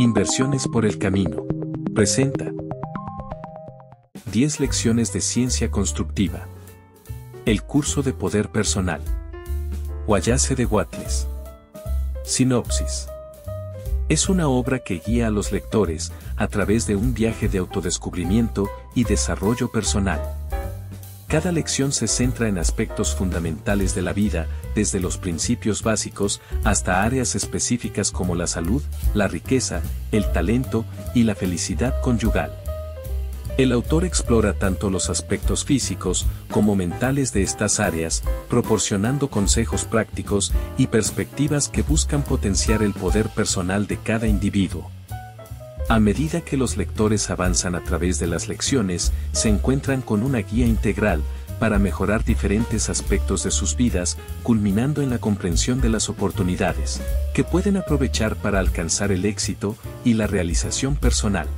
Inversiones por el Camino. Presenta 10 lecciones de ciencia constructiva. El curso de poder personal. Guayase de Guatles. Sinopsis. Es una obra que guía a los lectores a través de un viaje de autodescubrimiento y desarrollo personal cada lección se centra en aspectos fundamentales de la vida, desde los principios básicos hasta áreas específicas como la salud, la riqueza, el talento y la felicidad conyugal. El autor explora tanto los aspectos físicos como mentales de estas áreas, proporcionando consejos prácticos y perspectivas que buscan potenciar el poder personal de cada individuo. A medida que los lectores avanzan a través de las lecciones, se encuentran con una guía integral para mejorar diferentes aspectos de sus vidas, culminando en la comprensión de las oportunidades que pueden aprovechar para alcanzar el éxito y la realización personal.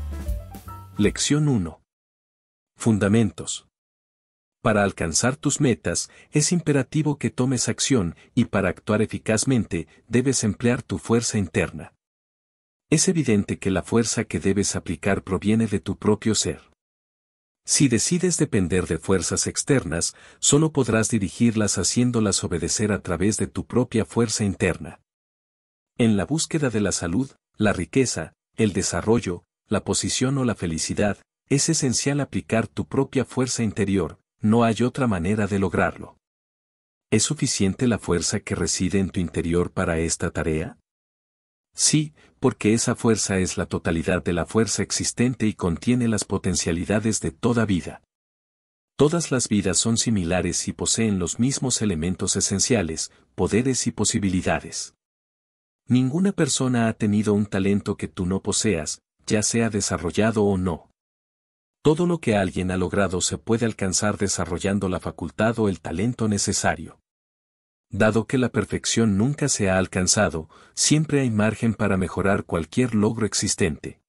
Lección 1. Fundamentos. Para alcanzar tus metas, es imperativo que tomes acción y para actuar eficazmente, debes emplear tu fuerza interna es evidente que la fuerza que debes aplicar proviene de tu propio ser. Si decides depender de fuerzas externas, solo podrás dirigirlas haciéndolas obedecer a través de tu propia fuerza interna. En la búsqueda de la salud, la riqueza, el desarrollo, la posición o la felicidad, es esencial aplicar tu propia fuerza interior, no hay otra manera de lograrlo. ¿Es suficiente la fuerza que reside en tu interior para esta tarea? Sí, porque esa fuerza es la totalidad de la fuerza existente y contiene las potencialidades de toda vida. Todas las vidas son similares y poseen los mismos elementos esenciales, poderes y posibilidades. Ninguna persona ha tenido un talento que tú no poseas, ya sea desarrollado o no. Todo lo que alguien ha logrado se puede alcanzar desarrollando la facultad o el talento necesario. Dado que la perfección nunca se ha alcanzado, siempre hay margen para mejorar cualquier logro existente.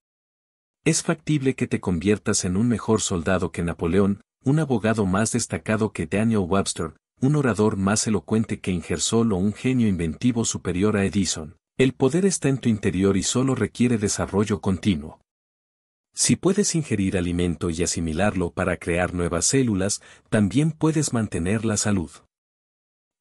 Es factible que te conviertas en un mejor soldado que Napoleón, un abogado más destacado que Daniel Webster, un orador más elocuente que Ingersoll o un genio inventivo superior a Edison. El poder está en tu interior y solo requiere desarrollo continuo. Si puedes ingerir alimento y asimilarlo para crear nuevas células, también puedes mantener la salud.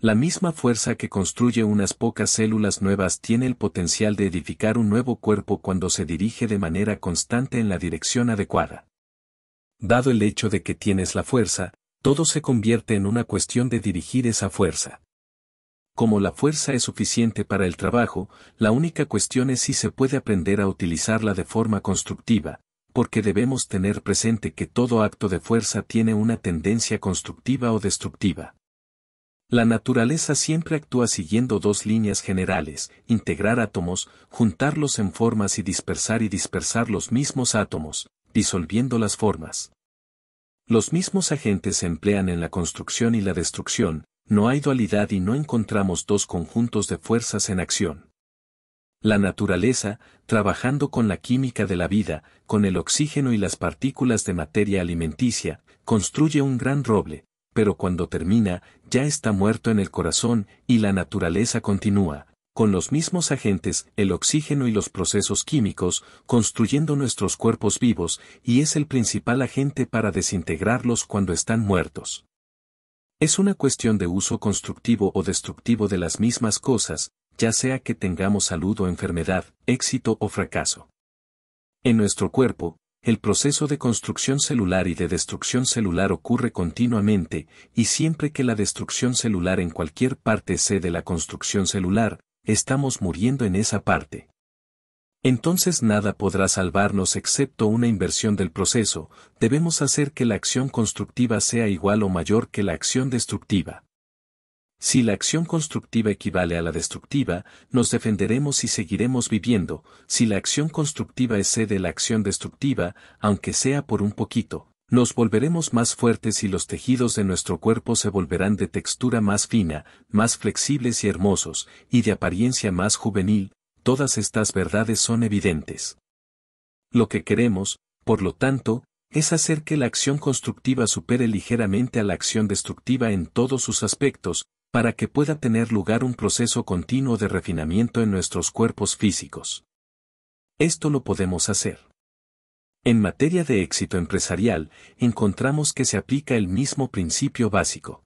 La misma fuerza que construye unas pocas células nuevas tiene el potencial de edificar un nuevo cuerpo cuando se dirige de manera constante en la dirección adecuada. Dado el hecho de que tienes la fuerza, todo se convierte en una cuestión de dirigir esa fuerza. Como la fuerza es suficiente para el trabajo, la única cuestión es si se puede aprender a utilizarla de forma constructiva, porque debemos tener presente que todo acto de fuerza tiene una tendencia constructiva o destructiva. La naturaleza siempre actúa siguiendo dos líneas generales, integrar átomos, juntarlos en formas y dispersar y dispersar los mismos átomos, disolviendo las formas. Los mismos agentes se emplean en la construcción y la destrucción, no hay dualidad y no encontramos dos conjuntos de fuerzas en acción. La naturaleza, trabajando con la química de la vida, con el oxígeno y las partículas de materia alimenticia, construye un gran roble, pero cuando termina, ya está muerto en el corazón y la naturaleza continúa, con los mismos agentes, el oxígeno y los procesos químicos, construyendo nuestros cuerpos vivos, y es el principal agente para desintegrarlos cuando están muertos. Es una cuestión de uso constructivo o destructivo de las mismas cosas, ya sea que tengamos salud o enfermedad, éxito o fracaso. En nuestro cuerpo, el proceso de construcción celular y de destrucción celular ocurre continuamente, y siempre que la destrucción celular en cualquier parte de la construcción celular, estamos muriendo en esa parte. Entonces nada podrá salvarnos excepto una inversión del proceso, debemos hacer que la acción constructiva sea igual o mayor que la acción destructiva. Si la acción constructiva equivale a la destructiva, nos defenderemos y seguiremos viviendo, si la acción constructiva excede la acción destructiva, aunque sea por un poquito, nos volveremos más fuertes y los tejidos de nuestro cuerpo se volverán de textura más fina, más flexibles y hermosos, y de apariencia más juvenil, todas estas verdades son evidentes. Lo que queremos, por lo tanto, es hacer que la acción constructiva supere ligeramente a la acción destructiva en todos sus aspectos, para que pueda tener lugar un proceso continuo de refinamiento en nuestros cuerpos físicos. Esto lo podemos hacer. En materia de éxito empresarial, encontramos que se aplica el mismo principio básico.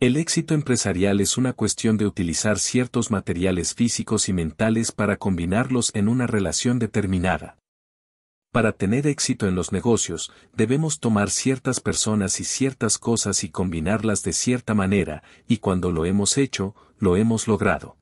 El éxito empresarial es una cuestión de utilizar ciertos materiales físicos y mentales para combinarlos en una relación determinada. Para tener éxito en los negocios, debemos tomar ciertas personas y ciertas cosas y combinarlas de cierta manera, y cuando lo hemos hecho, lo hemos logrado.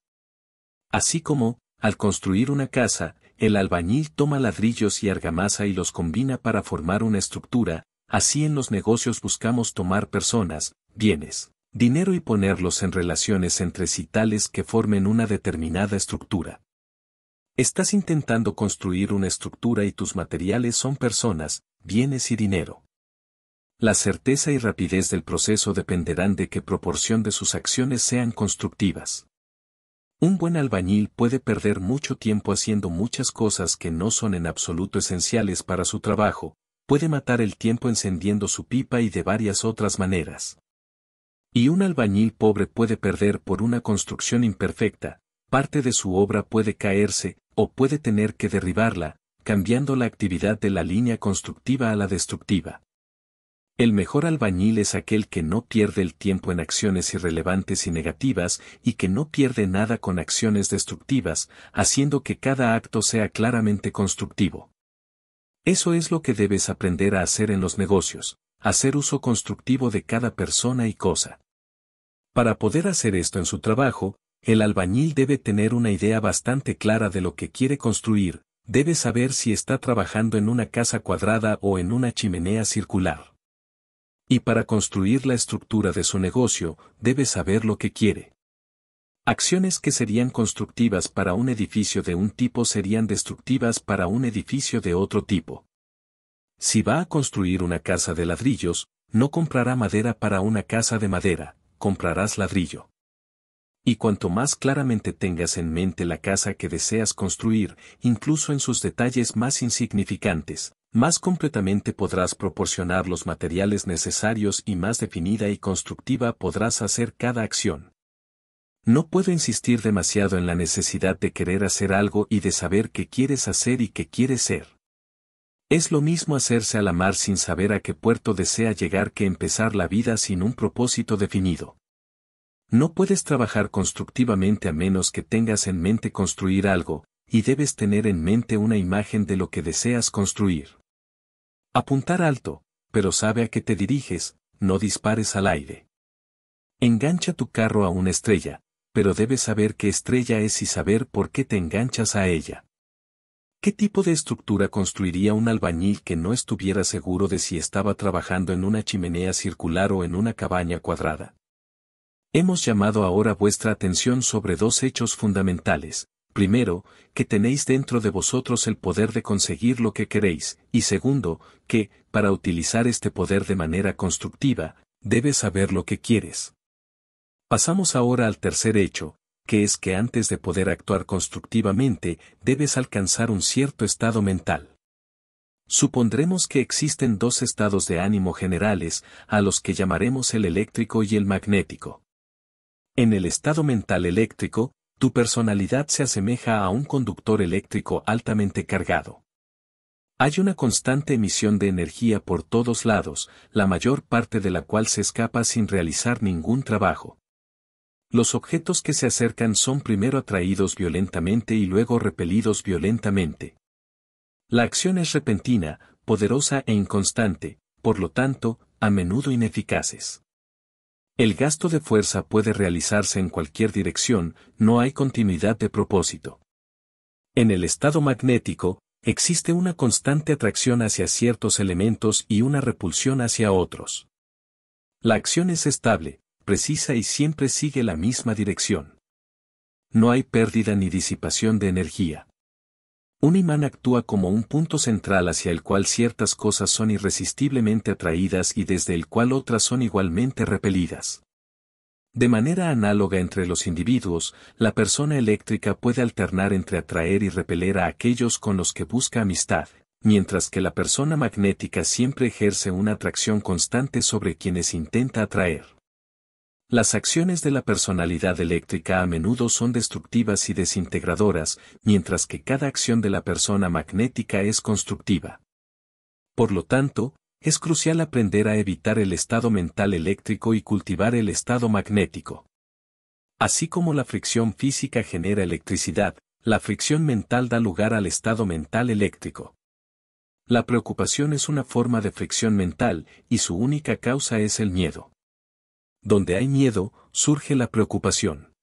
Así como, al construir una casa, el albañil toma ladrillos y argamasa y los combina para formar una estructura, así en los negocios buscamos tomar personas, bienes, dinero y ponerlos en relaciones entre sí tales que formen una determinada estructura. Estás intentando construir una estructura y tus materiales son personas, bienes y dinero. La certeza y rapidez del proceso dependerán de qué proporción de sus acciones sean constructivas. Un buen albañil puede perder mucho tiempo haciendo muchas cosas que no son en absoluto esenciales para su trabajo, puede matar el tiempo encendiendo su pipa y de varias otras maneras. Y un albañil pobre puede perder por una construcción imperfecta, parte de su obra puede caerse, o puede tener que derribarla, cambiando la actividad de la línea constructiva a la destructiva. El mejor albañil es aquel que no pierde el tiempo en acciones irrelevantes y negativas y que no pierde nada con acciones destructivas, haciendo que cada acto sea claramente constructivo. Eso es lo que debes aprender a hacer en los negocios, hacer uso constructivo de cada persona y cosa. Para poder hacer esto en su trabajo, el albañil debe tener una idea bastante clara de lo que quiere construir, debe saber si está trabajando en una casa cuadrada o en una chimenea circular. Y para construir la estructura de su negocio, debe saber lo que quiere. Acciones que serían constructivas para un edificio de un tipo serían destructivas para un edificio de otro tipo. Si va a construir una casa de ladrillos, no comprará madera para una casa de madera, comprarás ladrillo. Y cuanto más claramente tengas en mente la casa que deseas construir, incluso en sus detalles más insignificantes, más completamente podrás proporcionar los materiales necesarios y más definida y constructiva podrás hacer cada acción. No puedo insistir demasiado en la necesidad de querer hacer algo y de saber qué quieres hacer y qué quieres ser. Es lo mismo hacerse a la mar sin saber a qué puerto desea llegar que empezar la vida sin un propósito definido. No puedes trabajar constructivamente a menos que tengas en mente construir algo, y debes tener en mente una imagen de lo que deseas construir. Apuntar alto, pero sabe a qué te diriges, no dispares al aire. Engancha tu carro a una estrella, pero debes saber qué estrella es y saber por qué te enganchas a ella. ¿Qué tipo de estructura construiría un albañil que no estuviera seguro de si estaba trabajando en una chimenea circular o en una cabaña cuadrada? Hemos llamado ahora vuestra atención sobre dos hechos fundamentales. Primero, que tenéis dentro de vosotros el poder de conseguir lo que queréis, y segundo, que, para utilizar este poder de manera constructiva, debes saber lo que quieres. Pasamos ahora al tercer hecho, que es que antes de poder actuar constructivamente, debes alcanzar un cierto estado mental. Supondremos que existen dos estados de ánimo generales, a los que llamaremos el eléctrico y el magnético. En el estado mental eléctrico, tu personalidad se asemeja a un conductor eléctrico altamente cargado. Hay una constante emisión de energía por todos lados, la mayor parte de la cual se escapa sin realizar ningún trabajo. Los objetos que se acercan son primero atraídos violentamente y luego repelidos violentamente. La acción es repentina, poderosa e inconstante, por lo tanto, a menudo ineficaces. El gasto de fuerza puede realizarse en cualquier dirección, no hay continuidad de propósito. En el estado magnético, existe una constante atracción hacia ciertos elementos y una repulsión hacia otros. La acción es estable, precisa y siempre sigue la misma dirección. No hay pérdida ni disipación de energía. Un imán actúa como un punto central hacia el cual ciertas cosas son irresistiblemente atraídas y desde el cual otras son igualmente repelidas. De manera análoga entre los individuos, la persona eléctrica puede alternar entre atraer y repeler a aquellos con los que busca amistad, mientras que la persona magnética siempre ejerce una atracción constante sobre quienes intenta atraer. Las acciones de la personalidad eléctrica a menudo son destructivas y desintegradoras, mientras que cada acción de la persona magnética es constructiva. Por lo tanto, es crucial aprender a evitar el estado mental eléctrico y cultivar el estado magnético. Así como la fricción física genera electricidad, la fricción mental da lugar al estado mental eléctrico. La preocupación es una forma de fricción mental, y su única causa es el miedo donde hay miedo, surge la preocupación.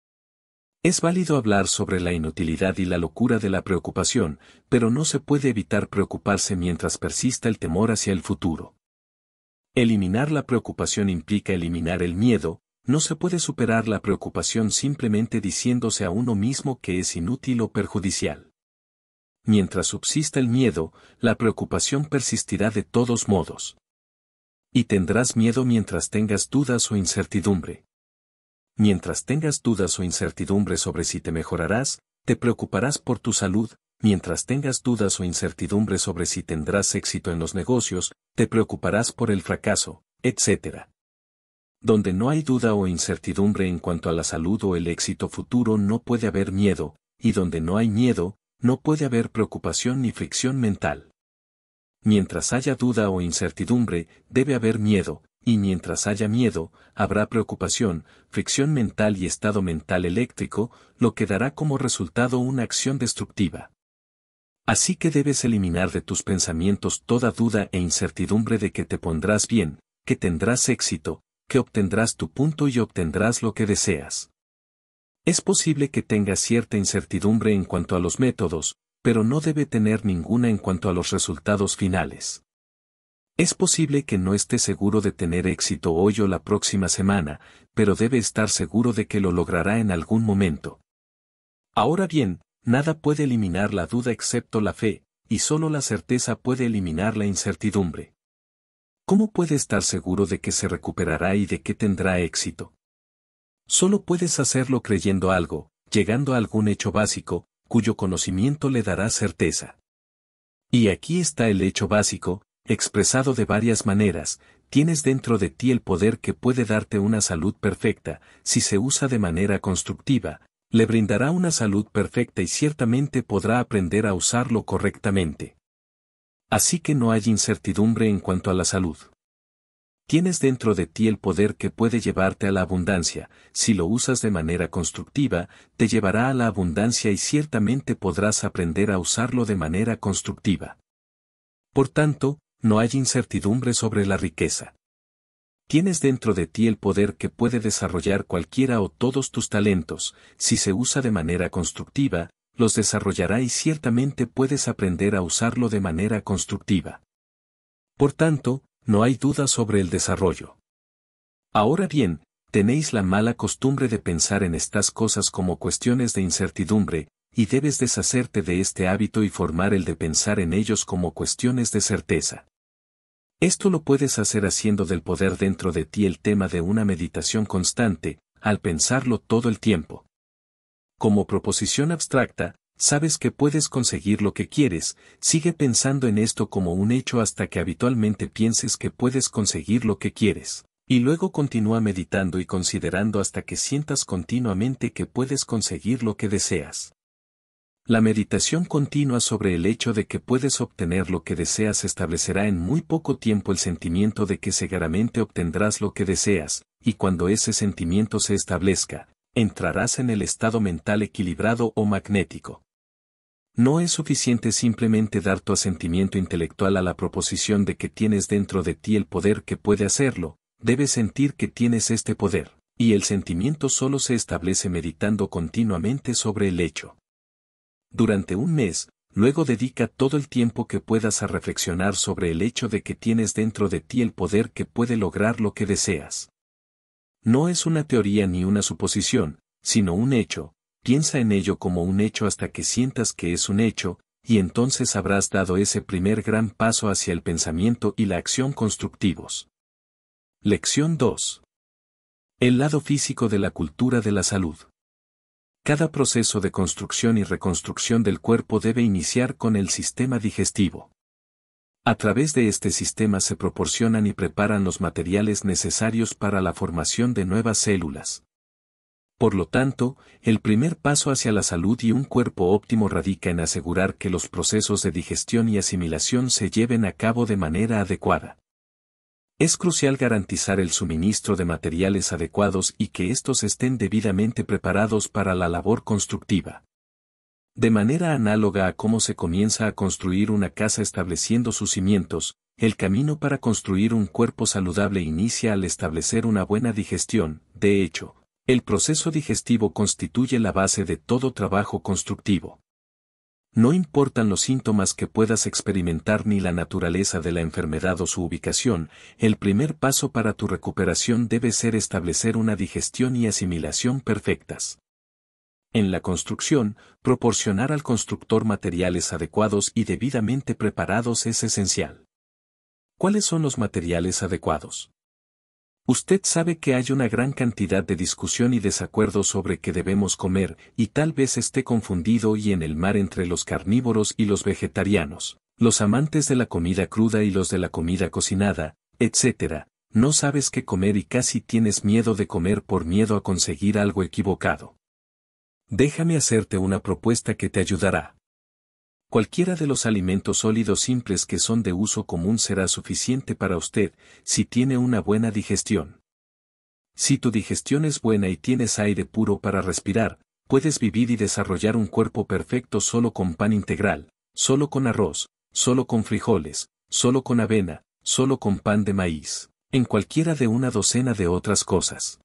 Es válido hablar sobre la inutilidad y la locura de la preocupación, pero no se puede evitar preocuparse mientras persista el temor hacia el futuro. Eliminar la preocupación implica eliminar el miedo, no se puede superar la preocupación simplemente diciéndose a uno mismo que es inútil o perjudicial. Mientras subsista el miedo, la preocupación persistirá de todos modos. Y tendrás miedo mientras tengas dudas o incertidumbre. Mientras tengas dudas o incertidumbre sobre si te mejorarás, te preocuparás por tu salud, mientras tengas dudas o incertidumbre sobre si tendrás éxito en los negocios, te preocuparás por el fracaso, etc. Donde no hay duda o incertidumbre en cuanto a la salud o el éxito futuro no puede haber miedo, y donde no hay miedo, no puede haber preocupación ni fricción mental mientras haya duda o incertidumbre, debe haber miedo, y mientras haya miedo, habrá preocupación, fricción mental y estado mental eléctrico, lo que dará como resultado una acción destructiva. Así que debes eliminar de tus pensamientos toda duda e incertidumbre de que te pondrás bien, que tendrás éxito, que obtendrás tu punto y obtendrás lo que deseas. Es posible que tengas cierta incertidumbre en cuanto a los métodos, pero no debe tener ninguna en cuanto a los resultados finales. Es posible que no esté seguro de tener éxito hoy o la próxima semana, pero debe estar seguro de que lo logrará en algún momento. Ahora bien, nada puede eliminar la duda excepto la fe, y solo la certeza puede eliminar la incertidumbre. ¿Cómo puede estar seguro de que se recuperará y de que tendrá éxito? Solo puedes hacerlo creyendo algo, llegando a algún hecho básico, cuyo conocimiento le dará certeza. Y aquí está el hecho básico, expresado de varias maneras, tienes dentro de ti el poder que puede darte una salud perfecta, si se usa de manera constructiva, le brindará una salud perfecta y ciertamente podrá aprender a usarlo correctamente. Así que no hay incertidumbre en cuanto a la salud. Tienes dentro de ti el poder que puede llevarte a la abundancia, si lo usas de manera constructiva, te llevará a la abundancia y ciertamente podrás aprender a usarlo de manera constructiva. Por tanto, no hay incertidumbre sobre la riqueza. Tienes dentro de ti el poder que puede desarrollar cualquiera o todos tus talentos, si se usa de manera constructiva, los desarrollará y ciertamente puedes aprender a usarlo de manera constructiva. Por tanto, no hay duda sobre el desarrollo. Ahora bien, tenéis la mala costumbre de pensar en estas cosas como cuestiones de incertidumbre, y debes deshacerte de este hábito y formar el de pensar en ellos como cuestiones de certeza. Esto lo puedes hacer haciendo del poder dentro de ti el tema de una meditación constante, al pensarlo todo el tiempo. Como proposición abstracta, Sabes que puedes conseguir lo que quieres, sigue pensando en esto como un hecho hasta que habitualmente pienses que puedes conseguir lo que quieres. Y luego continúa meditando y considerando hasta que sientas continuamente que puedes conseguir lo que deseas. La meditación continua sobre el hecho de que puedes obtener lo que deseas establecerá en muy poco tiempo el sentimiento de que seguramente obtendrás lo que deseas, y cuando ese sentimiento se establezca, entrarás en el estado mental equilibrado o magnético. No es suficiente simplemente dar tu asentimiento intelectual a la proposición de que tienes dentro de ti el poder que puede hacerlo, debes sentir que tienes este poder, y el sentimiento solo se establece meditando continuamente sobre el hecho. Durante un mes, luego dedica todo el tiempo que puedas a reflexionar sobre el hecho de que tienes dentro de ti el poder que puede lograr lo que deseas. No es una teoría ni una suposición, sino un hecho, piensa en ello como un hecho hasta que sientas que es un hecho, y entonces habrás dado ese primer gran paso hacia el pensamiento y la acción constructivos. Lección 2. El lado físico de la cultura de la salud. Cada proceso de construcción y reconstrucción del cuerpo debe iniciar con el sistema digestivo. A través de este sistema se proporcionan y preparan los materiales necesarios para la formación de nuevas células, por lo tanto, el primer paso hacia la salud y un cuerpo óptimo radica en asegurar que los procesos de digestión y asimilación se lleven a cabo de manera adecuada. Es crucial garantizar el suministro de materiales adecuados y que estos estén debidamente preparados para la labor constructiva. De manera análoga a cómo se comienza a construir una casa estableciendo sus cimientos, el camino para construir un cuerpo saludable inicia al establecer una buena digestión, de hecho, el proceso digestivo constituye la base de todo trabajo constructivo. No importan los síntomas que puedas experimentar ni la naturaleza de la enfermedad o su ubicación, el primer paso para tu recuperación debe ser establecer una digestión y asimilación perfectas. En la construcción, proporcionar al constructor materiales adecuados y debidamente preparados es esencial. ¿Cuáles son los materiales adecuados? Usted sabe que hay una gran cantidad de discusión y desacuerdo sobre qué debemos comer, y tal vez esté confundido y en el mar entre los carnívoros y los vegetarianos, los amantes de la comida cruda y los de la comida cocinada, etc. No sabes qué comer y casi tienes miedo de comer por miedo a conseguir algo equivocado. Déjame hacerte una propuesta que te ayudará. Cualquiera de los alimentos sólidos simples que son de uso común será suficiente para usted si tiene una buena digestión. Si tu digestión es buena y tienes aire puro para respirar, puedes vivir y desarrollar un cuerpo perfecto solo con pan integral, solo con arroz, solo con frijoles, solo con avena, solo con pan de maíz, en cualquiera de una docena de otras cosas.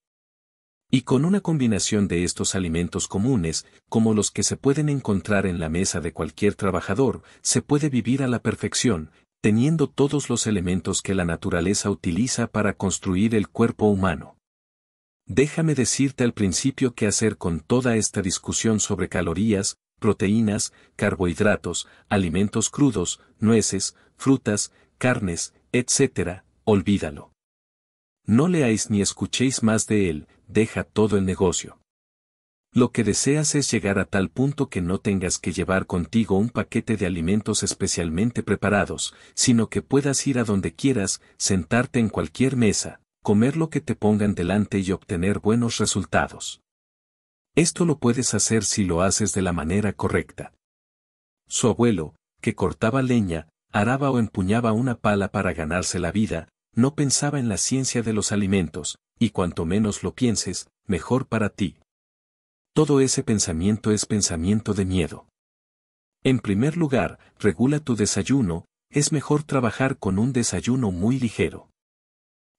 Y con una combinación de estos alimentos comunes, como los que se pueden encontrar en la mesa de cualquier trabajador, se puede vivir a la perfección, teniendo todos los elementos que la naturaleza utiliza para construir el cuerpo humano. Déjame decirte al principio qué hacer con toda esta discusión sobre calorías, proteínas, carbohidratos, alimentos crudos, nueces, frutas, carnes, etc., olvídalo. No leáis ni escuchéis más de él, deja todo el negocio. Lo que deseas es llegar a tal punto que no tengas que llevar contigo un paquete de alimentos especialmente preparados, sino que puedas ir a donde quieras, sentarte en cualquier mesa, comer lo que te pongan delante y obtener buenos resultados. Esto lo puedes hacer si lo haces de la manera correcta. Su abuelo, que cortaba leña, araba o empuñaba una pala para ganarse la vida, no pensaba en la ciencia de los alimentos, y cuanto menos lo pienses, mejor para ti. Todo ese pensamiento es pensamiento de miedo. En primer lugar, regula tu desayuno, es mejor trabajar con un desayuno muy ligero.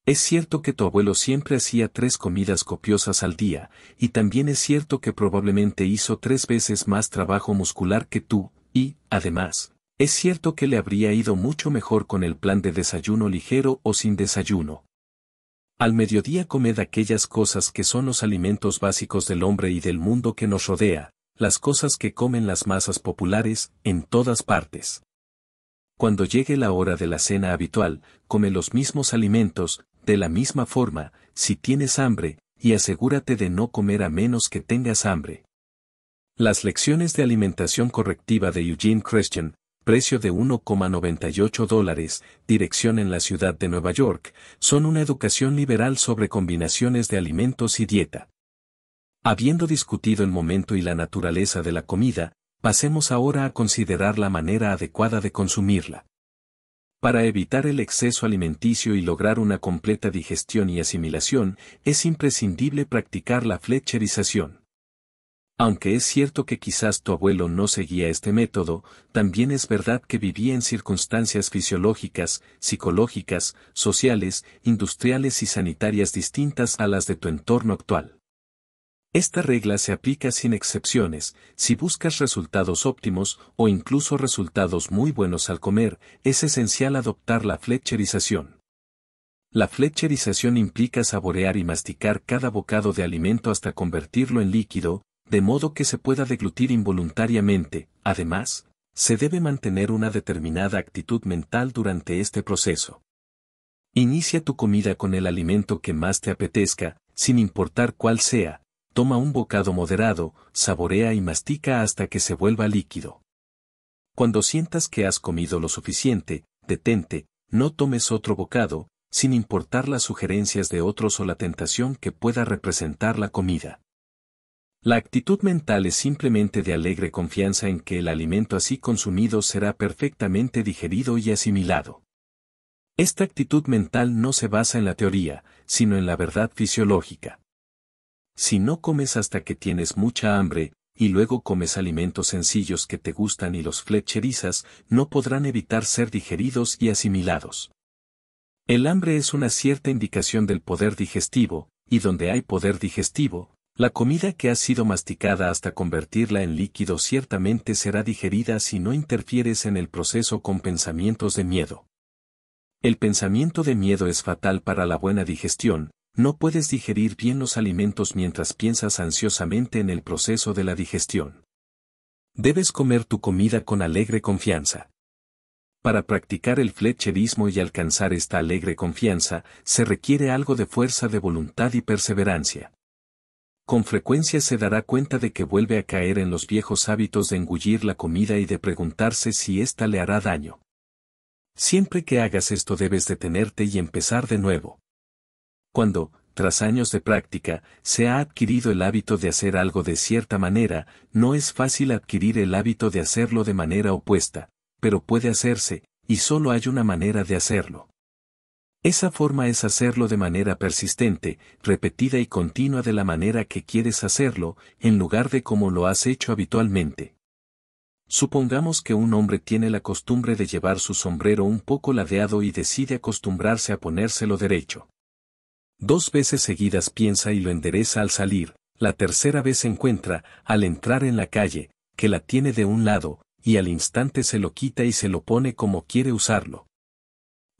Es cierto que tu abuelo siempre hacía tres comidas copiosas al día, y también es cierto que probablemente hizo tres veces más trabajo muscular que tú, y, además, es cierto que le habría ido mucho mejor con el plan de desayuno ligero o sin desayuno. Al mediodía comed aquellas cosas que son los alimentos básicos del hombre y del mundo que nos rodea, las cosas que comen las masas populares, en todas partes. Cuando llegue la hora de la cena habitual, come los mismos alimentos, de la misma forma, si tienes hambre, y asegúrate de no comer a menos que tengas hambre. Las lecciones de alimentación correctiva de Eugene Christian, precio de 1,98 dólares, dirección en la ciudad de Nueva York, son una educación liberal sobre combinaciones de alimentos y dieta. Habiendo discutido el momento y la naturaleza de la comida, pasemos ahora a considerar la manera adecuada de consumirla. Para evitar el exceso alimenticio y lograr una completa digestión y asimilación, es imprescindible practicar la fletcherización. Aunque es cierto que quizás tu abuelo no seguía este método, también es verdad que vivía en circunstancias fisiológicas, psicológicas, sociales, industriales y sanitarias distintas a las de tu entorno actual. Esta regla se aplica sin excepciones, si buscas resultados óptimos o incluso resultados muy buenos al comer, es esencial adoptar la fletcherización. La fletcherización implica saborear y masticar cada bocado de alimento hasta convertirlo en líquido, de modo que se pueda deglutir involuntariamente, además, se debe mantener una determinada actitud mental durante este proceso. Inicia tu comida con el alimento que más te apetezca, sin importar cuál sea, toma un bocado moderado, saborea y mastica hasta que se vuelva líquido. Cuando sientas que has comido lo suficiente, detente, no tomes otro bocado, sin importar las sugerencias de otros o la tentación que pueda representar la comida. La actitud mental es simplemente de alegre confianza en que el alimento así consumido será perfectamente digerido y asimilado. Esta actitud mental no se basa en la teoría, sino en la verdad fisiológica. Si no comes hasta que tienes mucha hambre, y luego comes alimentos sencillos que te gustan y los fletcherizas, no podrán evitar ser digeridos y asimilados. El hambre es una cierta indicación del poder digestivo, y donde hay poder digestivo, la comida que ha sido masticada hasta convertirla en líquido ciertamente será digerida si no interfieres en el proceso con pensamientos de miedo. El pensamiento de miedo es fatal para la buena digestión, no puedes digerir bien los alimentos mientras piensas ansiosamente en el proceso de la digestión. Debes comer tu comida con alegre confianza. Para practicar el flecherismo y alcanzar esta alegre confianza, se requiere algo de fuerza de voluntad y perseverancia con frecuencia se dará cuenta de que vuelve a caer en los viejos hábitos de engullir la comida y de preguntarse si ésta le hará daño. Siempre que hagas esto debes detenerte y empezar de nuevo. Cuando, tras años de práctica, se ha adquirido el hábito de hacer algo de cierta manera, no es fácil adquirir el hábito de hacerlo de manera opuesta, pero puede hacerse, y solo hay una manera de hacerlo. Esa forma es hacerlo de manera persistente, repetida y continua de la manera que quieres hacerlo, en lugar de como lo has hecho habitualmente. Supongamos que un hombre tiene la costumbre de llevar su sombrero un poco ladeado y decide acostumbrarse a ponérselo derecho. Dos veces seguidas piensa y lo endereza al salir, la tercera vez encuentra, al entrar en la calle, que la tiene de un lado, y al instante se lo quita y se lo pone como quiere usarlo.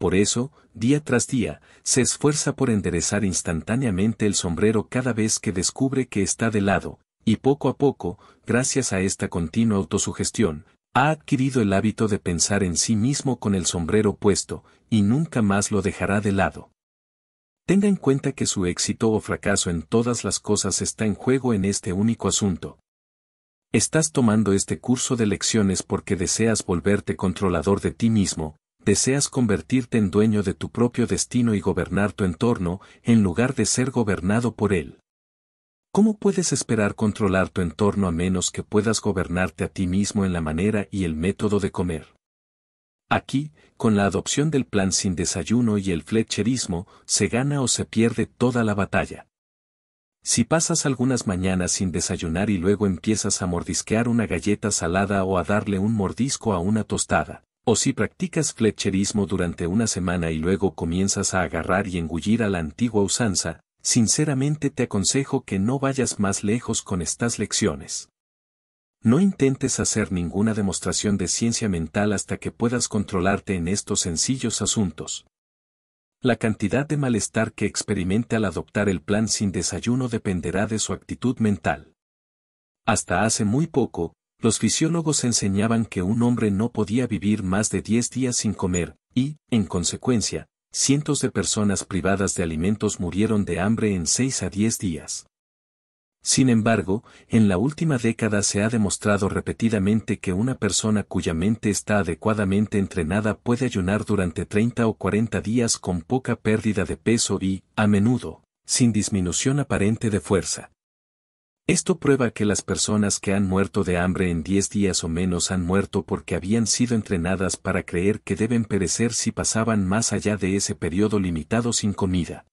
Por eso, día tras día, se esfuerza por enderezar instantáneamente el sombrero cada vez que descubre que está de lado, y poco a poco, gracias a esta continua autosugestión, ha adquirido el hábito de pensar en sí mismo con el sombrero puesto, y nunca más lo dejará de lado. Tenga en cuenta que su éxito o fracaso en todas las cosas está en juego en este único asunto. Estás tomando este curso de lecciones porque deseas volverte controlador de ti mismo, deseas convertirte en dueño de tu propio destino y gobernar tu entorno, en lugar de ser gobernado por él. ¿Cómo puedes esperar controlar tu entorno a menos que puedas gobernarte a ti mismo en la manera y el método de comer? Aquí, con la adopción del plan sin desayuno y el fletcherismo, se gana o se pierde toda la batalla. Si pasas algunas mañanas sin desayunar y luego empiezas a mordisquear una galleta salada o a darle un mordisco a una tostada, o si practicas fletcherismo durante una semana y luego comienzas a agarrar y engullir a la antigua usanza, sinceramente te aconsejo que no vayas más lejos con estas lecciones. No intentes hacer ninguna demostración de ciencia mental hasta que puedas controlarte en estos sencillos asuntos. La cantidad de malestar que experimente al adoptar el plan sin desayuno dependerá de su actitud mental. Hasta hace muy poco, los fisiólogos enseñaban que un hombre no podía vivir más de 10 días sin comer, y, en consecuencia, cientos de personas privadas de alimentos murieron de hambre en 6 a 10 días. Sin embargo, en la última década se ha demostrado repetidamente que una persona cuya mente está adecuadamente entrenada puede ayunar durante 30 o 40 días con poca pérdida de peso y, a menudo, sin disminución aparente de fuerza. Esto prueba que las personas que han muerto de hambre en 10 días o menos han muerto porque habían sido entrenadas para creer que deben perecer si pasaban más allá de ese periodo limitado sin comida.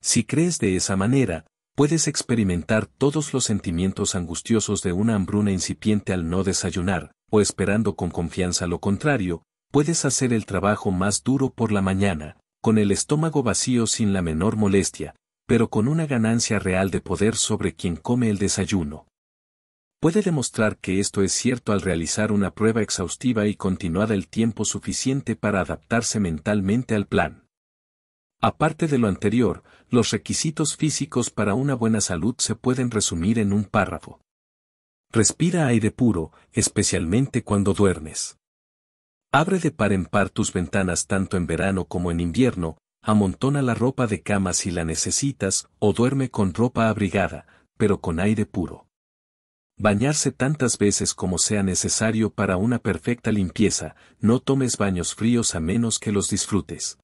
Si crees de esa manera, puedes experimentar todos los sentimientos angustiosos de una hambruna incipiente al no desayunar, o esperando con confianza lo contrario, puedes hacer el trabajo más duro por la mañana, con el estómago vacío sin la menor molestia, pero con una ganancia real de poder sobre quien come el desayuno. Puede demostrar que esto es cierto al realizar una prueba exhaustiva y continuada el tiempo suficiente para adaptarse mentalmente al plan. Aparte de lo anterior, los requisitos físicos para una buena salud se pueden resumir en un párrafo. Respira aire puro, especialmente cuando duermes. Abre de par en par tus ventanas tanto en verano como en invierno, amontona la ropa de cama si la necesitas o duerme con ropa abrigada, pero con aire puro. Bañarse tantas veces como sea necesario para una perfecta limpieza, no tomes baños fríos a menos que los disfrutes.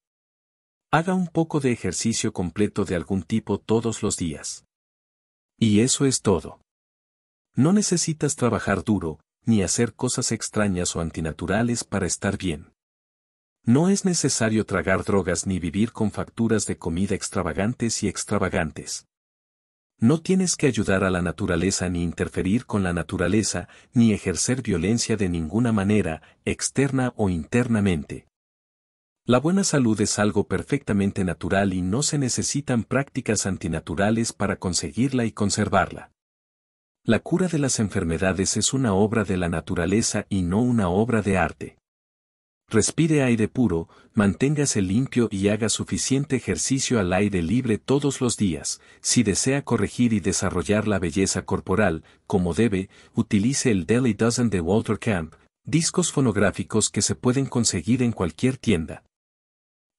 Haga un poco de ejercicio completo de algún tipo todos los días. Y eso es todo. No necesitas trabajar duro, ni hacer cosas extrañas o antinaturales para estar bien. No es necesario tragar drogas ni vivir con facturas de comida extravagantes y extravagantes. No tienes que ayudar a la naturaleza ni interferir con la naturaleza, ni ejercer violencia de ninguna manera, externa o internamente. La buena salud es algo perfectamente natural y no se necesitan prácticas antinaturales para conseguirla y conservarla. La cura de las enfermedades es una obra de la naturaleza y no una obra de arte. Respire aire puro, manténgase limpio y haga suficiente ejercicio al aire libre todos los días. Si desea corregir y desarrollar la belleza corporal, como debe, utilice el Daily Dozen de Walter Camp, discos fonográficos que se pueden conseguir en cualquier tienda.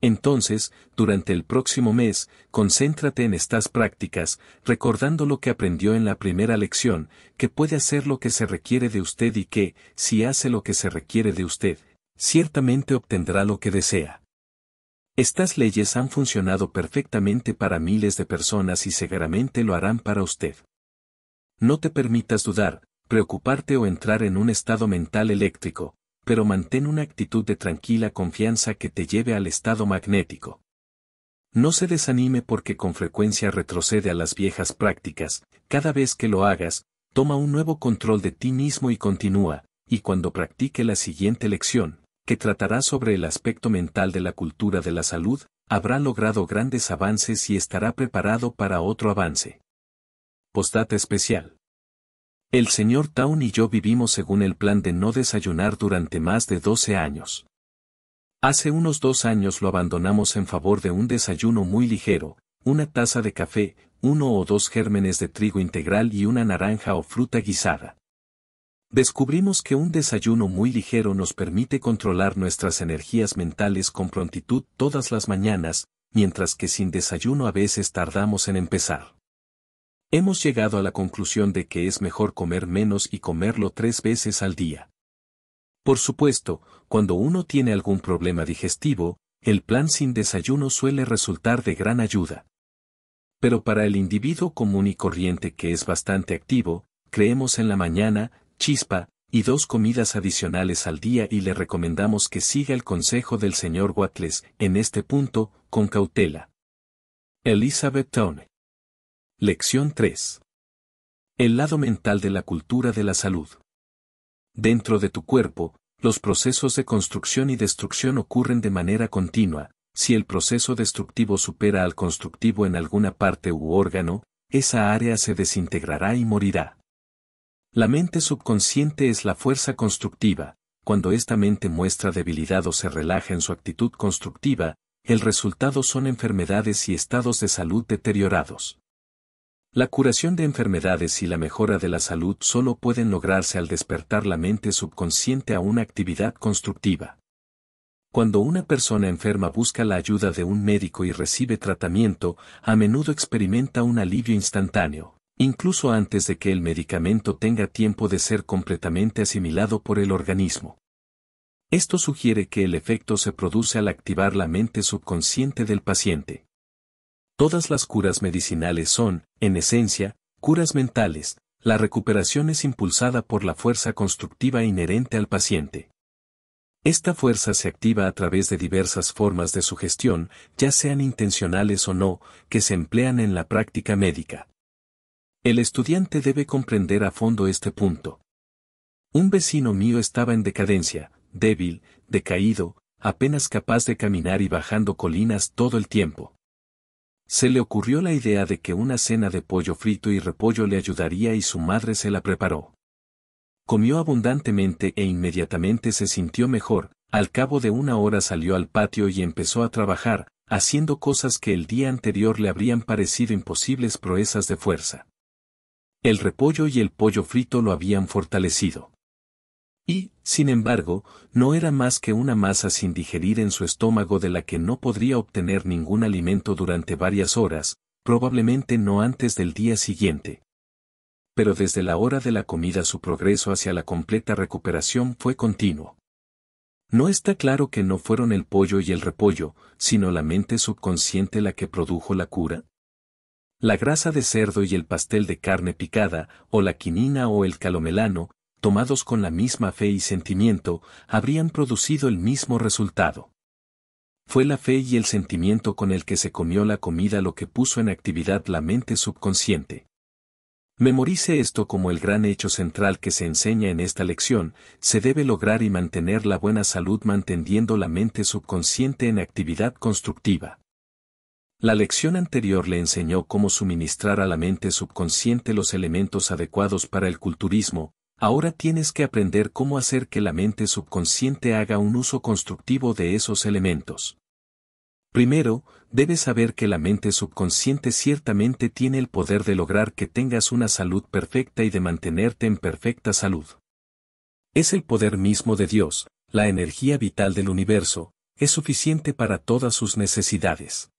Entonces, durante el próximo mes, concéntrate en estas prácticas, recordando lo que aprendió en la primera lección, que puede hacer lo que se requiere de usted y que, si hace lo que se requiere de usted, ciertamente obtendrá lo que desea. Estas leyes han funcionado perfectamente para miles de personas y seguramente lo harán para usted. No te permitas dudar, preocuparte o entrar en un estado mental eléctrico, pero mantén una actitud de tranquila confianza que te lleve al estado magnético. No se desanime porque con frecuencia retrocede a las viejas prácticas, cada vez que lo hagas, toma un nuevo control de ti mismo y continúa, y cuando practique la siguiente lección, que tratará sobre el aspecto mental de la cultura de la salud, habrá logrado grandes avances y estará preparado para otro avance. Postdata especial. El señor Town y yo vivimos según el plan de no desayunar durante más de 12 años. Hace unos dos años lo abandonamos en favor de un desayuno muy ligero, una taza de café, uno o dos gérmenes de trigo integral y una naranja o fruta guisada. Descubrimos que un desayuno muy ligero nos permite controlar nuestras energías mentales con prontitud todas las mañanas, mientras que sin desayuno a veces tardamos en empezar. Hemos llegado a la conclusión de que es mejor comer menos y comerlo tres veces al día. Por supuesto, cuando uno tiene algún problema digestivo, el plan sin desayuno suele resultar de gran ayuda. Pero para el individuo común y corriente que es bastante activo, creemos en la mañana, chispa, y dos comidas adicionales al día y le recomendamos que siga el consejo del señor Watles en este punto, con cautela. Elizabeth Tone. Lección 3. El lado mental de la cultura de la salud. Dentro de tu cuerpo, los procesos de construcción y destrucción ocurren de manera continua, si el proceso destructivo supera al constructivo en alguna parte u órgano, esa área se desintegrará y morirá. La mente subconsciente es la fuerza constructiva, cuando esta mente muestra debilidad o se relaja en su actitud constructiva, el resultado son enfermedades y estados de salud deteriorados. La curación de enfermedades y la mejora de la salud solo pueden lograrse al despertar la mente subconsciente a una actividad constructiva. Cuando una persona enferma busca la ayuda de un médico y recibe tratamiento, a menudo experimenta un alivio instantáneo incluso antes de que el medicamento tenga tiempo de ser completamente asimilado por el organismo. Esto sugiere que el efecto se produce al activar la mente subconsciente del paciente. Todas las curas medicinales son, en esencia, curas mentales, la recuperación es impulsada por la fuerza constructiva inherente al paciente. Esta fuerza se activa a través de diversas formas de sugestión, ya sean intencionales o no, que se emplean en la práctica médica. El estudiante debe comprender a fondo este punto. Un vecino mío estaba en decadencia, débil, decaído, apenas capaz de caminar y bajando colinas todo el tiempo. Se le ocurrió la idea de que una cena de pollo frito y repollo le ayudaría y su madre se la preparó. Comió abundantemente e inmediatamente se sintió mejor, al cabo de una hora salió al patio y empezó a trabajar, haciendo cosas que el día anterior le habrían parecido imposibles proezas de fuerza el repollo y el pollo frito lo habían fortalecido. Y, sin embargo, no era más que una masa sin digerir en su estómago de la que no podría obtener ningún alimento durante varias horas, probablemente no antes del día siguiente. Pero desde la hora de la comida su progreso hacia la completa recuperación fue continuo. No está claro que no fueron el pollo y el repollo, sino la mente subconsciente la que produjo la cura. La grasa de cerdo y el pastel de carne picada, o la quinina o el calomelano, tomados con la misma fe y sentimiento, habrían producido el mismo resultado. Fue la fe y el sentimiento con el que se comió la comida lo que puso en actividad la mente subconsciente. Memorice esto como el gran hecho central que se enseña en esta lección, se debe lograr y mantener la buena salud manteniendo la mente subconsciente en actividad constructiva. La lección anterior le enseñó cómo suministrar a la mente subconsciente los elementos adecuados para el culturismo, ahora tienes que aprender cómo hacer que la mente subconsciente haga un uso constructivo de esos elementos. Primero, debes saber que la mente subconsciente ciertamente tiene el poder de lograr que tengas una salud perfecta y de mantenerte en perfecta salud. Es el poder mismo de Dios, la energía vital del universo, es suficiente para todas sus necesidades.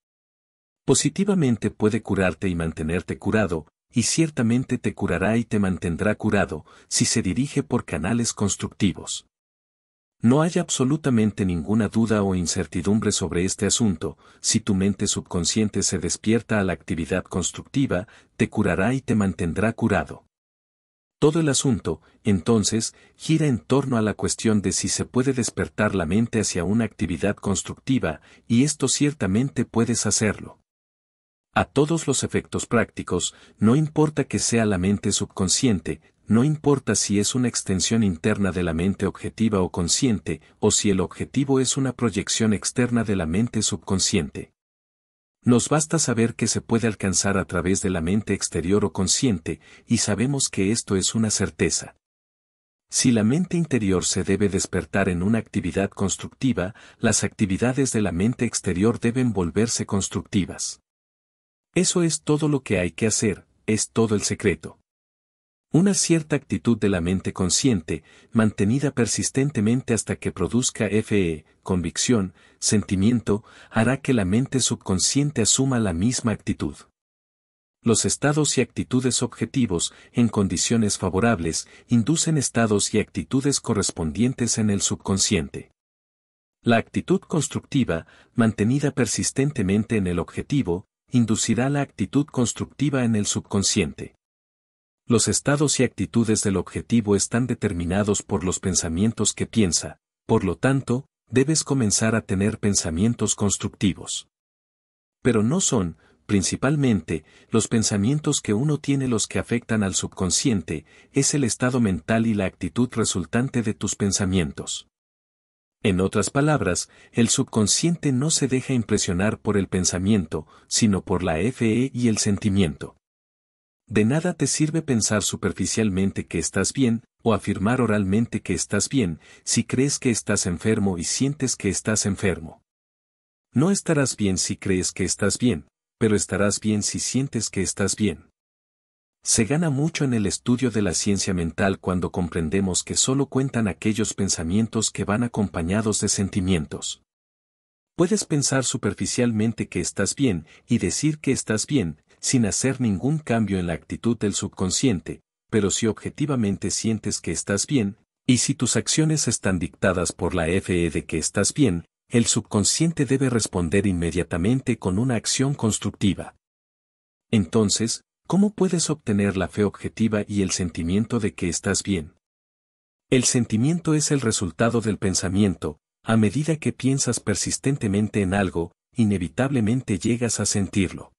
Positivamente puede curarte y mantenerte curado, y ciertamente te curará y te mantendrá curado, si se dirige por canales constructivos. No hay absolutamente ninguna duda o incertidumbre sobre este asunto, si tu mente subconsciente se despierta a la actividad constructiva, te curará y te mantendrá curado. Todo el asunto, entonces, gira en torno a la cuestión de si se puede despertar la mente hacia una actividad constructiva, y esto ciertamente puedes hacerlo. A todos los efectos prácticos, no importa que sea la mente subconsciente, no importa si es una extensión interna de la mente objetiva o consciente, o si el objetivo es una proyección externa de la mente subconsciente. Nos basta saber que se puede alcanzar a través de la mente exterior o consciente, y sabemos que esto es una certeza. Si la mente interior se debe despertar en una actividad constructiva, las actividades de la mente exterior deben volverse constructivas. Eso es todo lo que hay que hacer, es todo el secreto. Una cierta actitud de la mente consciente, mantenida persistentemente hasta que produzca FE, convicción, sentimiento, hará que la mente subconsciente asuma la misma actitud. Los estados y actitudes objetivos, en condiciones favorables, inducen estados y actitudes correspondientes en el subconsciente. La actitud constructiva, mantenida persistentemente en el objetivo, inducirá la actitud constructiva en el subconsciente. Los estados y actitudes del objetivo están determinados por los pensamientos que piensa, por lo tanto, debes comenzar a tener pensamientos constructivos. Pero no son, principalmente, los pensamientos que uno tiene los que afectan al subconsciente, es el estado mental y la actitud resultante de tus pensamientos. En otras palabras, el subconsciente no se deja impresionar por el pensamiento, sino por la FE y el sentimiento. De nada te sirve pensar superficialmente que estás bien, o afirmar oralmente que estás bien, si crees que estás enfermo y sientes que estás enfermo. No estarás bien si crees que estás bien, pero estarás bien si sientes que estás bien. Se gana mucho en el estudio de la ciencia mental cuando comprendemos que solo cuentan aquellos pensamientos que van acompañados de sentimientos. Puedes pensar superficialmente que estás bien y decir que estás bien, sin hacer ningún cambio en la actitud del subconsciente, pero si objetivamente sientes que estás bien, y si tus acciones están dictadas por la FE de que estás bien, el subconsciente debe responder inmediatamente con una acción constructiva. Entonces, ¿Cómo puedes obtener la fe objetiva y el sentimiento de que estás bien? El sentimiento es el resultado del pensamiento, a medida que piensas persistentemente en algo, inevitablemente llegas a sentirlo.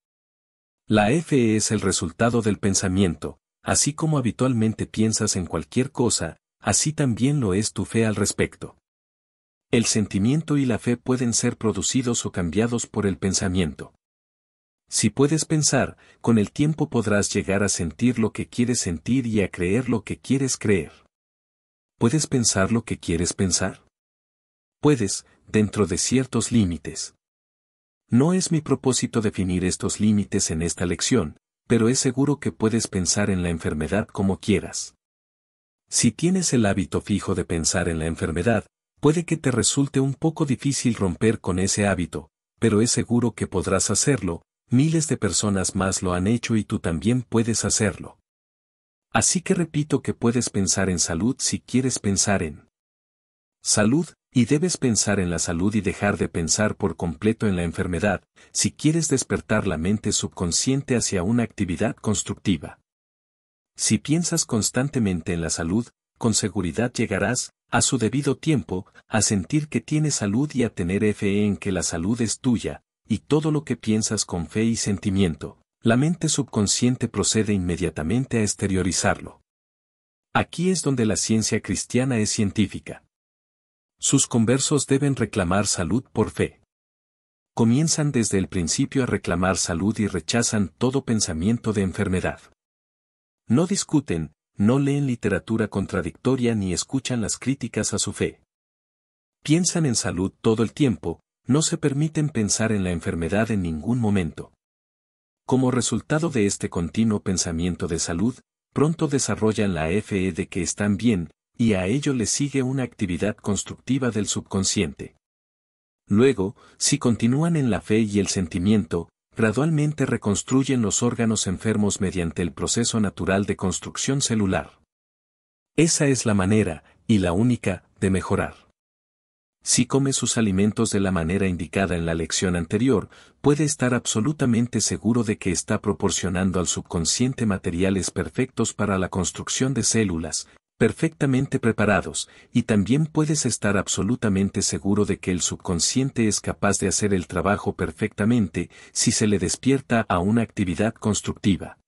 La fe es el resultado del pensamiento, así como habitualmente piensas en cualquier cosa, así también lo es tu fe al respecto. El sentimiento y la fe pueden ser producidos o cambiados por el pensamiento. Si puedes pensar, con el tiempo podrás llegar a sentir lo que quieres sentir y a creer lo que quieres creer. ¿Puedes pensar lo que quieres pensar? Puedes, dentro de ciertos límites. No es mi propósito definir estos límites en esta lección, pero es seguro que puedes pensar en la enfermedad como quieras. Si tienes el hábito fijo de pensar en la enfermedad, puede que te resulte un poco difícil romper con ese hábito, pero es seguro que podrás hacerlo, miles de personas más lo han hecho y tú también puedes hacerlo. Así que repito que puedes pensar en salud si quieres pensar en salud, y debes pensar en la salud y dejar de pensar por completo en la enfermedad, si quieres despertar la mente subconsciente hacia una actividad constructiva. Si piensas constantemente en la salud, con seguridad llegarás, a su debido tiempo, a sentir que tienes salud y a tener fe en que la salud es tuya, y todo lo que piensas con fe y sentimiento, la mente subconsciente procede inmediatamente a exteriorizarlo. Aquí es donde la ciencia cristiana es científica. Sus conversos deben reclamar salud por fe. Comienzan desde el principio a reclamar salud y rechazan todo pensamiento de enfermedad. No discuten, no leen literatura contradictoria ni escuchan las críticas a su fe. Piensan en salud todo el tiempo, no se permiten pensar en la enfermedad en ningún momento. Como resultado de este continuo pensamiento de salud, pronto desarrollan la FE de que están bien, y a ello le sigue una actividad constructiva del subconsciente. Luego, si continúan en la fe y el sentimiento, gradualmente reconstruyen los órganos enfermos mediante el proceso natural de construcción celular. Esa es la manera, y la única, de mejorar. Si come sus alimentos de la manera indicada en la lección anterior, puede estar absolutamente seguro de que está proporcionando al subconsciente materiales perfectos para la construcción de células, perfectamente preparados, y también puedes estar absolutamente seguro de que el subconsciente es capaz de hacer el trabajo perfectamente si se le despierta a una actividad constructiva.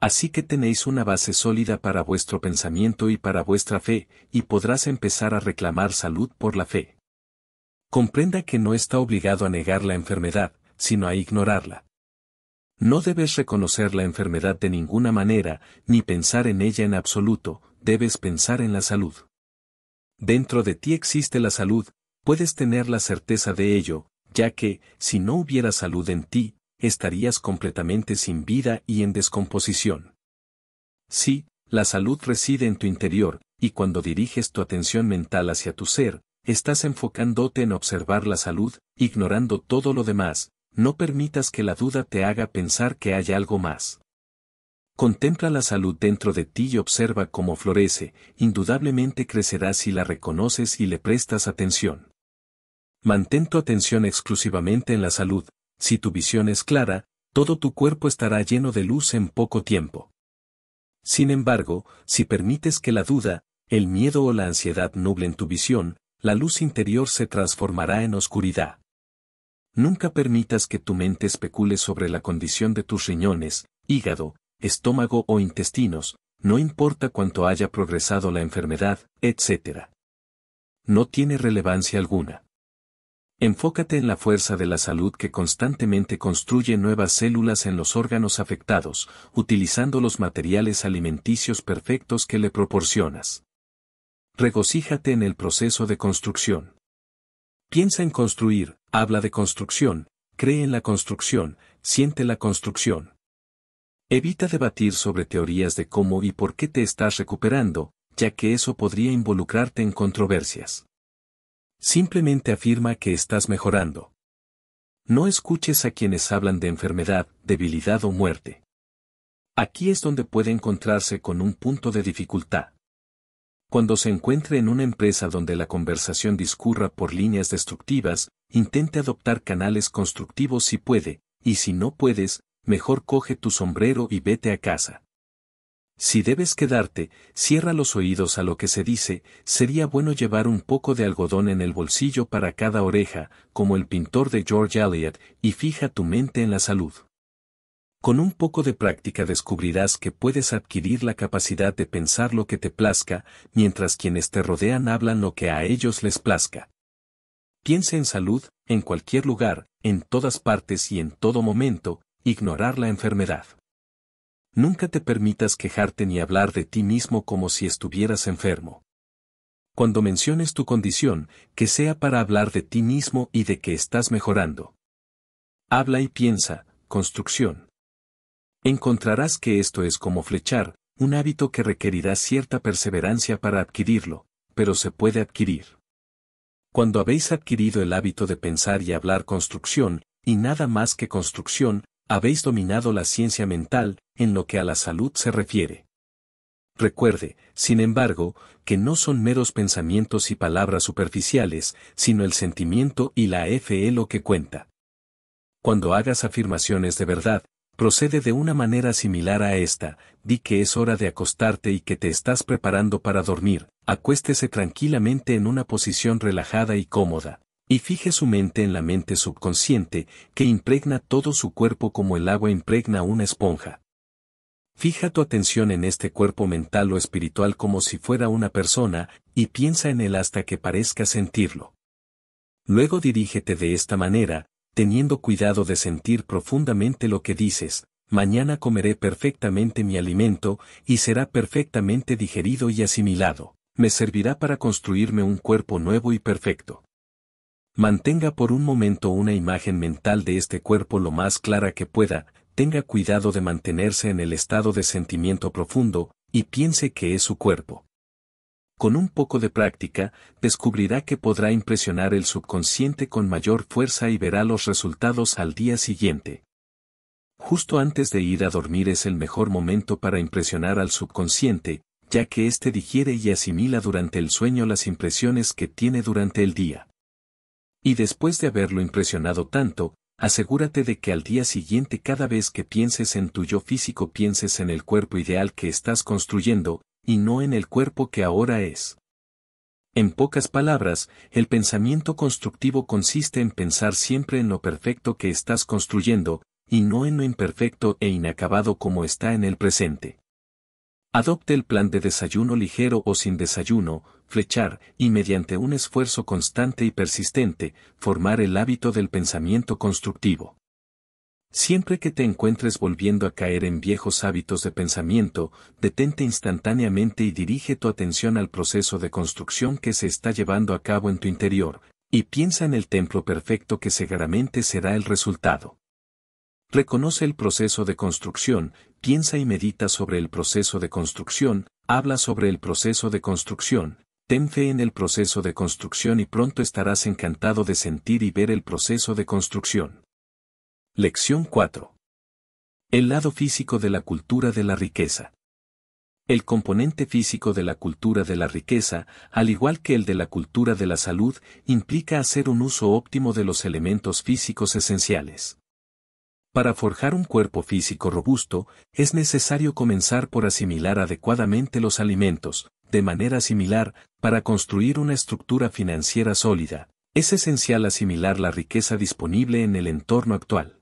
Así que tenéis una base sólida para vuestro pensamiento y para vuestra fe, y podrás empezar a reclamar salud por la fe. Comprenda que no está obligado a negar la enfermedad, sino a ignorarla. No debes reconocer la enfermedad de ninguna manera, ni pensar en ella en absoluto, debes pensar en la salud. Dentro de ti existe la salud, puedes tener la certeza de ello, ya que, si no hubiera salud en ti, estarías completamente sin vida y en descomposición. Sí, la salud reside en tu interior, y cuando diriges tu atención mental hacia tu ser, estás enfocándote en observar la salud, ignorando todo lo demás, no permitas que la duda te haga pensar que hay algo más. Contempla la salud dentro de ti y observa cómo florece, indudablemente crecerás si la reconoces y le prestas atención. Mantén tu atención exclusivamente en la salud, si tu visión es clara, todo tu cuerpo estará lleno de luz en poco tiempo. Sin embargo, si permites que la duda, el miedo o la ansiedad nublen tu visión, la luz interior se transformará en oscuridad. Nunca permitas que tu mente especule sobre la condición de tus riñones, hígado, estómago o intestinos, no importa cuánto haya progresado la enfermedad, etc. No tiene relevancia alguna. Enfócate en la fuerza de la salud que constantemente construye nuevas células en los órganos afectados, utilizando los materiales alimenticios perfectos que le proporcionas. Regocíjate en el proceso de construcción. Piensa en construir, habla de construcción, cree en la construcción, siente la construcción. Evita debatir sobre teorías de cómo y por qué te estás recuperando, ya que eso podría involucrarte en controversias. Simplemente afirma que estás mejorando. No escuches a quienes hablan de enfermedad, debilidad o muerte. Aquí es donde puede encontrarse con un punto de dificultad. Cuando se encuentre en una empresa donde la conversación discurra por líneas destructivas, intente adoptar canales constructivos si puede, y si no puedes, mejor coge tu sombrero y vete a casa. Si debes quedarte, cierra los oídos a lo que se dice, sería bueno llevar un poco de algodón en el bolsillo para cada oreja, como el pintor de George Eliot, y fija tu mente en la salud. Con un poco de práctica descubrirás que puedes adquirir la capacidad de pensar lo que te plazca, mientras quienes te rodean hablan lo que a ellos les plazca. Piensa en salud, en cualquier lugar, en todas partes y en todo momento, ignorar la enfermedad. Nunca te permitas quejarte ni hablar de ti mismo como si estuvieras enfermo. Cuando menciones tu condición, que sea para hablar de ti mismo y de que estás mejorando. Habla y piensa, construcción. Encontrarás que esto es como flechar, un hábito que requerirá cierta perseverancia para adquirirlo, pero se puede adquirir. Cuando habéis adquirido el hábito de pensar y hablar construcción, y nada más que construcción, habéis dominado la ciencia mental en lo que a la salud se refiere. Recuerde, sin embargo, que no son meros pensamientos y palabras superficiales, sino el sentimiento y la FE lo que cuenta. Cuando hagas afirmaciones de verdad, procede de una manera similar a esta, di que es hora de acostarte y que te estás preparando para dormir, acuéstese tranquilamente en una posición relajada y cómoda y fije su mente en la mente subconsciente, que impregna todo su cuerpo como el agua impregna una esponja. Fija tu atención en este cuerpo mental o espiritual como si fuera una persona, y piensa en él hasta que parezca sentirlo. Luego dirígete de esta manera, teniendo cuidado de sentir profundamente lo que dices, mañana comeré perfectamente mi alimento, y será perfectamente digerido y asimilado, me servirá para construirme un cuerpo nuevo y perfecto. Mantenga por un momento una imagen mental de este cuerpo lo más clara que pueda, tenga cuidado de mantenerse en el estado de sentimiento profundo, y piense que es su cuerpo. Con un poco de práctica, descubrirá que podrá impresionar el subconsciente con mayor fuerza y verá los resultados al día siguiente. Justo antes de ir a dormir es el mejor momento para impresionar al subconsciente, ya que éste digiere y asimila durante el sueño las impresiones que tiene durante el día. Y después de haberlo impresionado tanto, asegúrate de que al día siguiente cada vez que pienses en tu yo físico pienses en el cuerpo ideal que estás construyendo, y no en el cuerpo que ahora es. En pocas palabras, el pensamiento constructivo consiste en pensar siempre en lo perfecto que estás construyendo, y no en lo imperfecto e inacabado como está en el presente. Adopte el plan de desayuno ligero o sin desayuno, flechar, y mediante un esfuerzo constante y persistente, formar el hábito del pensamiento constructivo. Siempre que te encuentres volviendo a caer en viejos hábitos de pensamiento, detente instantáneamente y dirige tu atención al proceso de construcción que se está llevando a cabo en tu interior, y piensa en el templo perfecto que seguramente será el resultado. Reconoce el proceso de construcción, piensa y medita sobre el proceso de construcción, habla sobre el proceso de construcción, Ten fe en el proceso de construcción y pronto estarás encantado de sentir y ver el proceso de construcción. Lección 4. El lado físico de la cultura de la riqueza. El componente físico de la cultura de la riqueza, al igual que el de la cultura de la salud, implica hacer un uso óptimo de los elementos físicos esenciales. Para forjar un cuerpo físico robusto, es necesario comenzar por asimilar adecuadamente los alimentos, de manera similar, para construir una estructura financiera sólida, es esencial asimilar la riqueza disponible en el entorno actual.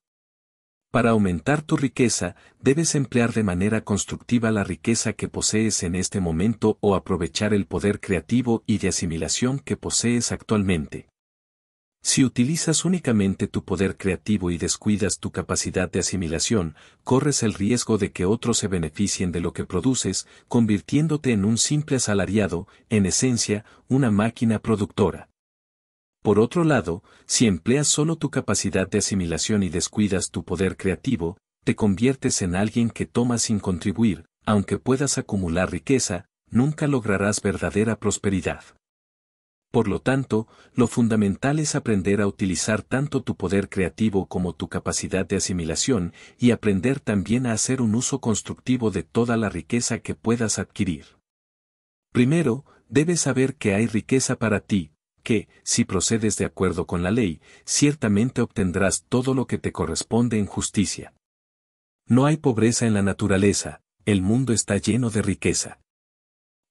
Para aumentar tu riqueza, debes emplear de manera constructiva la riqueza que posees en este momento o aprovechar el poder creativo y de asimilación que posees actualmente. Si utilizas únicamente tu poder creativo y descuidas tu capacidad de asimilación, corres el riesgo de que otros se beneficien de lo que produces, convirtiéndote en un simple asalariado, en esencia, una máquina productora. Por otro lado, si empleas solo tu capacidad de asimilación y descuidas tu poder creativo, te conviertes en alguien que toma sin contribuir, aunque puedas acumular riqueza, nunca lograrás verdadera prosperidad. Por lo tanto, lo fundamental es aprender a utilizar tanto tu poder creativo como tu capacidad de asimilación y aprender también a hacer un uso constructivo de toda la riqueza que puedas adquirir. Primero, debes saber que hay riqueza para ti, que, si procedes de acuerdo con la ley, ciertamente obtendrás todo lo que te corresponde en justicia. No hay pobreza en la naturaleza, el mundo está lleno de riqueza.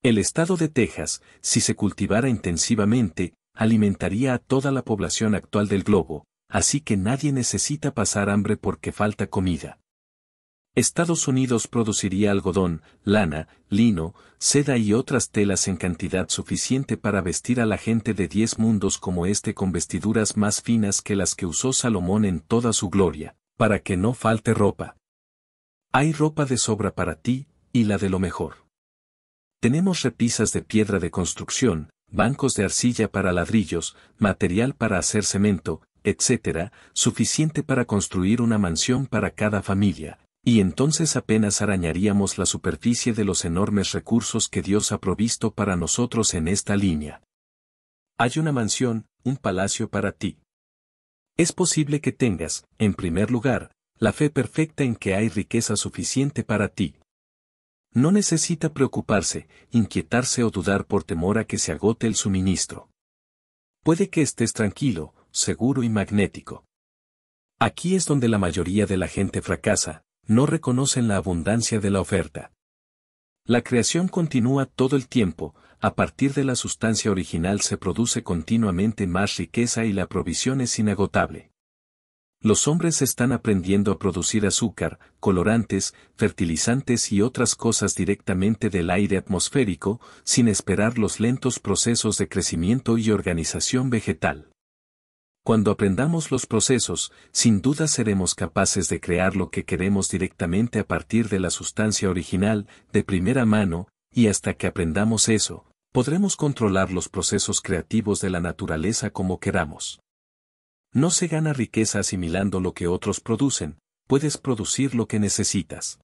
El estado de Texas, si se cultivara intensivamente, alimentaría a toda la población actual del globo, así que nadie necesita pasar hambre porque falta comida. Estados Unidos produciría algodón, lana, lino, seda y otras telas en cantidad suficiente para vestir a la gente de diez mundos como este con vestiduras más finas que las que usó Salomón en toda su gloria, para que no falte ropa. Hay ropa de sobra para ti, y la de lo mejor. Tenemos repisas de piedra de construcción, bancos de arcilla para ladrillos, material para hacer cemento, etc., suficiente para construir una mansión para cada familia, y entonces apenas arañaríamos la superficie de los enormes recursos que Dios ha provisto para nosotros en esta línea. Hay una mansión, un palacio para ti. Es posible que tengas, en primer lugar, la fe perfecta en que hay riqueza suficiente para ti, no necesita preocuparse, inquietarse o dudar por temor a que se agote el suministro. Puede que estés tranquilo, seguro y magnético. Aquí es donde la mayoría de la gente fracasa, no reconocen la abundancia de la oferta. La creación continúa todo el tiempo, a partir de la sustancia original se produce continuamente más riqueza y la provisión es inagotable. Los hombres están aprendiendo a producir azúcar, colorantes, fertilizantes y otras cosas directamente del aire atmosférico, sin esperar los lentos procesos de crecimiento y organización vegetal. Cuando aprendamos los procesos, sin duda seremos capaces de crear lo que queremos directamente a partir de la sustancia original, de primera mano, y hasta que aprendamos eso, podremos controlar los procesos creativos de la naturaleza como queramos. No se gana riqueza asimilando lo que otros producen, puedes producir lo que necesitas.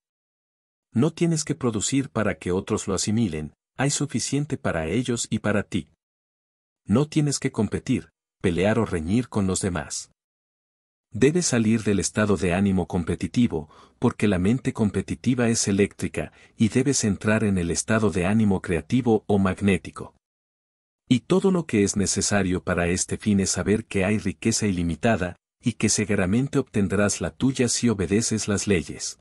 No tienes que producir para que otros lo asimilen, hay suficiente para ellos y para ti. No tienes que competir, pelear o reñir con los demás. Debes salir del estado de ánimo competitivo, porque la mente competitiva es eléctrica, y debes entrar en el estado de ánimo creativo o magnético. Y todo lo que es necesario para este fin es saber que hay riqueza ilimitada, y que seguramente obtendrás la tuya si obedeces las leyes.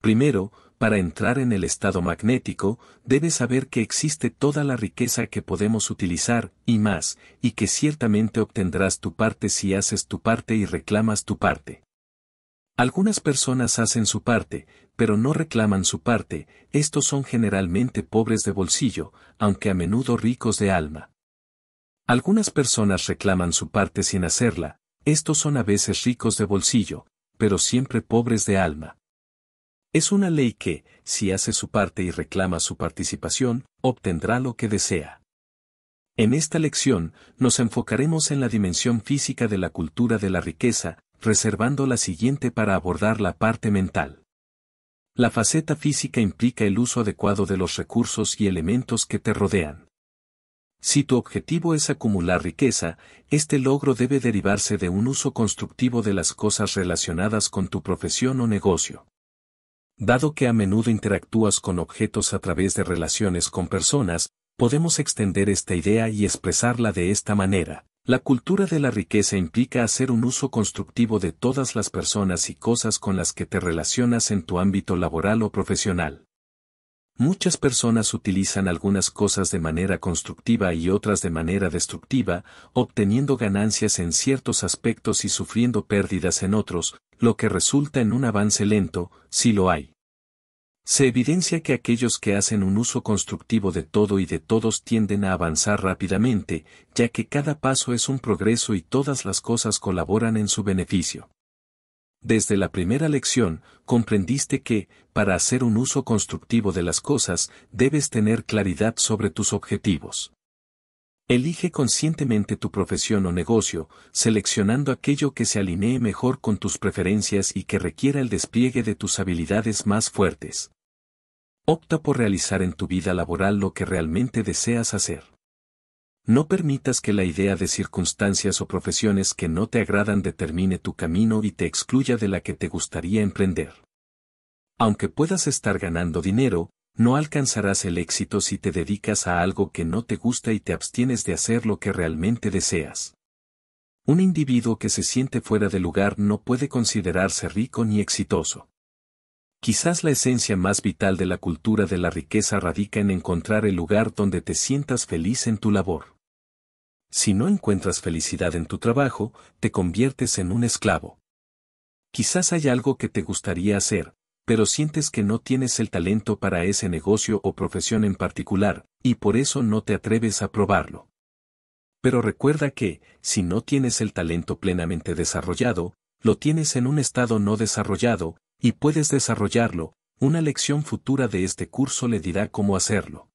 Primero, para entrar en el estado magnético, debes saber que existe toda la riqueza que podemos utilizar, y más, y que ciertamente obtendrás tu parte si haces tu parte y reclamas tu parte. Algunas personas hacen su parte, pero no reclaman su parte, estos son generalmente pobres de bolsillo, aunque a menudo ricos de alma. Algunas personas reclaman su parte sin hacerla, estos son a veces ricos de bolsillo, pero siempre pobres de alma. Es una ley que, si hace su parte y reclama su participación, obtendrá lo que desea. En esta lección, nos enfocaremos en la dimensión física de la cultura de la riqueza, reservando la siguiente para abordar la parte mental. La faceta física implica el uso adecuado de los recursos y elementos que te rodean. Si tu objetivo es acumular riqueza, este logro debe derivarse de un uso constructivo de las cosas relacionadas con tu profesión o negocio. Dado que a menudo interactúas con objetos a través de relaciones con personas, podemos extender esta idea y expresarla de esta manera. La cultura de la riqueza implica hacer un uso constructivo de todas las personas y cosas con las que te relacionas en tu ámbito laboral o profesional. Muchas personas utilizan algunas cosas de manera constructiva y otras de manera destructiva, obteniendo ganancias en ciertos aspectos y sufriendo pérdidas en otros, lo que resulta en un avance lento, si lo hay. Se evidencia que aquellos que hacen un uso constructivo de todo y de todos tienden a avanzar rápidamente, ya que cada paso es un progreso y todas las cosas colaboran en su beneficio. Desde la primera lección, comprendiste que, para hacer un uso constructivo de las cosas, debes tener claridad sobre tus objetivos. Elige conscientemente tu profesión o negocio, seleccionando aquello que se alinee mejor con tus preferencias y que requiera el despliegue de tus habilidades más fuertes. Opta por realizar en tu vida laboral lo que realmente deseas hacer. No permitas que la idea de circunstancias o profesiones que no te agradan determine tu camino y te excluya de la que te gustaría emprender. Aunque puedas estar ganando dinero, no alcanzarás el éxito si te dedicas a algo que no te gusta y te abstienes de hacer lo que realmente deseas. Un individuo que se siente fuera de lugar no puede considerarse rico ni exitoso. Quizás la esencia más vital de la cultura de la riqueza radica en encontrar el lugar donde te sientas feliz en tu labor. Si no encuentras felicidad en tu trabajo, te conviertes en un esclavo. Quizás hay algo que te gustaría hacer, pero sientes que no tienes el talento para ese negocio o profesión en particular, y por eso no te atreves a probarlo. Pero recuerda que, si no tienes el talento plenamente desarrollado, lo tienes en un estado no desarrollado, y puedes desarrollarlo, una lección futura de este curso le dirá cómo hacerlo.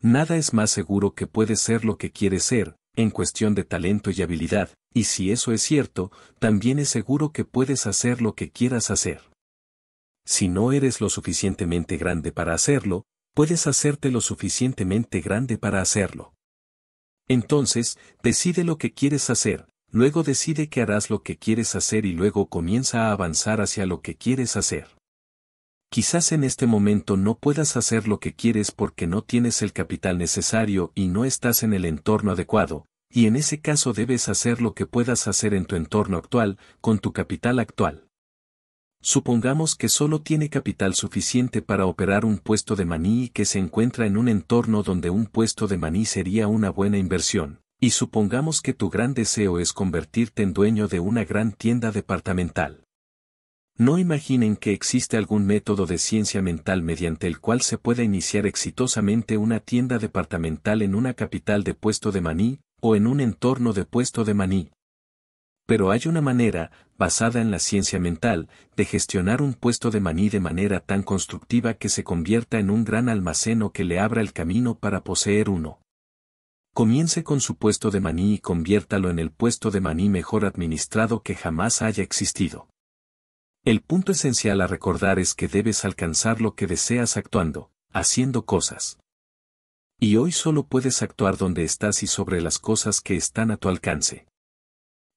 Nada es más seguro que puedes ser lo que quieres ser, en cuestión de talento y habilidad, y si eso es cierto, también es seguro que puedes hacer lo que quieras hacer. Si no eres lo suficientemente grande para hacerlo, puedes hacerte lo suficientemente grande para hacerlo. Entonces, decide lo que quieres hacer, Luego decide que harás lo que quieres hacer y luego comienza a avanzar hacia lo que quieres hacer. Quizás en este momento no puedas hacer lo que quieres porque no tienes el capital necesario y no estás en el entorno adecuado, y en ese caso debes hacer lo que puedas hacer en tu entorno actual, con tu capital actual. Supongamos que solo tiene capital suficiente para operar un puesto de maní y que se encuentra en un entorno donde un puesto de maní sería una buena inversión. Y supongamos que tu gran deseo es convertirte en dueño de una gran tienda departamental. No imaginen que existe algún método de ciencia mental mediante el cual se pueda iniciar exitosamente una tienda departamental en una capital de puesto de maní, o en un entorno de puesto de maní. Pero hay una manera, basada en la ciencia mental, de gestionar un puesto de maní de manera tan constructiva que se convierta en un gran almacén o que le abra el camino para poseer uno. Comience con su puesto de maní y conviértalo en el puesto de maní mejor administrado que jamás haya existido. El punto esencial a recordar es que debes alcanzar lo que deseas actuando, haciendo cosas. Y hoy solo puedes actuar donde estás y sobre las cosas que están a tu alcance.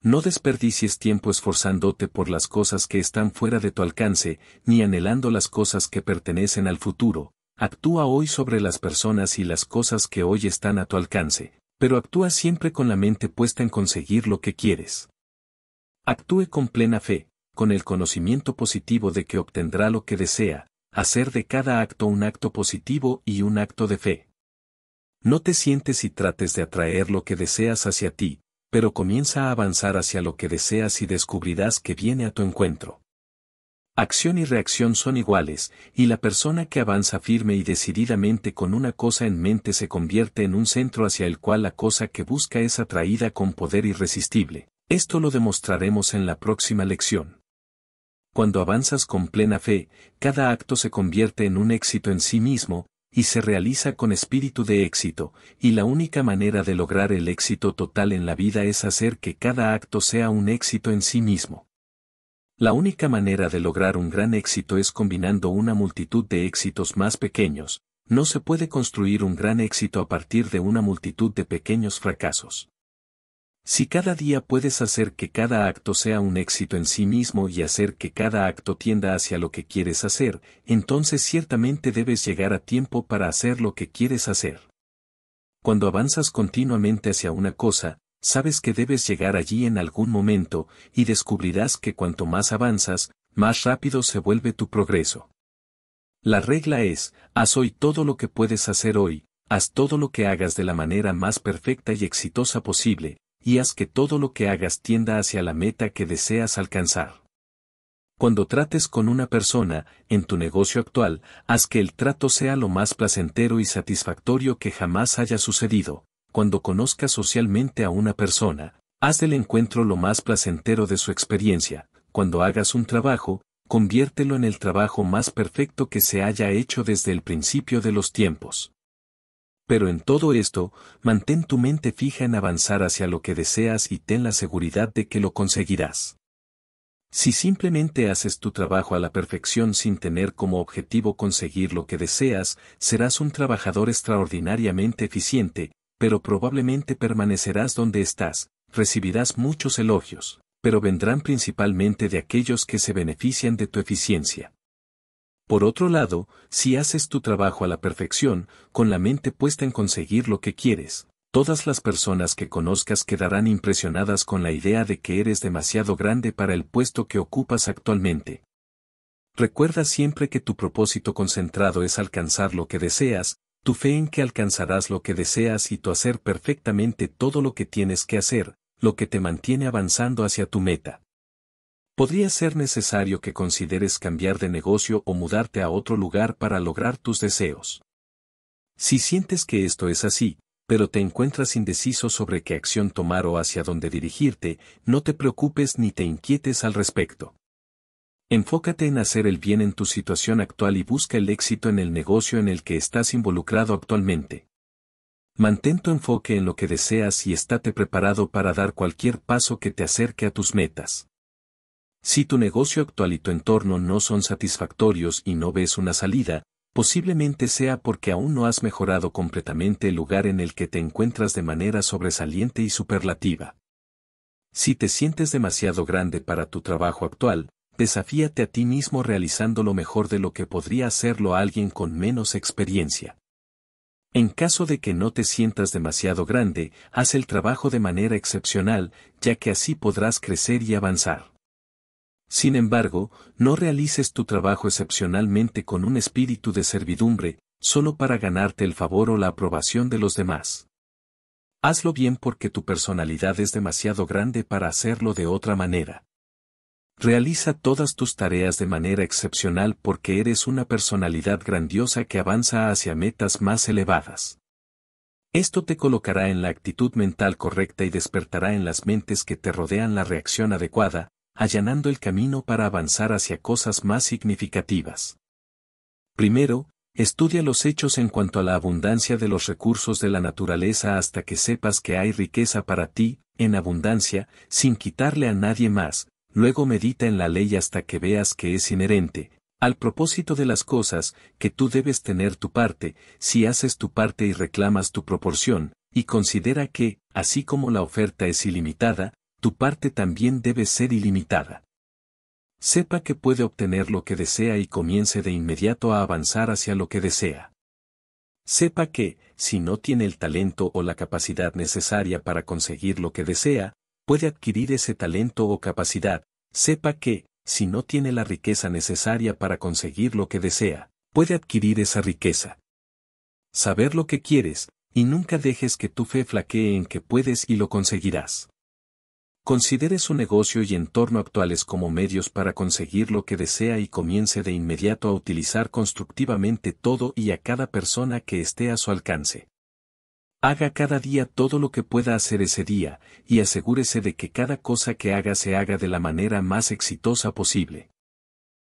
No desperdicies tiempo esforzándote por las cosas que están fuera de tu alcance, ni anhelando las cosas que pertenecen al futuro, Actúa hoy sobre las personas y las cosas que hoy están a tu alcance, pero actúa siempre con la mente puesta en conseguir lo que quieres. Actúe con plena fe, con el conocimiento positivo de que obtendrá lo que desea, hacer de cada acto un acto positivo y un acto de fe. No te sientes y trates de atraer lo que deseas hacia ti, pero comienza a avanzar hacia lo que deseas y descubrirás que viene a tu encuentro. Acción y reacción son iguales, y la persona que avanza firme y decididamente con una cosa en mente se convierte en un centro hacia el cual la cosa que busca es atraída con poder irresistible. Esto lo demostraremos en la próxima lección. Cuando avanzas con plena fe, cada acto se convierte en un éxito en sí mismo, y se realiza con espíritu de éxito, y la única manera de lograr el éxito total en la vida es hacer que cada acto sea un éxito en sí mismo. La única manera de lograr un gran éxito es combinando una multitud de éxitos más pequeños, no se puede construir un gran éxito a partir de una multitud de pequeños fracasos. Si cada día puedes hacer que cada acto sea un éxito en sí mismo y hacer que cada acto tienda hacia lo que quieres hacer, entonces ciertamente debes llegar a tiempo para hacer lo que quieres hacer. Cuando avanzas continuamente hacia una cosa, sabes que debes llegar allí en algún momento, y descubrirás que cuanto más avanzas, más rápido se vuelve tu progreso. La regla es, haz hoy todo lo que puedes hacer hoy, haz todo lo que hagas de la manera más perfecta y exitosa posible, y haz que todo lo que hagas tienda hacia la meta que deseas alcanzar. Cuando trates con una persona, en tu negocio actual, haz que el trato sea lo más placentero y satisfactorio que jamás haya sucedido, cuando conozcas socialmente a una persona, haz del encuentro lo más placentero de su experiencia, cuando hagas un trabajo, conviértelo en el trabajo más perfecto que se haya hecho desde el principio de los tiempos. Pero en todo esto, mantén tu mente fija en avanzar hacia lo que deseas y ten la seguridad de que lo conseguirás. Si simplemente haces tu trabajo a la perfección sin tener como objetivo conseguir lo que deseas, serás un trabajador extraordinariamente eficiente, pero probablemente permanecerás donde estás, recibirás muchos elogios, pero vendrán principalmente de aquellos que se benefician de tu eficiencia. Por otro lado, si haces tu trabajo a la perfección, con la mente puesta en conseguir lo que quieres, todas las personas que conozcas quedarán impresionadas con la idea de que eres demasiado grande para el puesto que ocupas actualmente. Recuerda siempre que tu propósito concentrado es alcanzar lo que deseas, tu fe en que alcanzarás lo que deseas y tu hacer perfectamente todo lo que tienes que hacer, lo que te mantiene avanzando hacia tu meta. Podría ser necesario que consideres cambiar de negocio o mudarte a otro lugar para lograr tus deseos. Si sientes que esto es así, pero te encuentras indeciso sobre qué acción tomar o hacia dónde dirigirte, no te preocupes ni te inquietes al respecto. Enfócate en hacer el bien en tu situación actual y busca el éxito en el negocio en el que estás involucrado actualmente. Mantén tu enfoque en lo que deseas y estate preparado para dar cualquier paso que te acerque a tus metas. Si tu negocio actual y tu entorno no son satisfactorios y no ves una salida, posiblemente sea porque aún no has mejorado completamente el lugar en el que te encuentras de manera sobresaliente y superlativa. Si te sientes demasiado grande para tu trabajo actual, desafíate a ti mismo realizando lo mejor de lo que podría hacerlo alguien con menos experiencia. En caso de que no te sientas demasiado grande, haz el trabajo de manera excepcional, ya que así podrás crecer y avanzar. Sin embargo, no realices tu trabajo excepcionalmente con un espíritu de servidumbre, solo para ganarte el favor o la aprobación de los demás. Hazlo bien porque tu personalidad es demasiado grande para hacerlo de otra manera. Realiza todas tus tareas de manera excepcional porque eres una personalidad grandiosa que avanza hacia metas más elevadas. Esto te colocará en la actitud mental correcta y despertará en las mentes que te rodean la reacción adecuada, allanando el camino para avanzar hacia cosas más significativas. Primero, estudia los hechos en cuanto a la abundancia de los recursos de la naturaleza hasta que sepas que hay riqueza para ti, en abundancia, sin quitarle a nadie más, Luego medita en la ley hasta que veas que es inherente, al propósito de las cosas, que tú debes tener tu parte, si haces tu parte y reclamas tu proporción, y considera que, así como la oferta es ilimitada, tu parte también debe ser ilimitada. Sepa que puede obtener lo que desea y comience de inmediato a avanzar hacia lo que desea. Sepa que, si no tiene el talento o la capacidad necesaria para conseguir lo que desea, puede adquirir ese talento o capacidad, sepa que, si no tiene la riqueza necesaria para conseguir lo que desea, puede adquirir esa riqueza. Saber lo que quieres, y nunca dejes que tu fe flaquee en que puedes y lo conseguirás. Considere su negocio y entorno actuales como medios para conseguir lo que desea y comience de inmediato a utilizar constructivamente todo y a cada persona que esté a su alcance. Haga cada día todo lo que pueda hacer ese día, y asegúrese de que cada cosa que haga se haga de la manera más exitosa posible.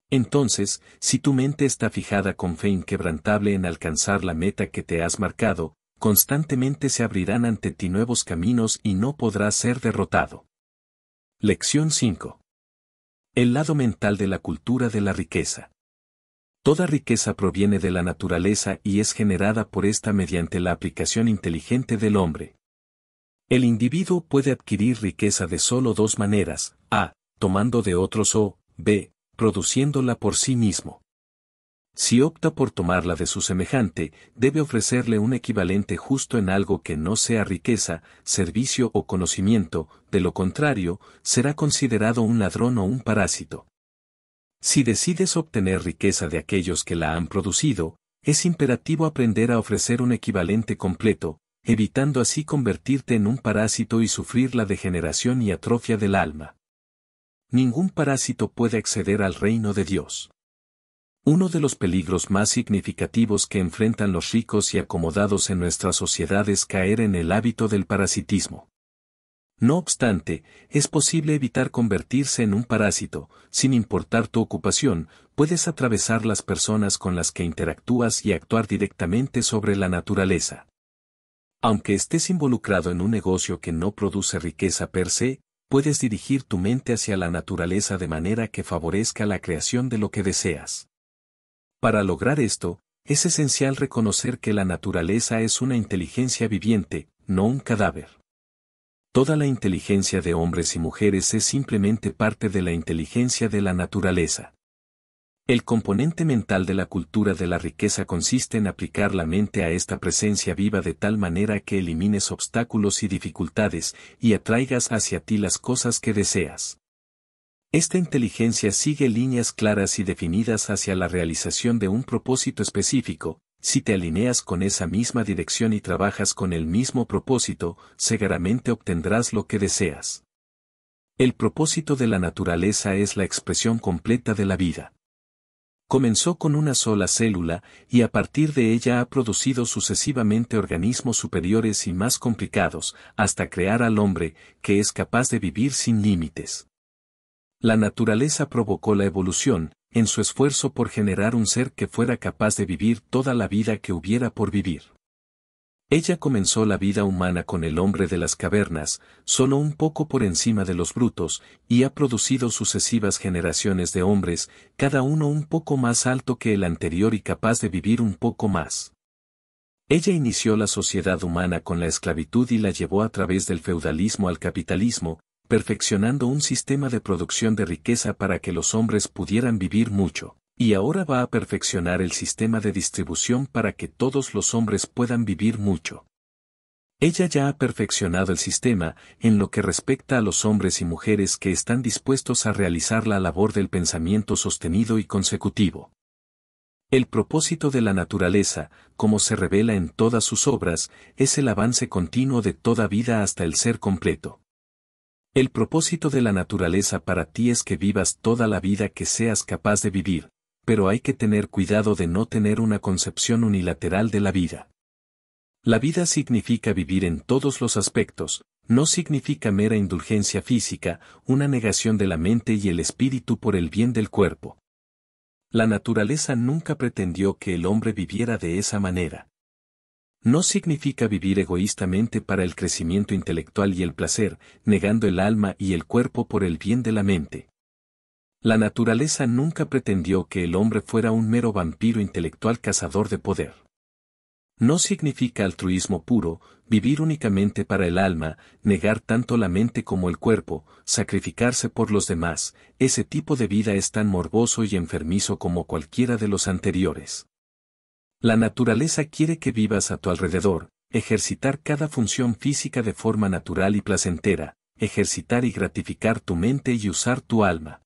Entonces, si tu mente está fijada con fe inquebrantable en alcanzar la meta que te has marcado, constantemente se abrirán ante ti nuevos caminos y no podrás ser derrotado. Lección 5. El lado mental de la cultura de la riqueza. Toda riqueza proviene de la naturaleza y es generada por esta mediante la aplicación inteligente del hombre. El individuo puede adquirir riqueza de solo dos maneras, a, tomando de otros o, b, produciéndola por sí mismo. Si opta por tomarla de su semejante, debe ofrecerle un equivalente justo en algo que no sea riqueza, servicio o conocimiento, de lo contrario, será considerado un ladrón o un parásito. Si decides obtener riqueza de aquellos que la han producido, es imperativo aprender a ofrecer un equivalente completo, evitando así convertirte en un parásito y sufrir la degeneración y atrofia del alma. Ningún parásito puede acceder al reino de Dios. Uno de los peligros más significativos que enfrentan los ricos y acomodados en nuestras sociedad es caer en el hábito del parasitismo. No obstante, es posible evitar convertirse en un parásito, sin importar tu ocupación, puedes atravesar las personas con las que interactúas y actuar directamente sobre la naturaleza. Aunque estés involucrado en un negocio que no produce riqueza per se, puedes dirigir tu mente hacia la naturaleza de manera que favorezca la creación de lo que deseas. Para lograr esto, es esencial reconocer que la naturaleza es una inteligencia viviente, no un cadáver. Toda la inteligencia de hombres y mujeres es simplemente parte de la inteligencia de la naturaleza. El componente mental de la cultura de la riqueza consiste en aplicar la mente a esta presencia viva de tal manera que elimines obstáculos y dificultades y atraigas hacia ti las cosas que deseas. Esta inteligencia sigue líneas claras y definidas hacia la realización de un propósito específico, si te alineas con esa misma dirección y trabajas con el mismo propósito, seguramente obtendrás lo que deseas. El propósito de la naturaleza es la expresión completa de la vida. Comenzó con una sola célula y a partir de ella ha producido sucesivamente organismos superiores y más complicados, hasta crear al hombre, que es capaz de vivir sin límites. La naturaleza provocó la evolución, en su esfuerzo por generar un ser que fuera capaz de vivir toda la vida que hubiera por vivir. Ella comenzó la vida humana con el hombre de las cavernas, solo un poco por encima de los brutos, y ha producido sucesivas generaciones de hombres, cada uno un poco más alto que el anterior y capaz de vivir un poco más. Ella inició la sociedad humana con la esclavitud y la llevó a través del feudalismo al capitalismo, perfeccionando un sistema de producción de riqueza para que los hombres pudieran vivir mucho, y ahora va a perfeccionar el sistema de distribución para que todos los hombres puedan vivir mucho. Ella ya ha perfeccionado el sistema en lo que respecta a los hombres y mujeres que están dispuestos a realizar la labor del pensamiento sostenido y consecutivo. El propósito de la naturaleza, como se revela en todas sus obras, es el avance continuo de toda vida hasta el ser completo. El propósito de la naturaleza para ti es que vivas toda la vida que seas capaz de vivir, pero hay que tener cuidado de no tener una concepción unilateral de la vida. La vida significa vivir en todos los aspectos, no significa mera indulgencia física, una negación de la mente y el espíritu por el bien del cuerpo. La naturaleza nunca pretendió que el hombre viviera de esa manera. No significa vivir egoístamente para el crecimiento intelectual y el placer, negando el alma y el cuerpo por el bien de la mente. La naturaleza nunca pretendió que el hombre fuera un mero vampiro intelectual cazador de poder. No significa altruismo puro, vivir únicamente para el alma, negar tanto la mente como el cuerpo, sacrificarse por los demás, ese tipo de vida es tan morboso y enfermizo como cualquiera de los anteriores. La naturaleza quiere que vivas a tu alrededor, ejercitar cada función física de forma natural y placentera, ejercitar y gratificar tu mente y usar tu alma.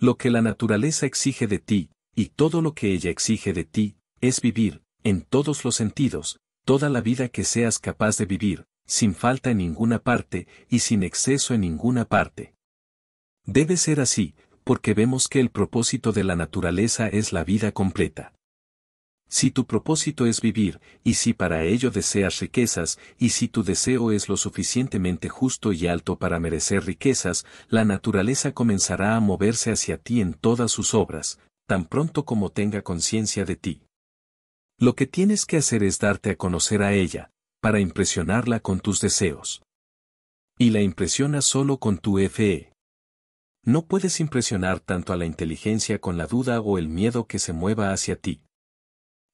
Lo que la naturaleza exige de ti, y todo lo que ella exige de ti, es vivir, en todos los sentidos, toda la vida que seas capaz de vivir, sin falta en ninguna parte y sin exceso en ninguna parte. Debe ser así, porque vemos que el propósito de la naturaleza es la vida completa. Si tu propósito es vivir, y si para ello deseas riquezas, y si tu deseo es lo suficientemente justo y alto para merecer riquezas, la naturaleza comenzará a moverse hacia ti en todas sus obras, tan pronto como tenga conciencia de ti. Lo que tienes que hacer es darte a conocer a ella, para impresionarla con tus deseos. Y la impresiona solo con tu FE. No puedes impresionar tanto a la inteligencia con la duda o el miedo que se mueva hacia ti.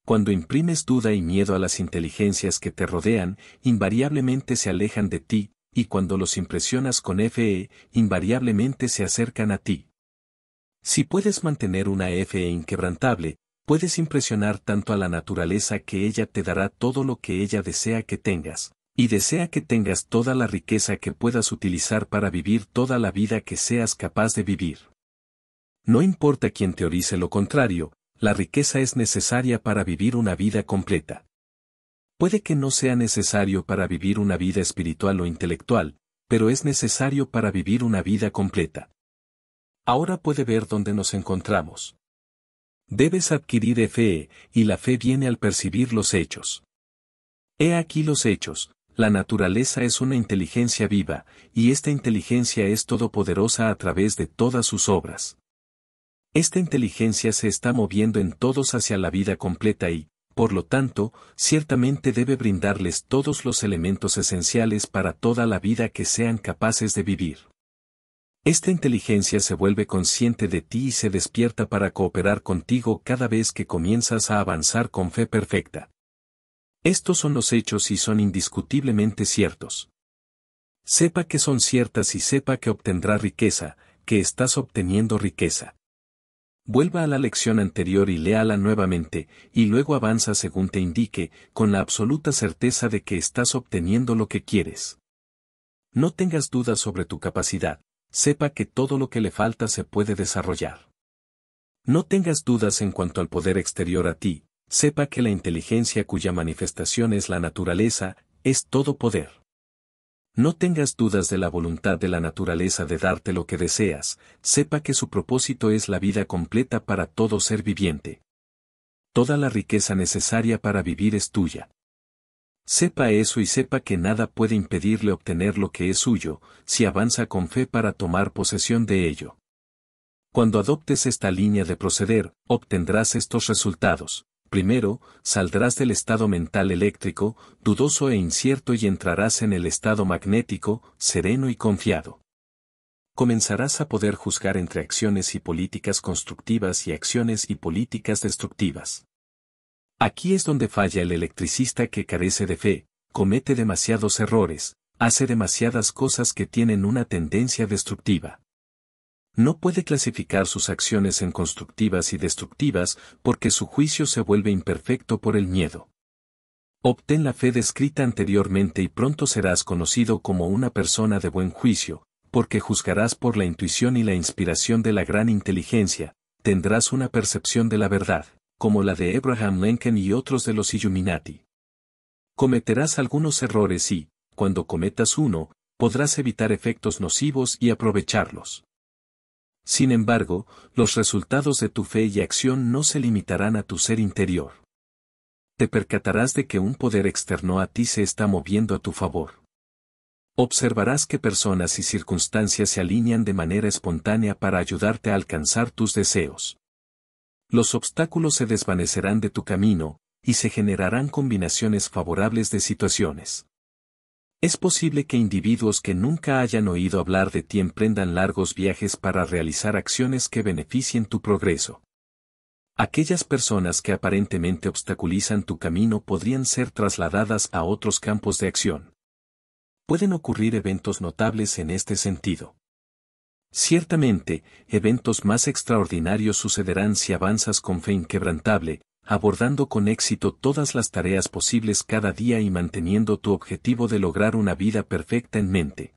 Cuando imprimes duda y miedo a las inteligencias que te rodean, invariablemente se alejan de ti, y cuando los impresionas con FE, invariablemente se acercan a ti. Si puedes mantener una FE inquebrantable, puedes impresionar tanto a la naturaleza que ella te dará todo lo que ella desea que tengas, y desea que tengas toda la riqueza que puedas utilizar para vivir toda la vida que seas capaz de vivir. No importa quien teorice lo contrario, la riqueza es necesaria para vivir una vida completa. Puede que no sea necesario para vivir una vida espiritual o intelectual, pero es necesario para vivir una vida completa. Ahora puede ver dónde nos encontramos. Debes adquirir e fe, y la fe viene al percibir los hechos. He aquí los hechos, la naturaleza es una inteligencia viva, y esta inteligencia es todopoderosa a través de todas sus obras. Esta inteligencia se está moviendo en todos hacia la vida completa y, por lo tanto, ciertamente debe brindarles todos los elementos esenciales para toda la vida que sean capaces de vivir. Esta inteligencia se vuelve consciente de ti y se despierta para cooperar contigo cada vez que comienzas a avanzar con fe perfecta. Estos son los hechos y son indiscutiblemente ciertos. Sepa que son ciertas y sepa que obtendrá riqueza, que estás obteniendo riqueza. Vuelva a la lección anterior y léala nuevamente, y luego avanza según te indique, con la absoluta certeza de que estás obteniendo lo que quieres. No tengas dudas sobre tu capacidad, sepa que todo lo que le falta se puede desarrollar. No tengas dudas en cuanto al poder exterior a ti, sepa que la inteligencia cuya manifestación es la naturaleza, es todo poder. No tengas dudas de la voluntad de la naturaleza de darte lo que deseas, sepa que su propósito es la vida completa para todo ser viviente. Toda la riqueza necesaria para vivir es tuya. Sepa eso y sepa que nada puede impedirle obtener lo que es suyo, si avanza con fe para tomar posesión de ello. Cuando adoptes esta línea de proceder, obtendrás estos resultados. Primero, saldrás del estado mental eléctrico, dudoso e incierto y entrarás en el estado magnético, sereno y confiado. Comenzarás a poder juzgar entre acciones y políticas constructivas y acciones y políticas destructivas. Aquí es donde falla el electricista que carece de fe, comete demasiados errores, hace demasiadas cosas que tienen una tendencia destructiva no puede clasificar sus acciones en constructivas y destructivas porque su juicio se vuelve imperfecto por el miedo. Obtén la fe descrita anteriormente y pronto serás conocido como una persona de buen juicio, porque juzgarás por la intuición y la inspiración de la gran inteligencia, tendrás una percepción de la verdad, como la de Abraham Lincoln y otros de los Illuminati. Cometerás algunos errores y, cuando cometas uno, podrás evitar efectos nocivos y aprovecharlos. Sin embargo, los resultados de tu fe y acción no se limitarán a tu ser interior. Te percatarás de que un poder externo a ti se está moviendo a tu favor. Observarás que personas y circunstancias se alinean de manera espontánea para ayudarte a alcanzar tus deseos. Los obstáculos se desvanecerán de tu camino, y se generarán combinaciones favorables de situaciones. Es posible que individuos que nunca hayan oído hablar de ti emprendan largos viajes para realizar acciones que beneficien tu progreso. Aquellas personas que aparentemente obstaculizan tu camino podrían ser trasladadas a otros campos de acción. Pueden ocurrir eventos notables en este sentido. Ciertamente, eventos más extraordinarios sucederán si avanzas con fe inquebrantable, abordando con éxito todas las tareas posibles cada día y manteniendo tu objetivo de lograr una vida perfecta en mente.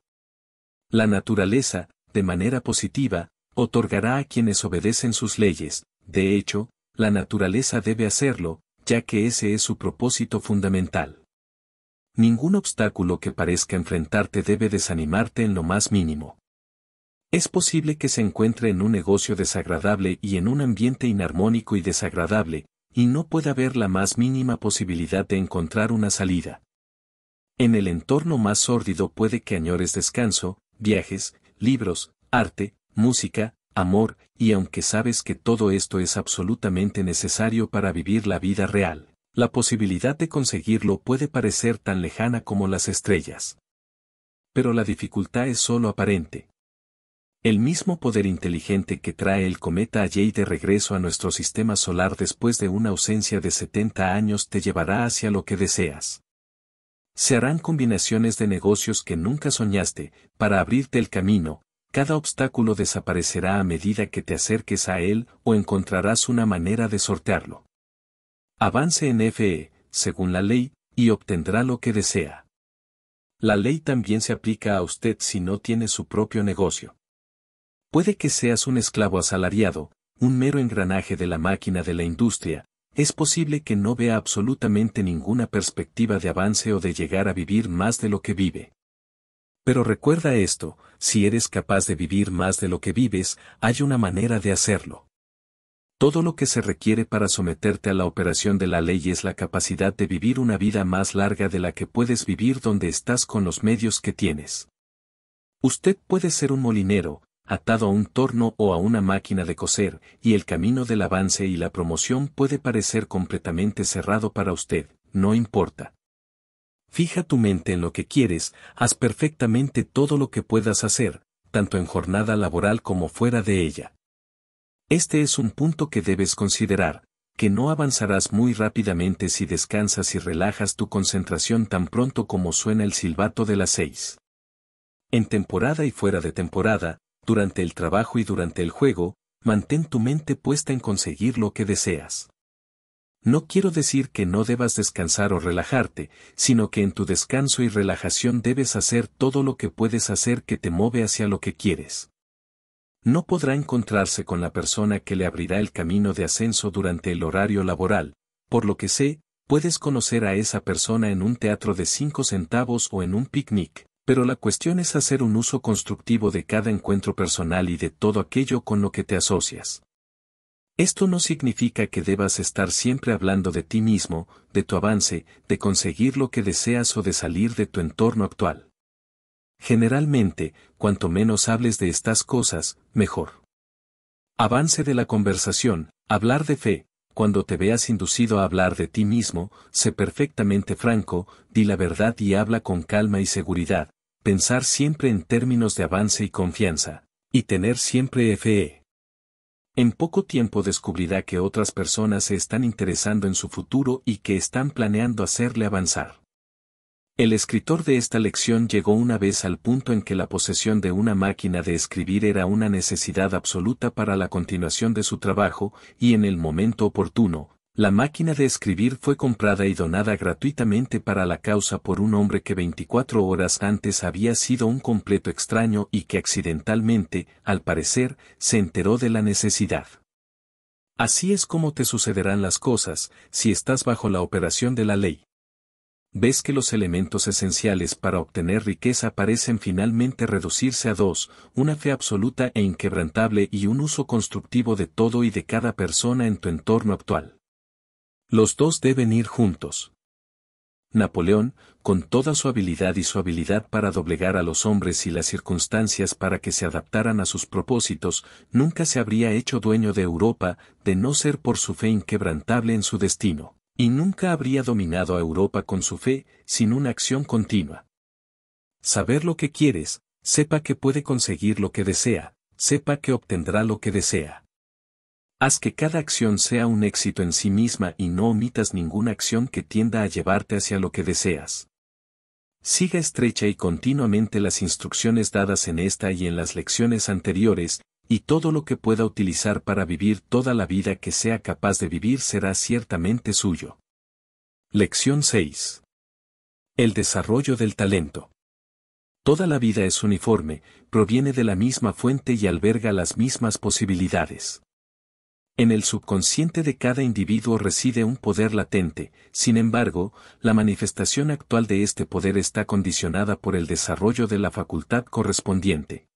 La naturaleza, de manera positiva, otorgará a quienes obedecen sus leyes, de hecho, la naturaleza debe hacerlo, ya que ese es su propósito fundamental. Ningún obstáculo que parezca enfrentarte debe desanimarte en lo más mínimo. Es posible que se encuentre en un negocio desagradable y en un ambiente inarmónico y desagradable, y no puede haber la más mínima posibilidad de encontrar una salida. En el entorno más sórdido puede que añores descanso, viajes, libros, arte, música, amor, y aunque sabes que todo esto es absolutamente necesario para vivir la vida real, la posibilidad de conseguirlo puede parecer tan lejana como las estrellas. Pero la dificultad es sólo aparente, el mismo poder inteligente que trae el cometa Jay de regreso a nuestro sistema solar después de una ausencia de 70 años te llevará hacia lo que deseas. Se harán combinaciones de negocios que nunca soñaste, para abrirte el camino, cada obstáculo desaparecerá a medida que te acerques a él o encontrarás una manera de sortearlo. Avance en FE, según la ley, y obtendrá lo que desea. La ley también se aplica a usted si no tiene su propio negocio. Puede que seas un esclavo asalariado, un mero engranaje de la máquina de la industria, es posible que no vea absolutamente ninguna perspectiva de avance o de llegar a vivir más de lo que vive. Pero recuerda esto, si eres capaz de vivir más de lo que vives, hay una manera de hacerlo. Todo lo que se requiere para someterte a la operación de la ley es la capacidad de vivir una vida más larga de la que puedes vivir donde estás con los medios que tienes. Usted puede ser un molinero, atado a un torno o a una máquina de coser, y el camino del avance y la promoción puede parecer completamente cerrado para usted, no importa. Fija tu mente en lo que quieres, haz perfectamente todo lo que puedas hacer, tanto en jornada laboral como fuera de ella. Este es un punto que debes considerar, que no avanzarás muy rápidamente si descansas y relajas tu concentración tan pronto como suena el silbato de las seis. En temporada y fuera de temporada, durante el trabajo y durante el juego, mantén tu mente puesta en conseguir lo que deseas. No quiero decir que no debas descansar o relajarte, sino que en tu descanso y relajación debes hacer todo lo que puedes hacer que te mueve hacia lo que quieres. No podrá encontrarse con la persona que le abrirá el camino de ascenso durante el horario laboral, por lo que sé, puedes conocer a esa persona en un teatro de cinco centavos o en un picnic pero la cuestión es hacer un uso constructivo de cada encuentro personal y de todo aquello con lo que te asocias. Esto no significa que debas estar siempre hablando de ti mismo, de tu avance, de conseguir lo que deseas o de salir de tu entorno actual. Generalmente, cuanto menos hables de estas cosas, mejor. Avance de la conversación, hablar de fe, cuando te veas inducido a hablar de ti mismo, sé perfectamente franco, di la verdad y habla con calma y seguridad, pensar siempre en términos de avance y confianza, y tener siempre fe. En poco tiempo descubrirá que otras personas se están interesando en su futuro y que están planeando hacerle avanzar. El escritor de esta lección llegó una vez al punto en que la posesión de una máquina de escribir era una necesidad absoluta para la continuación de su trabajo, y en el momento oportuno, la máquina de escribir fue comprada y donada gratuitamente para la causa por un hombre que 24 horas antes había sido un completo extraño y que accidentalmente, al parecer, se enteró de la necesidad. Así es como te sucederán las cosas si estás bajo la operación de la ley. Ves que los elementos esenciales para obtener riqueza parecen finalmente reducirse a dos, una fe absoluta e inquebrantable y un uso constructivo de todo y de cada persona en tu entorno actual. Los dos deben ir juntos. Napoleón, con toda su habilidad y su habilidad para doblegar a los hombres y las circunstancias para que se adaptaran a sus propósitos, nunca se habría hecho dueño de Europa de no ser por su fe inquebrantable en su destino, y nunca habría dominado a Europa con su fe sin una acción continua. Saber lo que quieres, sepa que puede conseguir lo que desea, sepa que obtendrá lo que desea. Haz que cada acción sea un éxito en sí misma y no omitas ninguna acción que tienda a llevarte hacia lo que deseas. Siga estrecha y continuamente las instrucciones dadas en esta y en las lecciones anteriores, y todo lo que pueda utilizar para vivir toda la vida que sea capaz de vivir será ciertamente suyo. Lección 6. El desarrollo del talento. Toda la vida es uniforme, proviene de la misma fuente y alberga las mismas posibilidades. En el subconsciente de cada individuo reside un poder latente, sin embargo, la manifestación actual de este poder está condicionada por el desarrollo de la facultad correspondiente.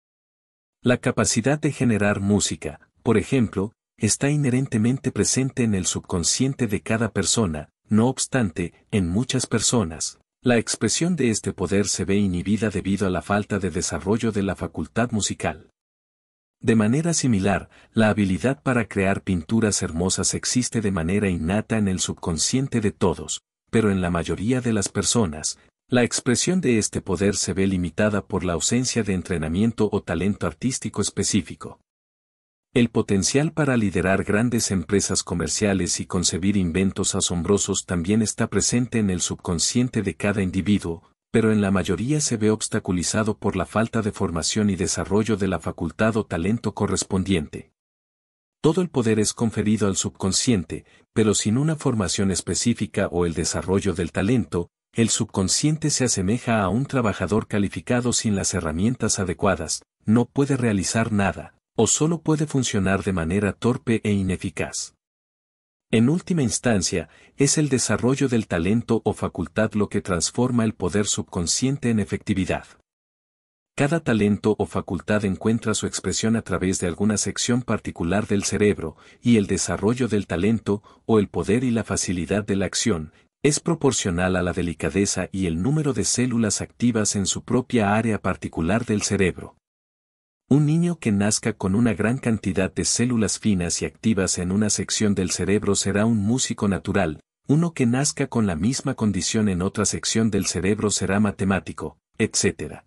La capacidad de generar música, por ejemplo, está inherentemente presente en el subconsciente de cada persona, no obstante, en muchas personas, la expresión de este poder se ve inhibida debido a la falta de desarrollo de la facultad musical. De manera similar, la habilidad para crear pinturas hermosas existe de manera innata en el subconsciente de todos, pero en la mayoría de las personas, la expresión de este poder se ve limitada por la ausencia de entrenamiento o talento artístico específico. El potencial para liderar grandes empresas comerciales y concebir inventos asombrosos también está presente en el subconsciente de cada individuo, pero en la mayoría se ve obstaculizado por la falta de formación y desarrollo de la facultad o talento correspondiente. Todo el poder es conferido al subconsciente, pero sin una formación específica o el desarrollo del talento, el subconsciente se asemeja a un trabajador calificado sin las herramientas adecuadas, no puede realizar nada, o solo puede funcionar de manera torpe e ineficaz. En última instancia, es el desarrollo del talento o facultad lo que transforma el poder subconsciente en efectividad. Cada talento o facultad encuentra su expresión a través de alguna sección particular del cerebro, y el desarrollo del talento, o el poder y la facilidad de la acción, es proporcional a la delicadeza y el número de células activas en su propia área particular del cerebro. Un niño que nazca con una gran cantidad de células finas y activas en una sección del cerebro será un músico natural, uno que nazca con la misma condición en otra sección del cerebro será matemático, etc.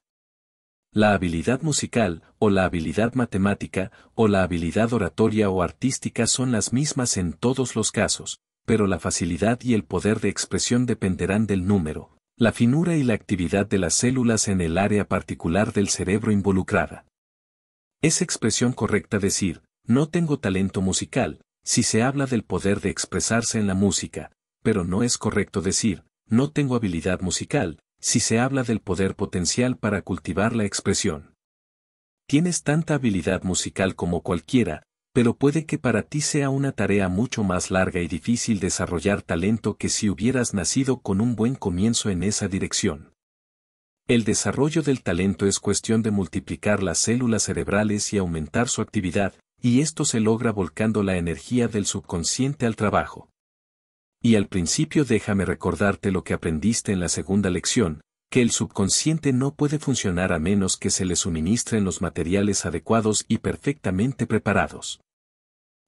La habilidad musical, o la habilidad matemática, o la habilidad oratoria o artística son las mismas en todos los casos, pero la facilidad y el poder de expresión dependerán del número, la finura y la actividad de las células en el área particular del cerebro involucrada. Es expresión correcta decir, no tengo talento musical, si se habla del poder de expresarse en la música, pero no es correcto decir, no tengo habilidad musical, si se habla del poder potencial para cultivar la expresión. Tienes tanta habilidad musical como cualquiera, pero puede que para ti sea una tarea mucho más larga y difícil desarrollar talento que si hubieras nacido con un buen comienzo en esa dirección. El desarrollo del talento es cuestión de multiplicar las células cerebrales y aumentar su actividad, y esto se logra volcando la energía del subconsciente al trabajo. Y al principio déjame recordarte lo que aprendiste en la segunda lección, que el subconsciente no puede funcionar a menos que se le suministren los materiales adecuados y perfectamente preparados.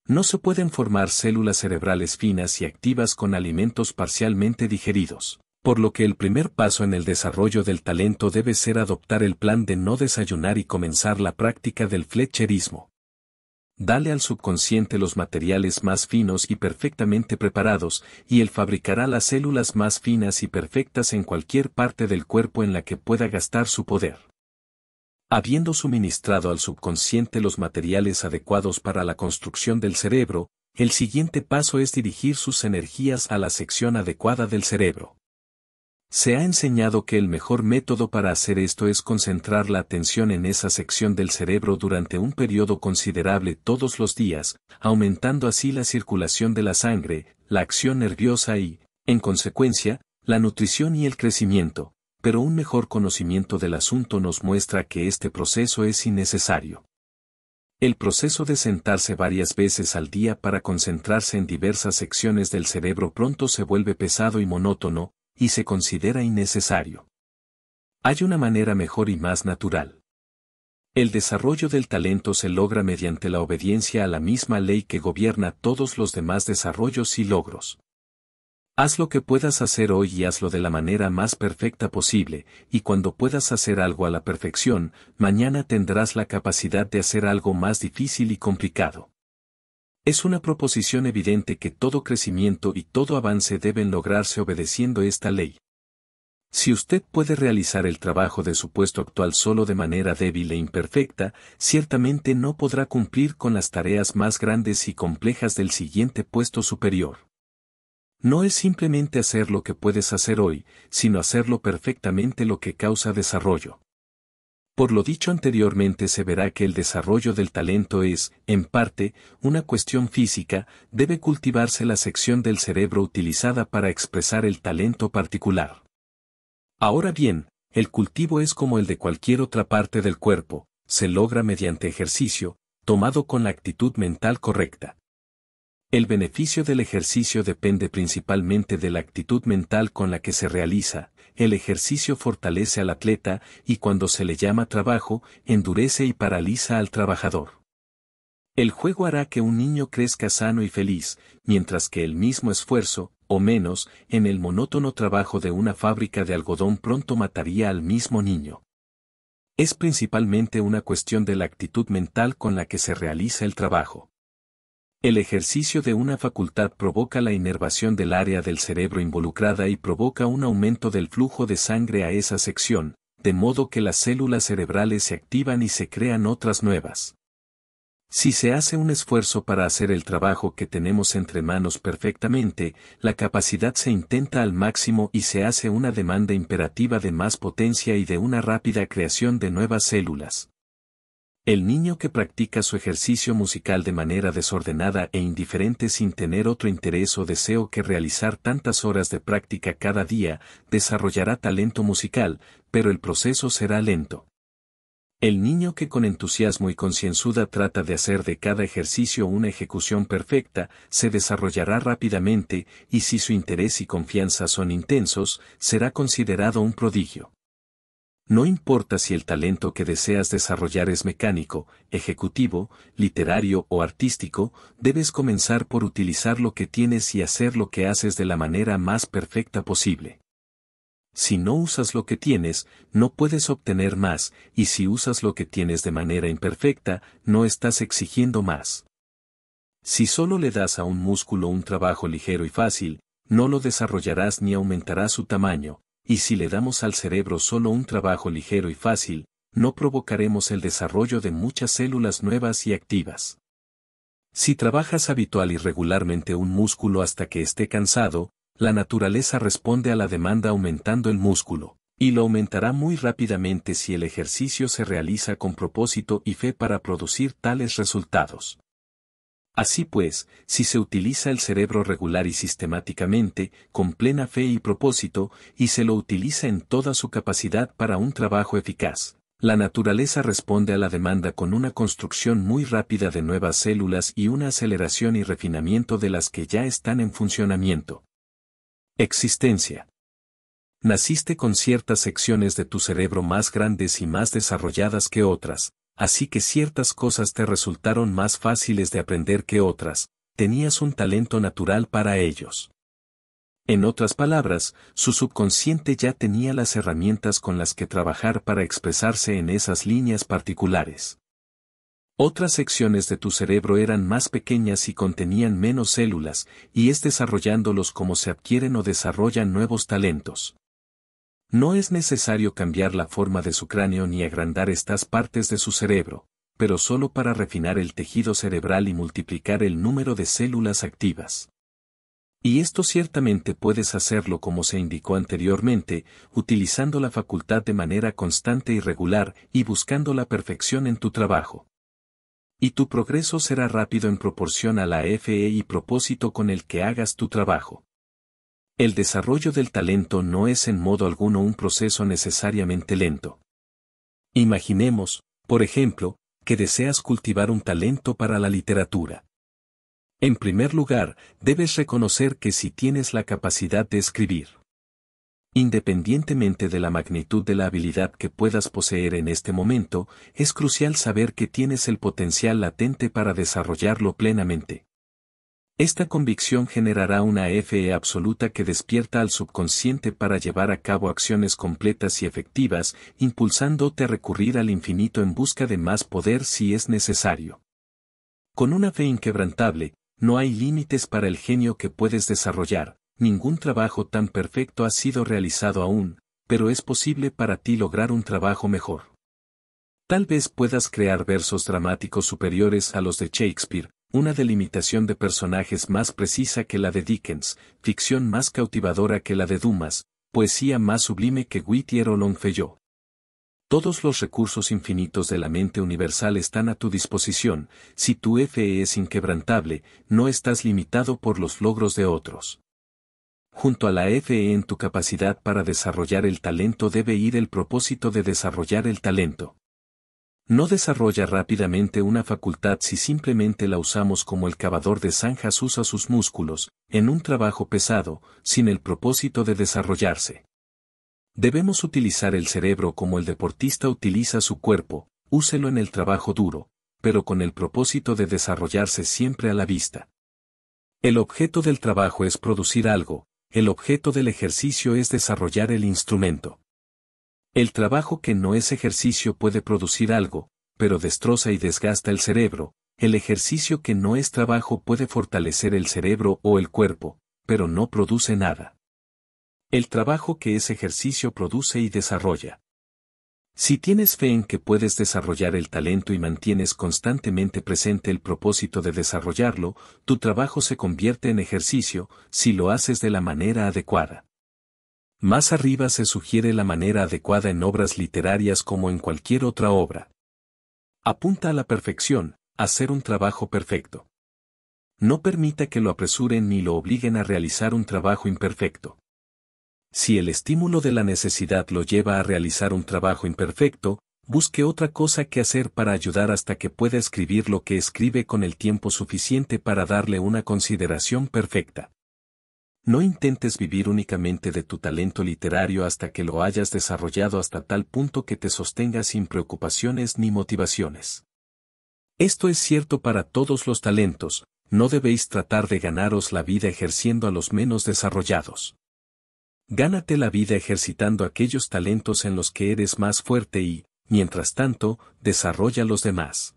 No se pueden formar células cerebrales finas y activas con alimentos parcialmente digeridos por lo que el primer paso en el desarrollo del talento debe ser adoptar el plan de no desayunar y comenzar la práctica del fletcherismo. Dale al subconsciente los materiales más finos y perfectamente preparados, y él fabricará las células más finas y perfectas en cualquier parte del cuerpo en la que pueda gastar su poder. Habiendo suministrado al subconsciente los materiales adecuados para la construcción del cerebro, el siguiente paso es dirigir sus energías a la sección adecuada del cerebro. Se ha enseñado que el mejor método para hacer esto es concentrar la atención en esa sección del cerebro durante un periodo considerable todos los días, aumentando así la circulación de la sangre, la acción nerviosa y, en consecuencia, la nutrición y el crecimiento, pero un mejor conocimiento del asunto nos muestra que este proceso es innecesario. El proceso de sentarse varias veces al día para concentrarse en diversas secciones del cerebro pronto se vuelve pesado y monótono, y se considera innecesario. Hay una manera mejor y más natural. El desarrollo del talento se logra mediante la obediencia a la misma ley que gobierna todos los demás desarrollos y logros. Haz lo que puedas hacer hoy y hazlo de la manera más perfecta posible, y cuando puedas hacer algo a la perfección, mañana tendrás la capacidad de hacer algo más difícil y complicado. Es una proposición evidente que todo crecimiento y todo avance deben lograrse obedeciendo esta ley. Si usted puede realizar el trabajo de su puesto actual solo de manera débil e imperfecta, ciertamente no podrá cumplir con las tareas más grandes y complejas del siguiente puesto superior. No es simplemente hacer lo que puedes hacer hoy, sino hacerlo perfectamente lo que causa desarrollo. Por lo dicho anteriormente se verá que el desarrollo del talento es, en parte, una cuestión física, debe cultivarse la sección del cerebro utilizada para expresar el talento particular. Ahora bien, el cultivo es como el de cualquier otra parte del cuerpo, se logra mediante ejercicio, tomado con la actitud mental correcta. El beneficio del ejercicio depende principalmente de la actitud mental con la que se realiza, el ejercicio fortalece al atleta y cuando se le llama trabajo, endurece y paraliza al trabajador. El juego hará que un niño crezca sano y feliz, mientras que el mismo esfuerzo, o menos, en el monótono trabajo de una fábrica de algodón pronto mataría al mismo niño. Es principalmente una cuestión de la actitud mental con la que se realiza el trabajo. El ejercicio de una facultad provoca la inervación del área del cerebro involucrada y provoca un aumento del flujo de sangre a esa sección, de modo que las células cerebrales se activan y se crean otras nuevas. Si se hace un esfuerzo para hacer el trabajo que tenemos entre manos perfectamente, la capacidad se intenta al máximo y se hace una demanda imperativa de más potencia y de una rápida creación de nuevas células. El niño que practica su ejercicio musical de manera desordenada e indiferente sin tener otro interés o deseo que realizar tantas horas de práctica cada día, desarrollará talento musical, pero el proceso será lento. El niño que con entusiasmo y concienzuda trata de hacer de cada ejercicio una ejecución perfecta, se desarrollará rápidamente, y si su interés y confianza son intensos, será considerado un prodigio. No importa si el talento que deseas desarrollar es mecánico, ejecutivo, literario o artístico, debes comenzar por utilizar lo que tienes y hacer lo que haces de la manera más perfecta posible. Si no usas lo que tienes, no puedes obtener más, y si usas lo que tienes de manera imperfecta, no estás exigiendo más. Si solo le das a un músculo un trabajo ligero y fácil, no lo desarrollarás ni aumentará su tamaño, y si le damos al cerebro solo un trabajo ligero y fácil, no provocaremos el desarrollo de muchas células nuevas y activas. Si trabajas habitual y regularmente un músculo hasta que esté cansado, la naturaleza responde a la demanda aumentando el músculo, y lo aumentará muy rápidamente si el ejercicio se realiza con propósito y fe para producir tales resultados. Así pues, si se utiliza el cerebro regular y sistemáticamente, con plena fe y propósito, y se lo utiliza en toda su capacidad para un trabajo eficaz, la naturaleza responde a la demanda con una construcción muy rápida de nuevas células y una aceleración y refinamiento de las que ya están en funcionamiento. Existencia. Naciste con ciertas secciones de tu cerebro más grandes y más desarrolladas que otras, así que ciertas cosas te resultaron más fáciles de aprender que otras, tenías un talento natural para ellos. En otras palabras, su subconsciente ya tenía las herramientas con las que trabajar para expresarse en esas líneas particulares. Otras secciones de tu cerebro eran más pequeñas y contenían menos células, y es desarrollándolos como se adquieren o desarrollan nuevos talentos. No es necesario cambiar la forma de su cráneo ni agrandar estas partes de su cerebro, pero solo para refinar el tejido cerebral y multiplicar el número de células activas. Y esto ciertamente puedes hacerlo como se indicó anteriormente, utilizando la facultad de manera constante y regular y buscando la perfección en tu trabajo. Y tu progreso será rápido en proporción a la FE y propósito con el que hagas tu trabajo. El desarrollo del talento no es en modo alguno un proceso necesariamente lento. Imaginemos, por ejemplo, que deseas cultivar un talento para la literatura. En primer lugar, debes reconocer que si tienes la capacidad de escribir, Independientemente de la magnitud de la habilidad que puedas poseer en este momento, es crucial saber que tienes el potencial latente para desarrollarlo plenamente. Esta convicción generará una fe absoluta que despierta al subconsciente para llevar a cabo acciones completas y efectivas, impulsándote a recurrir al infinito en busca de más poder si es necesario. Con una fe inquebrantable, no hay límites para el genio que puedes desarrollar, ningún trabajo tan perfecto ha sido realizado aún, pero es posible para ti lograr un trabajo mejor. Tal vez puedas crear versos dramáticos superiores a los de Shakespeare, una delimitación de personajes más precisa que la de Dickens, ficción más cautivadora que la de Dumas, poesía más sublime que Whittier o Longfellow. Todos los recursos infinitos de la mente universal están a tu disposición, si tu fe es inquebrantable, no estás limitado por los logros de otros. Junto a la fe en tu capacidad para desarrollar el talento debe ir el propósito de desarrollar el talento no desarrolla rápidamente una facultad si simplemente la usamos como el cavador de zanjas usa sus músculos, en un trabajo pesado, sin el propósito de desarrollarse. Debemos utilizar el cerebro como el deportista utiliza su cuerpo, úselo en el trabajo duro, pero con el propósito de desarrollarse siempre a la vista. El objeto del trabajo es producir algo, el objeto del ejercicio es desarrollar el instrumento. El trabajo que no es ejercicio puede producir algo, pero destroza y desgasta el cerebro, el ejercicio que no es trabajo puede fortalecer el cerebro o el cuerpo, pero no produce nada. El trabajo que es ejercicio produce y desarrolla. Si tienes fe en que puedes desarrollar el talento y mantienes constantemente presente el propósito de desarrollarlo, tu trabajo se convierte en ejercicio si lo haces de la manera adecuada. Más arriba se sugiere la manera adecuada en obras literarias como en cualquier otra obra. Apunta a la perfección, hacer un trabajo perfecto. No permita que lo apresuren ni lo obliguen a realizar un trabajo imperfecto. Si el estímulo de la necesidad lo lleva a realizar un trabajo imperfecto, busque otra cosa que hacer para ayudar hasta que pueda escribir lo que escribe con el tiempo suficiente para darle una consideración perfecta. No intentes vivir únicamente de tu talento literario hasta que lo hayas desarrollado hasta tal punto que te sostenga sin preocupaciones ni motivaciones. Esto es cierto para todos los talentos, no debéis tratar de ganaros la vida ejerciendo a los menos desarrollados. Gánate la vida ejercitando aquellos talentos en los que eres más fuerte y, mientras tanto, desarrolla los demás.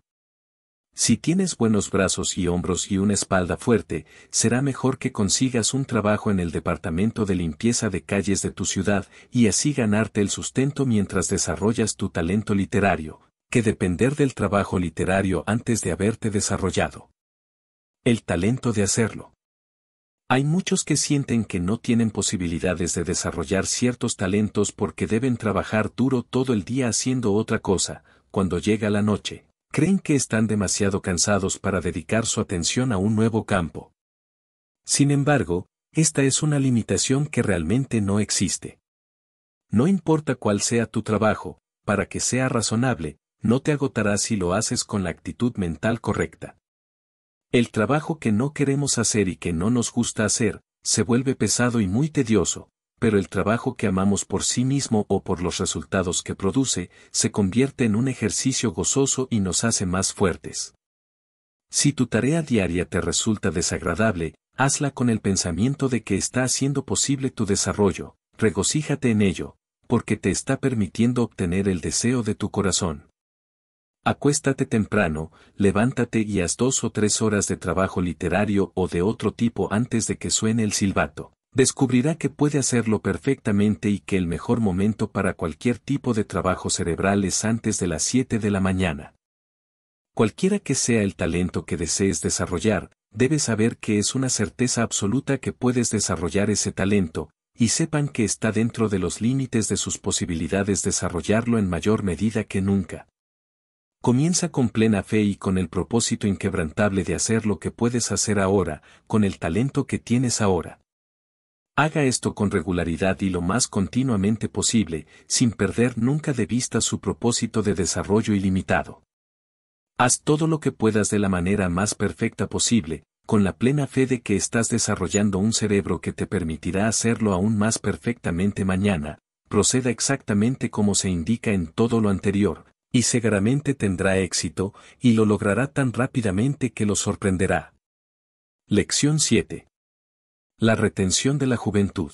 Si tienes buenos brazos y hombros y una espalda fuerte, será mejor que consigas un trabajo en el departamento de limpieza de calles de tu ciudad y así ganarte el sustento mientras desarrollas tu talento literario, que depender del trabajo literario antes de haberte desarrollado. El talento de hacerlo. Hay muchos que sienten que no tienen posibilidades de desarrollar ciertos talentos porque deben trabajar duro todo el día haciendo otra cosa, cuando llega la noche, creen que están demasiado cansados para dedicar su atención a un nuevo campo. Sin embargo, esta es una limitación que realmente no existe. No importa cuál sea tu trabajo, para que sea razonable, no te agotarás si lo haces con la actitud mental correcta. El trabajo que no queremos hacer y que no nos gusta hacer, se vuelve pesado y muy tedioso, pero el trabajo que amamos por sí mismo o por los resultados que produce, se convierte en un ejercicio gozoso y nos hace más fuertes. Si tu tarea diaria te resulta desagradable, hazla con el pensamiento de que está haciendo posible tu desarrollo, regocíjate en ello, porque te está permitiendo obtener el deseo de tu corazón. Acuéstate temprano, levántate y haz dos o tres horas de trabajo literario o de otro tipo antes de que suene el silbato descubrirá que puede hacerlo perfectamente y que el mejor momento para cualquier tipo de trabajo cerebral es antes de las 7 de la mañana. Cualquiera que sea el talento que desees desarrollar, debes saber que es una certeza absoluta que puedes desarrollar ese talento, y sepan que está dentro de los límites de sus posibilidades desarrollarlo en mayor medida que nunca. Comienza con plena fe y con el propósito inquebrantable de hacer lo que puedes hacer ahora, con el talento que tienes ahora. Haga esto con regularidad y lo más continuamente posible, sin perder nunca de vista su propósito de desarrollo ilimitado. Haz todo lo que puedas de la manera más perfecta posible, con la plena fe de que estás desarrollando un cerebro que te permitirá hacerlo aún más perfectamente mañana, proceda exactamente como se indica en todo lo anterior, y seguramente tendrá éxito, y lo logrará tan rápidamente que lo sorprenderá. Lección 7. La retención de la juventud.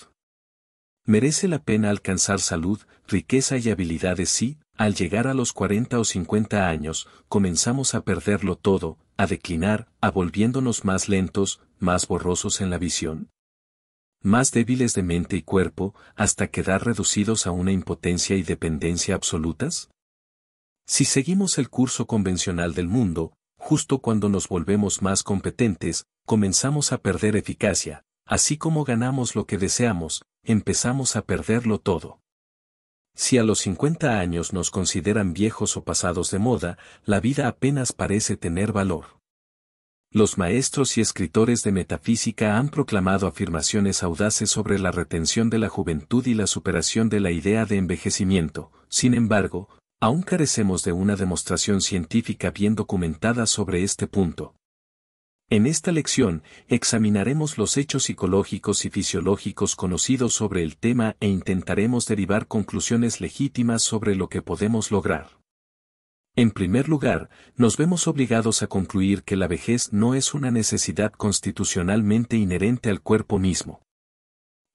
Merece la pena alcanzar salud, riqueza y habilidades si, al llegar a los 40 o 50 años, comenzamos a perderlo todo, a declinar, a volviéndonos más lentos, más borrosos en la visión. Más débiles de mente y cuerpo, hasta quedar reducidos a una impotencia y dependencia absolutas? Si seguimos el curso convencional del mundo, justo cuando nos volvemos más competentes, comenzamos a perder eficacia, así como ganamos lo que deseamos, empezamos a perderlo todo. Si a los 50 años nos consideran viejos o pasados de moda, la vida apenas parece tener valor. Los maestros y escritores de metafísica han proclamado afirmaciones audaces sobre la retención de la juventud y la superación de la idea de envejecimiento, sin embargo, aún carecemos de una demostración científica bien documentada sobre este punto. En esta lección, examinaremos los hechos psicológicos y fisiológicos conocidos sobre el tema e intentaremos derivar conclusiones legítimas sobre lo que podemos lograr. En primer lugar, nos vemos obligados a concluir que la vejez no es una necesidad constitucionalmente inherente al cuerpo mismo.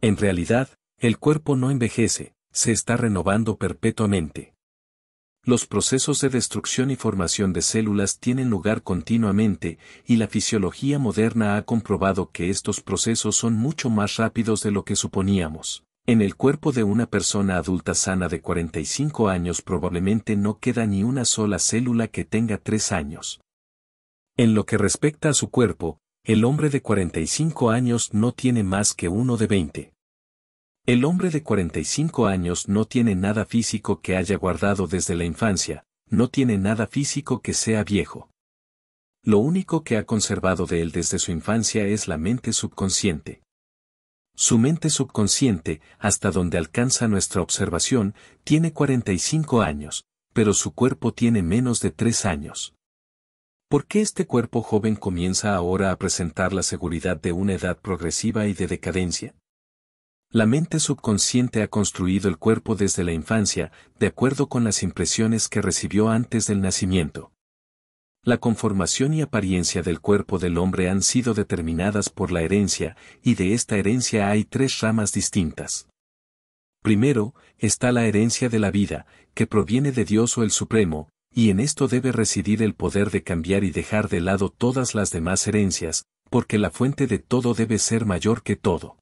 En realidad, el cuerpo no envejece, se está renovando perpetuamente. Los procesos de destrucción y formación de células tienen lugar continuamente, y la fisiología moderna ha comprobado que estos procesos son mucho más rápidos de lo que suponíamos. En el cuerpo de una persona adulta sana de 45 años probablemente no queda ni una sola célula que tenga 3 años. En lo que respecta a su cuerpo, el hombre de 45 años no tiene más que uno de 20. El hombre de 45 años no tiene nada físico que haya guardado desde la infancia, no tiene nada físico que sea viejo. Lo único que ha conservado de él desde su infancia es la mente subconsciente. Su mente subconsciente, hasta donde alcanza nuestra observación, tiene 45 años, pero su cuerpo tiene menos de 3 años. ¿Por qué este cuerpo joven comienza ahora a presentar la seguridad de una edad progresiva y de decadencia? La mente subconsciente ha construido el cuerpo desde la infancia, de acuerdo con las impresiones que recibió antes del nacimiento. La conformación y apariencia del cuerpo del hombre han sido determinadas por la herencia, y de esta herencia hay tres ramas distintas. Primero, está la herencia de la vida, que proviene de Dios o el Supremo, y en esto debe residir el poder de cambiar y dejar de lado todas las demás herencias, porque la fuente de todo debe ser mayor que todo.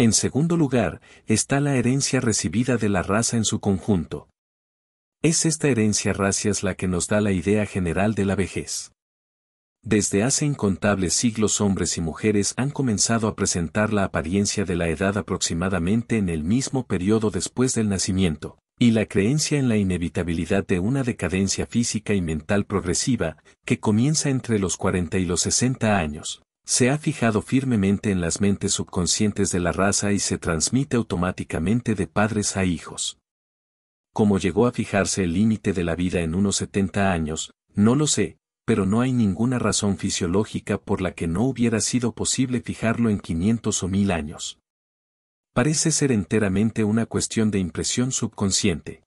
En segundo lugar, está la herencia recibida de la raza en su conjunto. Es esta herencia racias la que nos da la idea general de la vejez. Desde hace incontables siglos hombres y mujeres han comenzado a presentar la apariencia de la edad aproximadamente en el mismo periodo después del nacimiento, y la creencia en la inevitabilidad de una decadencia física y mental progresiva que comienza entre los 40 y los 60 años se ha fijado firmemente en las mentes subconscientes de la raza y se transmite automáticamente de padres a hijos. Cómo llegó a fijarse el límite de la vida en unos 70 años, no lo sé, pero no hay ninguna razón fisiológica por la que no hubiera sido posible fijarlo en 500 o 1000 años. Parece ser enteramente una cuestión de impresión subconsciente.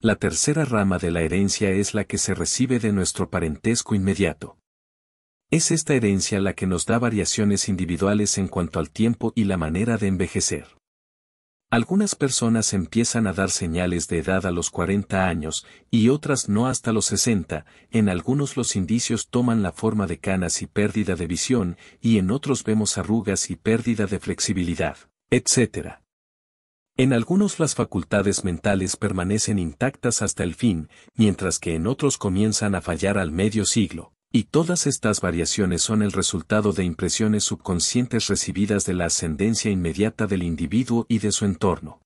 La tercera rama de la herencia es la que se recibe de nuestro parentesco inmediato. Es esta herencia la que nos da variaciones individuales en cuanto al tiempo y la manera de envejecer. Algunas personas empiezan a dar señales de edad a los 40 años y otras no hasta los 60, en algunos los indicios toman la forma de canas y pérdida de visión y en otros vemos arrugas y pérdida de flexibilidad, etc. En algunos las facultades mentales permanecen intactas hasta el fin, mientras que en otros comienzan a fallar al medio siglo, y todas estas variaciones son el resultado de impresiones subconscientes recibidas de la ascendencia inmediata del individuo y de su entorno.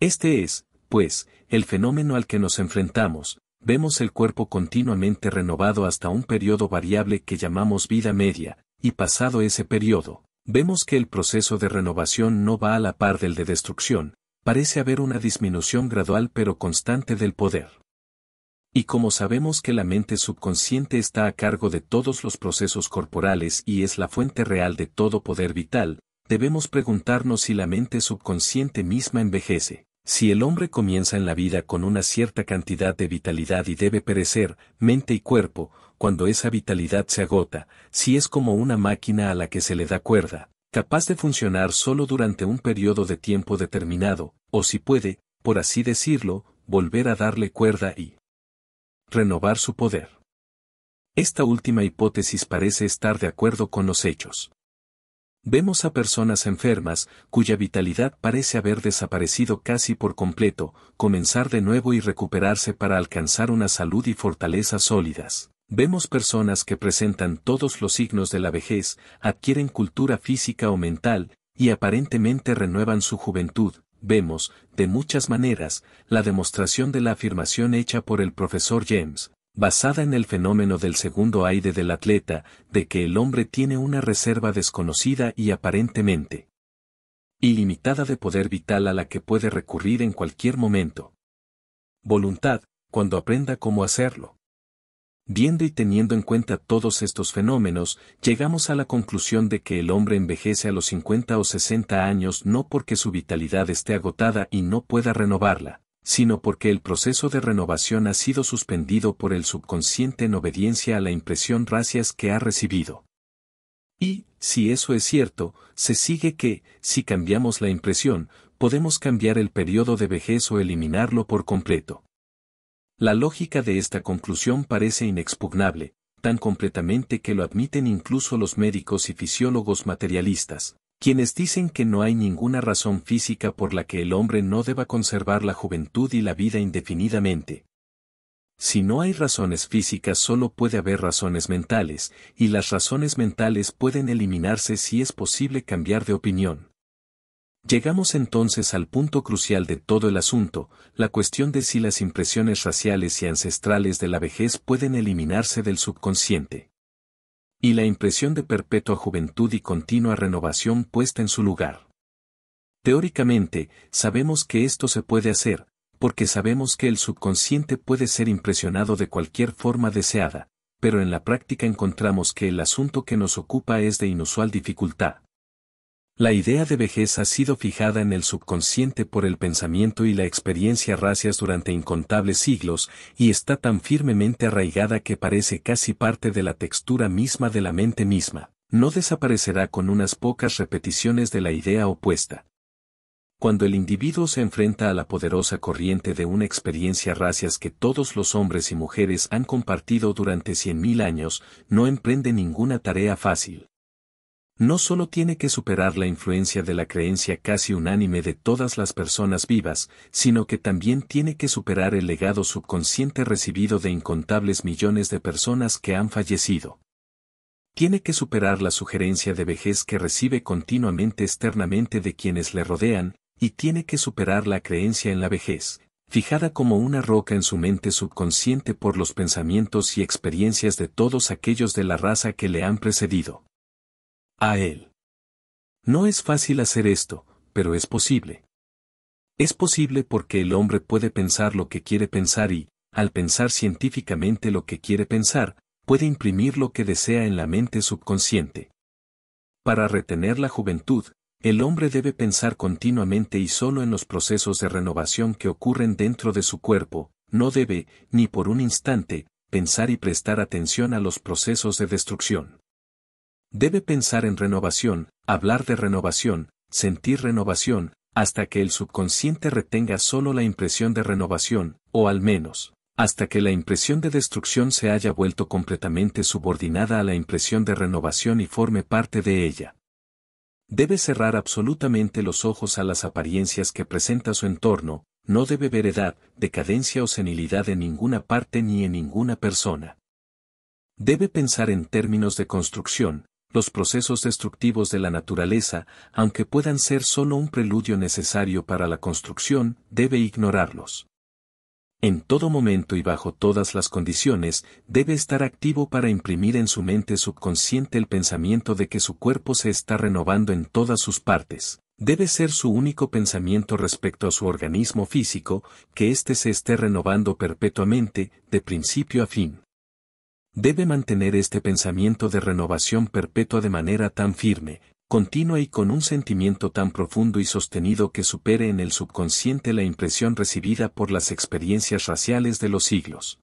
Este es, pues, el fenómeno al que nos enfrentamos, vemos el cuerpo continuamente renovado hasta un periodo variable que llamamos vida media, y pasado ese periodo, vemos que el proceso de renovación no va a la par del de destrucción, parece haber una disminución gradual pero constante del poder. Y como sabemos que la mente subconsciente está a cargo de todos los procesos corporales y es la fuente real de todo poder vital, debemos preguntarnos si la mente subconsciente misma envejece. Si el hombre comienza en la vida con una cierta cantidad de vitalidad y debe perecer, mente y cuerpo, cuando esa vitalidad se agota, si es como una máquina a la que se le da cuerda, capaz de funcionar solo durante un periodo de tiempo determinado, o si puede, por así decirlo, volver a darle cuerda y, Renovar su poder. Esta última hipótesis parece estar de acuerdo con los hechos. Vemos a personas enfermas, cuya vitalidad parece haber desaparecido casi por completo, comenzar de nuevo y recuperarse para alcanzar una salud y fortaleza sólidas. Vemos personas que presentan todos los signos de la vejez, adquieren cultura física o mental, y aparentemente renuevan su juventud, vemos, de muchas maneras, la demostración de la afirmación hecha por el profesor James, basada en el fenómeno del segundo aire del atleta, de que el hombre tiene una reserva desconocida y aparentemente ilimitada de poder vital a la que puede recurrir en cualquier momento. Voluntad, cuando aprenda cómo hacerlo. Viendo y teniendo en cuenta todos estos fenómenos, llegamos a la conclusión de que el hombre envejece a los 50 o 60 años no porque su vitalidad esté agotada y no pueda renovarla, sino porque el proceso de renovación ha sido suspendido por el subconsciente en obediencia a la impresión racias que ha recibido. Y, si eso es cierto, se sigue que, si cambiamos la impresión, podemos cambiar el periodo de vejez o eliminarlo por completo. La lógica de esta conclusión parece inexpugnable, tan completamente que lo admiten incluso los médicos y fisiólogos materialistas, quienes dicen que no hay ninguna razón física por la que el hombre no deba conservar la juventud y la vida indefinidamente. Si no hay razones físicas solo puede haber razones mentales, y las razones mentales pueden eliminarse si es posible cambiar de opinión. Llegamos entonces al punto crucial de todo el asunto, la cuestión de si las impresiones raciales y ancestrales de la vejez pueden eliminarse del subconsciente. Y la impresión de perpetua juventud y continua renovación puesta en su lugar. Teóricamente, sabemos que esto se puede hacer, porque sabemos que el subconsciente puede ser impresionado de cualquier forma deseada, pero en la práctica encontramos que el asunto que nos ocupa es de inusual dificultad. La idea de vejez ha sido fijada en el subconsciente por el pensamiento y la experiencia racias durante incontables siglos, y está tan firmemente arraigada que parece casi parte de la textura misma de la mente misma. No desaparecerá con unas pocas repeticiones de la idea opuesta. Cuando el individuo se enfrenta a la poderosa corriente de una experiencia racias que todos los hombres y mujeres han compartido durante cien mil años, no emprende ninguna tarea fácil no solo tiene que superar la influencia de la creencia casi unánime de todas las personas vivas, sino que también tiene que superar el legado subconsciente recibido de incontables millones de personas que han fallecido. Tiene que superar la sugerencia de vejez que recibe continuamente externamente de quienes le rodean, y tiene que superar la creencia en la vejez, fijada como una roca en su mente subconsciente por los pensamientos y experiencias de todos aquellos de la raza que le han precedido a Él. No es fácil hacer esto, pero es posible. Es posible porque el hombre puede pensar lo que quiere pensar y, al pensar científicamente lo que quiere pensar, puede imprimir lo que desea en la mente subconsciente. Para retener la juventud, el hombre debe pensar continuamente y solo en los procesos de renovación que ocurren dentro de su cuerpo, no debe, ni por un instante, pensar y prestar atención a los procesos de destrucción. Debe pensar en renovación, hablar de renovación, sentir renovación, hasta que el subconsciente retenga solo la impresión de renovación, o al menos, hasta que la impresión de destrucción se haya vuelto completamente subordinada a la impresión de renovación y forme parte de ella. Debe cerrar absolutamente los ojos a las apariencias que presenta su entorno, no debe ver edad, decadencia o senilidad en ninguna parte ni en ninguna persona. Debe pensar en términos de construcción, los procesos destructivos de la naturaleza, aunque puedan ser solo un preludio necesario para la construcción, debe ignorarlos. En todo momento y bajo todas las condiciones, debe estar activo para imprimir en su mente subconsciente el pensamiento de que su cuerpo se está renovando en todas sus partes. Debe ser su único pensamiento respecto a su organismo físico, que éste se esté renovando perpetuamente, de principio a fin debe mantener este pensamiento de renovación perpetua de manera tan firme, continua y con un sentimiento tan profundo y sostenido que supere en el subconsciente la impresión recibida por las experiencias raciales de los siglos.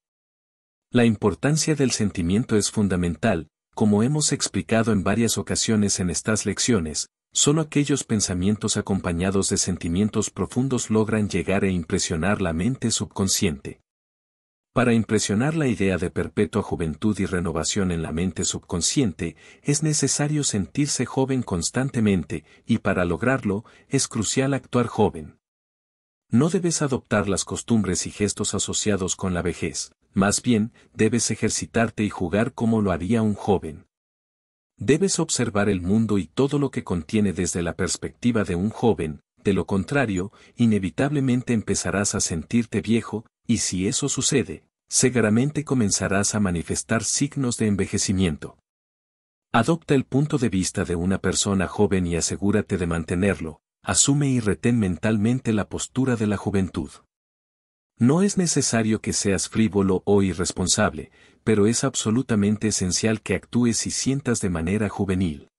La importancia del sentimiento es fundamental, como hemos explicado en varias ocasiones en estas lecciones, solo aquellos pensamientos acompañados de sentimientos profundos logran llegar e impresionar la mente subconsciente. Para impresionar la idea de perpetua juventud y renovación en la mente subconsciente, es necesario sentirse joven constantemente, y para lograrlo, es crucial actuar joven. No debes adoptar las costumbres y gestos asociados con la vejez, más bien, debes ejercitarte y jugar como lo haría un joven. Debes observar el mundo y todo lo que contiene desde la perspectiva de un joven, de lo contrario, inevitablemente empezarás a sentirte viejo, y si eso sucede, seguramente comenzarás a manifestar signos de envejecimiento. Adopta el punto de vista de una persona joven y asegúrate de mantenerlo, asume y retén mentalmente la postura de la juventud. No es necesario que seas frívolo o irresponsable, pero es absolutamente esencial que actúes y sientas de manera juvenil.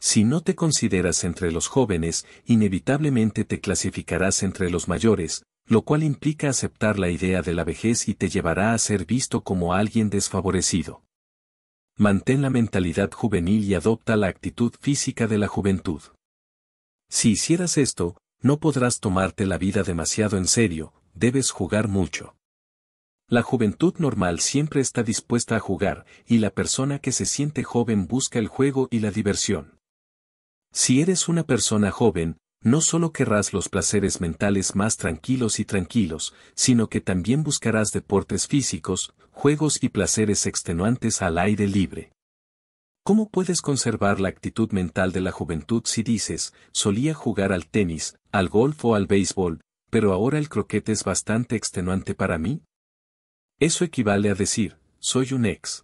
Si no te consideras entre los jóvenes, inevitablemente te clasificarás entre los mayores, lo cual implica aceptar la idea de la vejez y te llevará a ser visto como alguien desfavorecido. Mantén la mentalidad juvenil y adopta la actitud física de la juventud. Si hicieras esto, no podrás tomarte la vida demasiado en serio, debes jugar mucho. La juventud normal siempre está dispuesta a jugar, y la persona que se siente joven busca el juego y la diversión. Si eres una persona joven, no solo querrás los placeres mentales más tranquilos y tranquilos, sino que también buscarás deportes físicos, juegos y placeres extenuantes al aire libre. ¿Cómo puedes conservar la actitud mental de la juventud si dices, solía jugar al tenis, al golf o al béisbol, pero ahora el croquete es bastante extenuante para mí? Eso equivale a decir, soy un ex.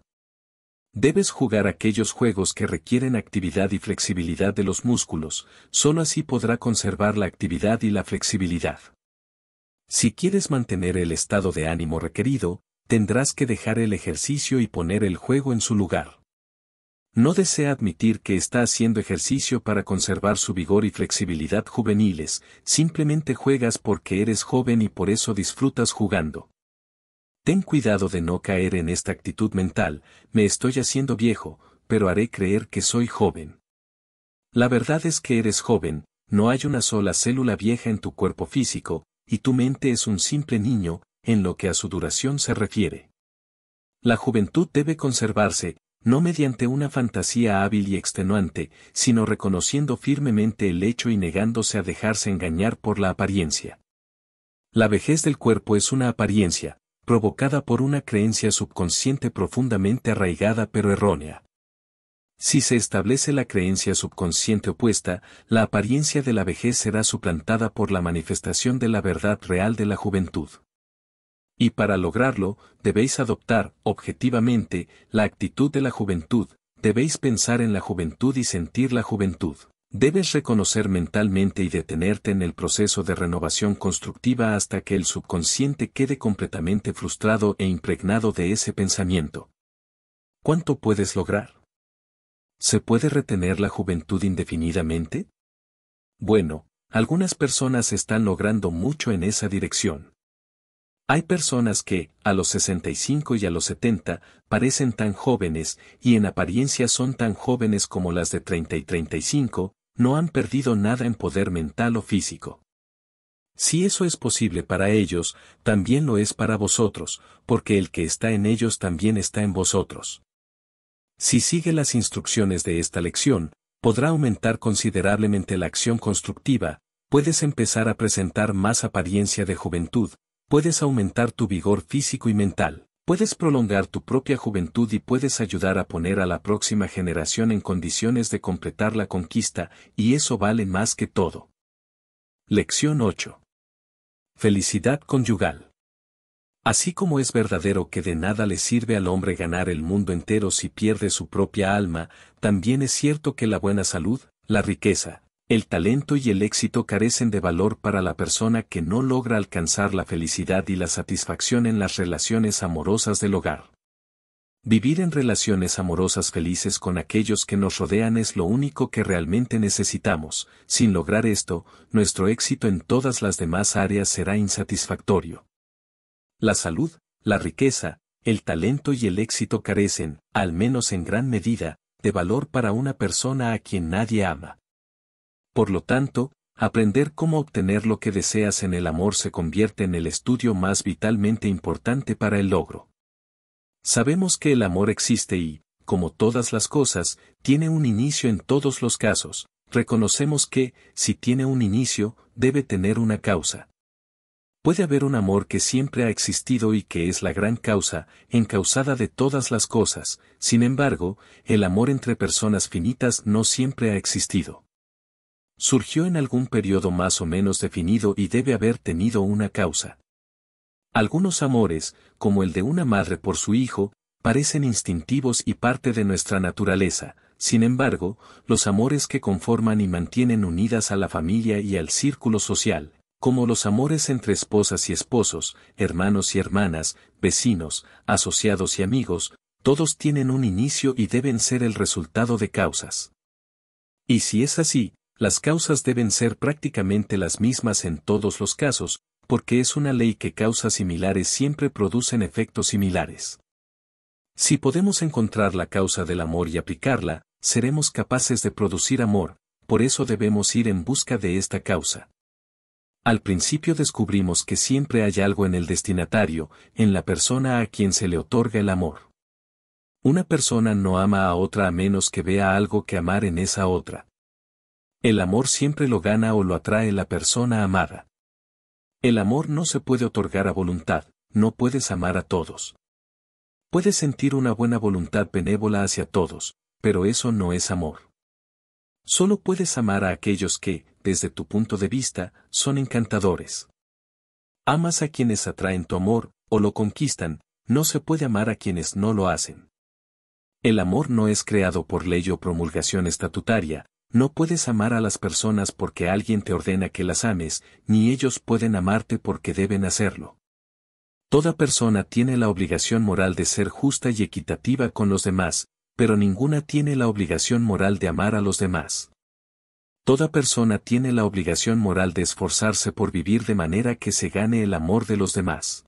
Debes jugar aquellos juegos que requieren actividad y flexibilidad de los músculos, solo así podrá conservar la actividad y la flexibilidad. Si quieres mantener el estado de ánimo requerido, tendrás que dejar el ejercicio y poner el juego en su lugar. No desea admitir que está haciendo ejercicio para conservar su vigor y flexibilidad juveniles, simplemente juegas porque eres joven y por eso disfrutas jugando. Ten cuidado de no caer en esta actitud mental, me estoy haciendo viejo, pero haré creer que soy joven. La verdad es que eres joven, no hay una sola célula vieja en tu cuerpo físico, y tu mente es un simple niño, en lo que a su duración se refiere. La juventud debe conservarse, no mediante una fantasía hábil y extenuante, sino reconociendo firmemente el hecho y negándose a dejarse engañar por la apariencia. La vejez del cuerpo es una apariencia, provocada por una creencia subconsciente profundamente arraigada pero errónea. Si se establece la creencia subconsciente opuesta, la apariencia de la vejez será suplantada por la manifestación de la verdad real de la juventud. Y para lograrlo, debéis adoptar, objetivamente, la actitud de la juventud, debéis pensar en la juventud y sentir la juventud. Debes reconocer mentalmente y detenerte en el proceso de renovación constructiva hasta que el subconsciente quede completamente frustrado e impregnado de ese pensamiento. ¿Cuánto puedes lograr? ¿Se puede retener la juventud indefinidamente? Bueno, algunas personas están logrando mucho en esa dirección. Hay personas que, a los 65 y a los 70, parecen tan jóvenes, y en apariencia son tan jóvenes como las de 30 y 35, no han perdido nada en poder mental o físico. Si eso es posible para ellos, también lo es para vosotros, porque el que está en ellos también está en vosotros. Si sigue las instrucciones de esta lección, podrá aumentar considerablemente la acción constructiva, puedes empezar a presentar más apariencia de juventud, puedes aumentar tu vigor físico y mental, puedes prolongar tu propia juventud y puedes ayudar a poner a la próxima generación en condiciones de completar la conquista, y eso vale más que todo. Lección 8. Felicidad conyugal. Así como es verdadero que de nada le sirve al hombre ganar el mundo entero si pierde su propia alma, también es cierto que la buena salud, la riqueza, el talento y el éxito carecen de valor para la persona que no logra alcanzar la felicidad y la satisfacción en las relaciones amorosas del hogar. Vivir en relaciones amorosas felices con aquellos que nos rodean es lo único que realmente necesitamos, sin lograr esto, nuestro éxito en todas las demás áreas será insatisfactorio. La salud, la riqueza, el talento y el éxito carecen, al menos en gran medida, de valor para una persona a quien nadie ama. Por lo tanto, aprender cómo obtener lo que deseas en el amor se convierte en el estudio más vitalmente importante para el logro. Sabemos que el amor existe y, como todas las cosas, tiene un inicio en todos los casos. Reconocemos que, si tiene un inicio, debe tener una causa. Puede haber un amor que siempre ha existido y que es la gran causa, encausada de todas las cosas, sin embargo, el amor entre personas finitas no siempre ha existido. Surgió en algún periodo más o menos definido y debe haber tenido una causa. Algunos amores, como el de una madre por su hijo, parecen instintivos y parte de nuestra naturaleza, sin embargo, los amores que conforman y mantienen unidas a la familia y al círculo social, como los amores entre esposas y esposos, hermanos y hermanas, vecinos, asociados y amigos, todos tienen un inicio y deben ser el resultado de causas. Y si es así, las causas deben ser prácticamente las mismas en todos los casos, porque es una ley que causas similares siempre producen efectos similares. Si podemos encontrar la causa del amor y aplicarla, seremos capaces de producir amor, por eso debemos ir en busca de esta causa. Al principio descubrimos que siempre hay algo en el destinatario, en la persona a quien se le otorga el amor. Una persona no ama a otra a menos que vea algo que amar en esa otra. El amor siempre lo gana o lo atrae la persona amada. El amor no se puede otorgar a voluntad, no puedes amar a todos. Puedes sentir una buena voluntad benévola hacia todos, pero eso no es amor. Solo puedes amar a aquellos que, desde tu punto de vista, son encantadores. Amas a quienes atraen tu amor, o lo conquistan, no se puede amar a quienes no lo hacen. El amor no es creado por ley o promulgación estatutaria, no puedes amar a las personas porque alguien te ordena que las ames, ni ellos pueden amarte porque deben hacerlo. Toda persona tiene la obligación moral de ser justa y equitativa con los demás, pero ninguna tiene la obligación moral de amar a los demás. Toda persona tiene la obligación moral de esforzarse por vivir de manera que se gane el amor de los demás.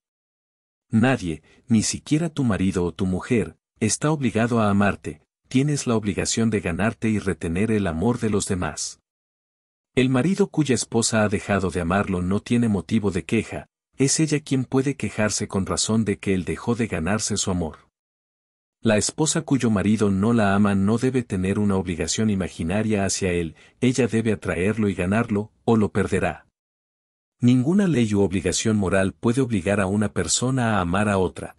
Nadie, ni siquiera tu marido o tu mujer, está obligado a amarte, tienes la obligación de ganarte y retener el amor de los demás. El marido cuya esposa ha dejado de amarlo no tiene motivo de queja, es ella quien puede quejarse con razón de que él dejó de ganarse su amor. La esposa cuyo marido no la ama no debe tener una obligación imaginaria hacia él, ella debe atraerlo y ganarlo, o lo perderá. Ninguna ley u obligación moral puede obligar a una persona a amar a otra,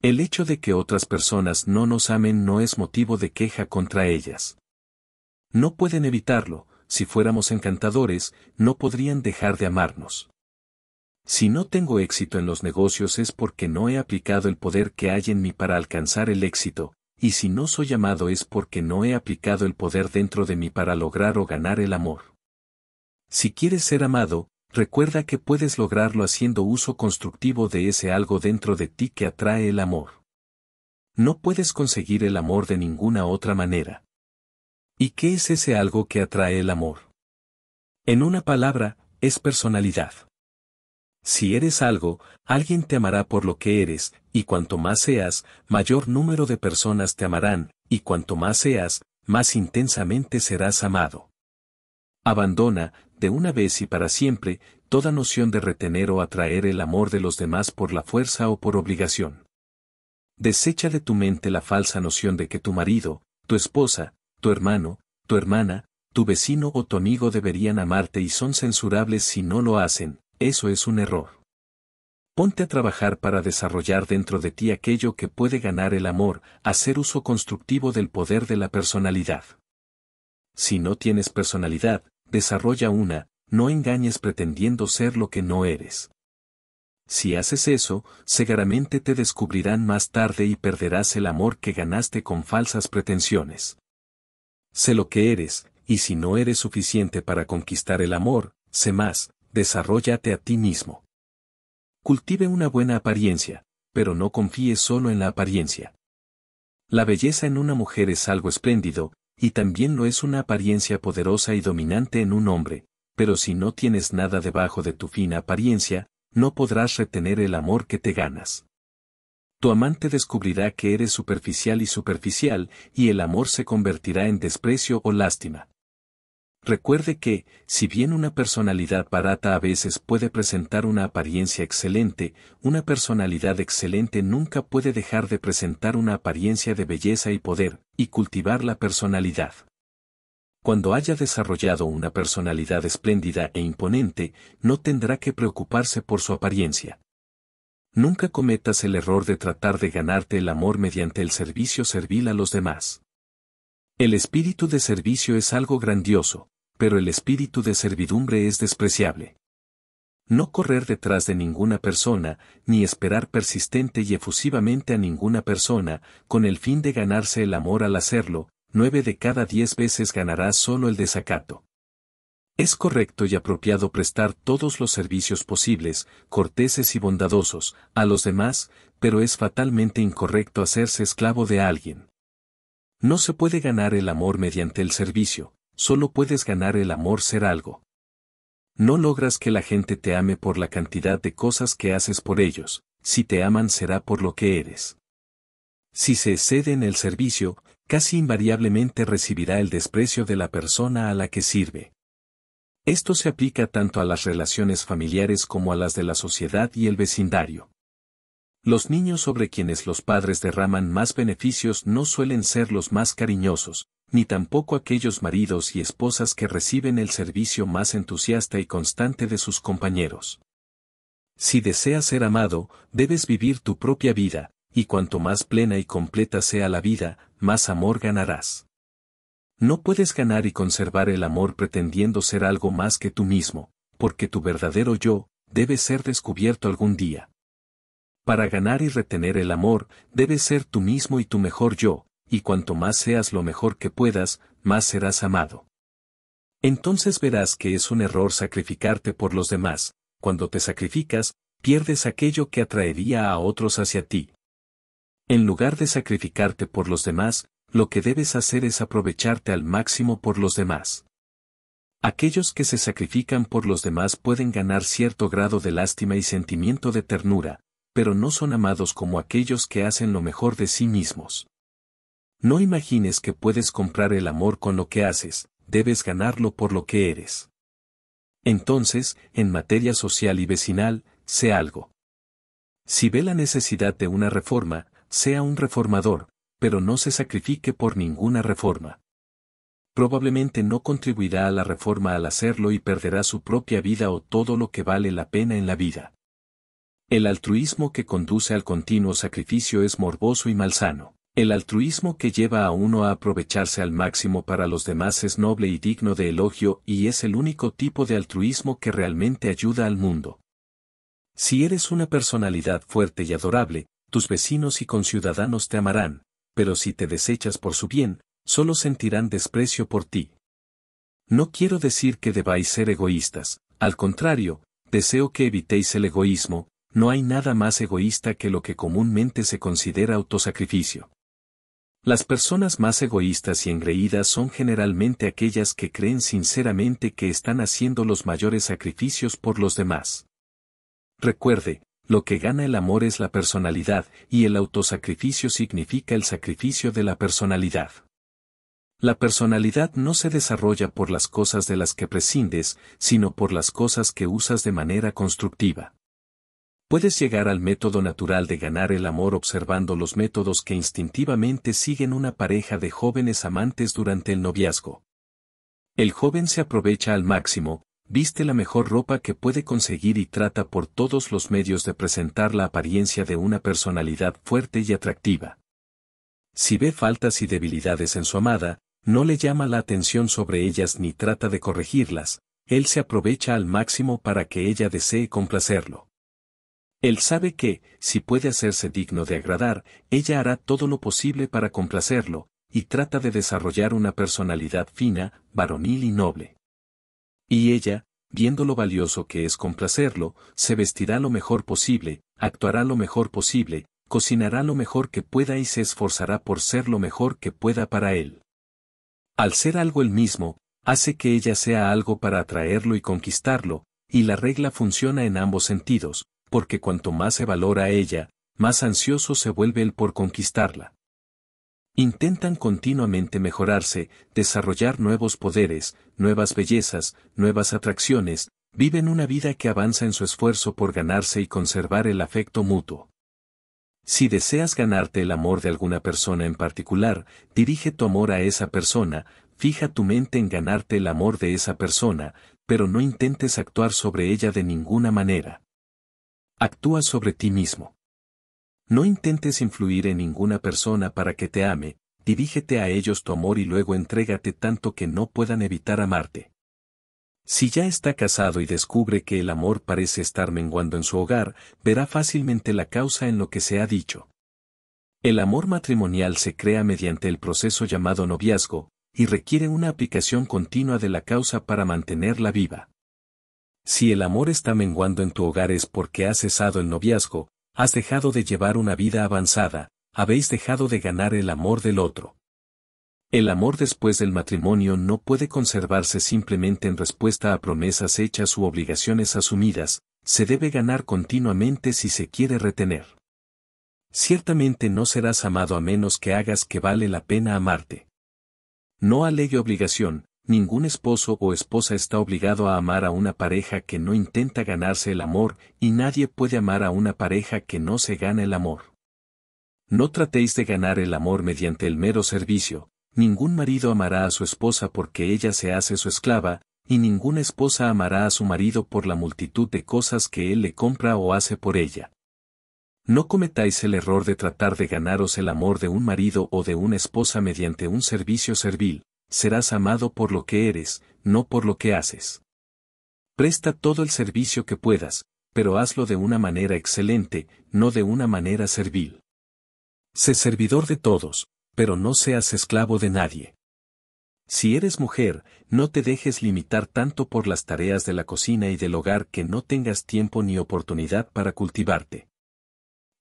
el hecho de que otras personas no nos amen no es motivo de queja contra ellas. No pueden evitarlo, si fuéramos encantadores, no podrían dejar de amarnos. Si no tengo éxito en los negocios es porque no he aplicado el poder que hay en mí para alcanzar el éxito, y si no soy amado es porque no he aplicado el poder dentro de mí para lograr o ganar el amor. Si quieres ser amado, Recuerda que puedes lograrlo haciendo uso constructivo de ese algo dentro de ti que atrae el amor. No puedes conseguir el amor de ninguna otra manera. ¿Y qué es ese algo que atrae el amor? En una palabra, es personalidad. Si eres algo, alguien te amará por lo que eres, y cuanto más seas, mayor número de personas te amarán, y cuanto más seas, más intensamente serás amado. Abandona, de una vez y para siempre, toda noción de retener o atraer el amor de los demás por la fuerza o por obligación. Desecha de tu mente la falsa noción de que tu marido, tu esposa, tu hermano, tu hermana, tu vecino o tu amigo deberían amarte y son censurables si no lo hacen, eso es un error. Ponte a trabajar para desarrollar dentro de ti aquello que puede ganar el amor, hacer uso constructivo del poder de la personalidad. Si no tienes personalidad, desarrolla una, no engañes pretendiendo ser lo que no eres. Si haces eso, seguramente te descubrirán más tarde y perderás el amor que ganaste con falsas pretensiones. Sé lo que eres, y si no eres suficiente para conquistar el amor, sé más, desarrollate a ti mismo. Cultive una buena apariencia, pero no confíes solo en la apariencia. La belleza en una mujer es algo espléndido, y también lo es una apariencia poderosa y dominante en un hombre, pero si no tienes nada debajo de tu fina apariencia, no podrás retener el amor que te ganas. Tu amante descubrirá que eres superficial y superficial, y el amor se convertirá en desprecio o lástima. Recuerde que, si bien una personalidad barata a veces puede presentar una apariencia excelente, una personalidad excelente nunca puede dejar de presentar una apariencia de belleza y poder, y cultivar la personalidad. Cuando haya desarrollado una personalidad espléndida e imponente, no tendrá que preocuparse por su apariencia. Nunca cometas el error de tratar de ganarte el amor mediante el servicio servil a los demás. El espíritu de servicio es algo grandioso pero el espíritu de servidumbre es despreciable. No correr detrás de ninguna persona, ni esperar persistente y efusivamente a ninguna persona, con el fin de ganarse el amor al hacerlo, nueve de cada diez veces ganará solo el desacato. Es correcto y apropiado prestar todos los servicios posibles, corteses y bondadosos, a los demás, pero es fatalmente incorrecto hacerse esclavo de alguien. No se puede ganar el amor mediante el servicio, solo puedes ganar el amor ser algo. No logras que la gente te ame por la cantidad de cosas que haces por ellos, si te aman será por lo que eres. Si se excede en el servicio, casi invariablemente recibirá el desprecio de la persona a la que sirve. Esto se aplica tanto a las relaciones familiares como a las de la sociedad y el vecindario. Los niños sobre quienes los padres derraman más beneficios no suelen ser los más cariñosos, ni tampoco aquellos maridos y esposas que reciben el servicio más entusiasta y constante de sus compañeros. Si deseas ser amado, debes vivir tu propia vida, y cuanto más plena y completa sea la vida, más amor ganarás. No puedes ganar y conservar el amor pretendiendo ser algo más que tú mismo, porque tu verdadero yo debe ser descubierto algún día. Para ganar y retener el amor, debes ser tú mismo y tu mejor yo, y cuanto más seas lo mejor que puedas, más serás amado. Entonces verás que es un error sacrificarte por los demás, cuando te sacrificas, pierdes aquello que atraería a otros hacia ti. En lugar de sacrificarte por los demás, lo que debes hacer es aprovecharte al máximo por los demás. Aquellos que se sacrifican por los demás pueden ganar cierto grado de lástima y sentimiento de ternura, pero no son amados como aquellos que hacen lo mejor de sí mismos. No imagines que puedes comprar el amor con lo que haces, debes ganarlo por lo que eres. Entonces, en materia social y vecinal, sé algo. Si ve la necesidad de una reforma, sea un reformador, pero no se sacrifique por ninguna reforma. Probablemente no contribuirá a la reforma al hacerlo y perderá su propia vida o todo lo que vale la pena en la vida. El altruismo que conduce al continuo sacrificio es morboso y malsano. El altruismo que lleva a uno a aprovecharse al máximo para los demás es noble y digno de elogio y es el único tipo de altruismo que realmente ayuda al mundo. Si eres una personalidad fuerte y adorable, tus vecinos y conciudadanos te amarán, pero si te desechas por su bien, solo sentirán desprecio por ti. No quiero decir que debáis ser egoístas, al contrario, deseo que evitéis el egoísmo, no hay nada más egoísta que lo que comúnmente se considera autosacrificio. Las personas más egoístas y engreídas son generalmente aquellas que creen sinceramente que están haciendo los mayores sacrificios por los demás. Recuerde, lo que gana el amor es la personalidad, y el autosacrificio significa el sacrificio de la personalidad. La personalidad no se desarrolla por las cosas de las que prescindes, sino por las cosas que usas de manera constructiva. Puedes llegar al método natural de ganar el amor observando los métodos que instintivamente siguen una pareja de jóvenes amantes durante el noviazgo. El joven se aprovecha al máximo, viste la mejor ropa que puede conseguir y trata por todos los medios de presentar la apariencia de una personalidad fuerte y atractiva. Si ve faltas y debilidades en su amada, no le llama la atención sobre ellas ni trata de corregirlas, él se aprovecha al máximo para que ella desee complacerlo. Él sabe que, si puede hacerse digno de agradar, ella hará todo lo posible para complacerlo, y trata de desarrollar una personalidad fina, varonil y noble. Y ella, viendo lo valioso que es complacerlo, se vestirá lo mejor posible, actuará lo mejor posible, cocinará lo mejor que pueda y se esforzará por ser lo mejor que pueda para él. Al ser algo él mismo, hace que ella sea algo para atraerlo y conquistarlo, y la regla funciona en ambos sentidos, porque cuanto más se valora a ella, más ansioso se vuelve él por conquistarla. Intentan continuamente mejorarse, desarrollar nuevos poderes, nuevas bellezas, nuevas atracciones, viven una vida que avanza en su esfuerzo por ganarse y conservar el afecto mutuo. Si deseas ganarte el amor de alguna persona en particular, dirige tu amor a esa persona, fija tu mente en ganarte el amor de esa persona, pero no intentes actuar sobre ella de ninguna manera. Actúa sobre ti mismo. No intentes influir en ninguna persona para que te ame, dirígete a ellos tu amor y luego entrégate tanto que no puedan evitar amarte. Si ya está casado y descubre que el amor parece estar menguando en su hogar, verá fácilmente la causa en lo que se ha dicho. El amor matrimonial se crea mediante el proceso llamado noviazgo, y requiere una aplicación continua de la causa para mantenerla viva. Si el amor está menguando en tu hogar es porque has cesado el noviazgo, has dejado de llevar una vida avanzada, habéis dejado de ganar el amor del otro. El amor después del matrimonio no puede conservarse simplemente en respuesta a promesas hechas u obligaciones asumidas, se debe ganar continuamente si se quiere retener. Ciertamente no serás amado a menos que hagas que vale la pena amarte. No alegue obligación, Ningún esposo o esposa está obligado a amar a una pareja que no intenta ganarse el amor, y nadie puede amar a una pareja que no se gana el amor. No tratéis de ganar el amor mediante el mero servicio, ningún marido amará a su esposa porque ella se hace su esclava, y ninguna esposa amará a su marido por la multitud de cosas que él le compra o hace por ella. No cometáis el error de tratar de ganaros el amor de un marido o de una esposa mediante un servicio servil, serás amado por lo que eres, no por lo que haces. Presta todo el servicio que puedas, pero hazlo de una manera excelente, no de una manera servil. Sé servidor de todos, pero no seas esclavo de nadie. Si eres mujer, no te dejes limitar tanto por las tareas de la cocina y del hogar que no tengas tiempo ni oportunidad para cultivarte.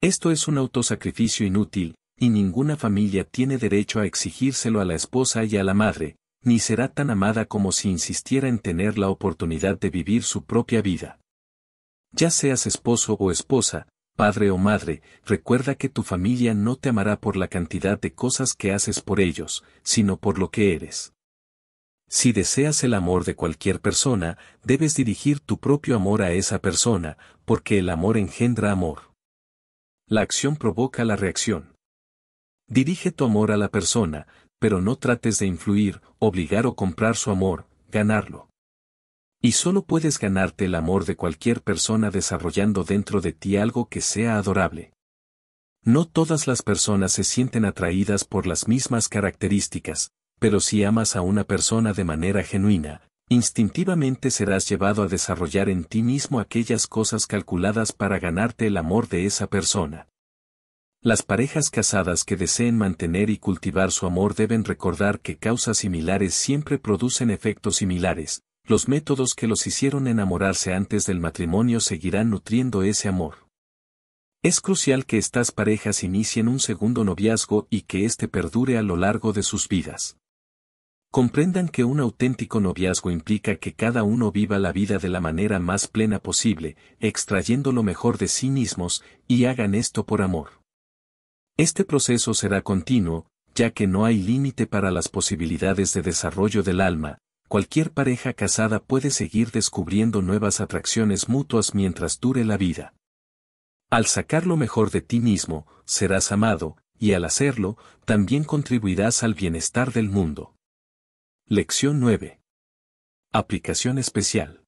Esto es un autosacrificio inútil, y ninguna familia tiene derecho a exigírselo a la esposa y a la madre, ni será tan amada como si insistiera en tener la oportunidad de vivir su propia vida. Ya seas esposo o esposa, padre o madre, recuerda que tu familia no te amará por la cantidad de cosas que haces por ellos, sino por lo que eres. Si deseas el amor de cualquier persona, debes dirigir tu propio amor a esa persona, porque el amor engendra amor. La acción provoca la reacción. Dirige tu amor a la persona, pero no trates de influir, obligar o comprar su amor, ganarlo. Y solo puedes ganarte el amor de cualquier persona desarrollando dentro de ti algo que sea adorable. No todas las personas se sienten atraídas por las mismas características, pero si amas a una persona de manera genuina, instintivamente serás llevado a desarrollar en ti mismo aquellas cosas calculadas para ganarte el amor de esa persona. Las parejas casadas que deseen mantener y cultivar su amor deben recordar que causas similares siempre producen efectos similares, los métodos que los hicieron enamorarse antes del matrimonio seguirán nutriendo ese amor. Es crucial que estas parejas inicien un segundo noviazgo y que éste perdure a lo largo de sus vidas. Comprendan que un auténtico noviazgo implica que cada uno viva la vida de la manera más plena posible, extrayendo lo mejor de sí mismos, y hagan esto por amor. Este proceso será continuo, ya que no hay límite para las posibilidades de desarrollo del alma, cualquier pareja casada puede seguir descubriendo nuevas atracciones mutuas mientras dure la vida. Al sacar lo mejor de ti mismo, serás amado, y al hacerlo, también contribuirás al bienestar del mundo. Lección 9. Aplicación especial.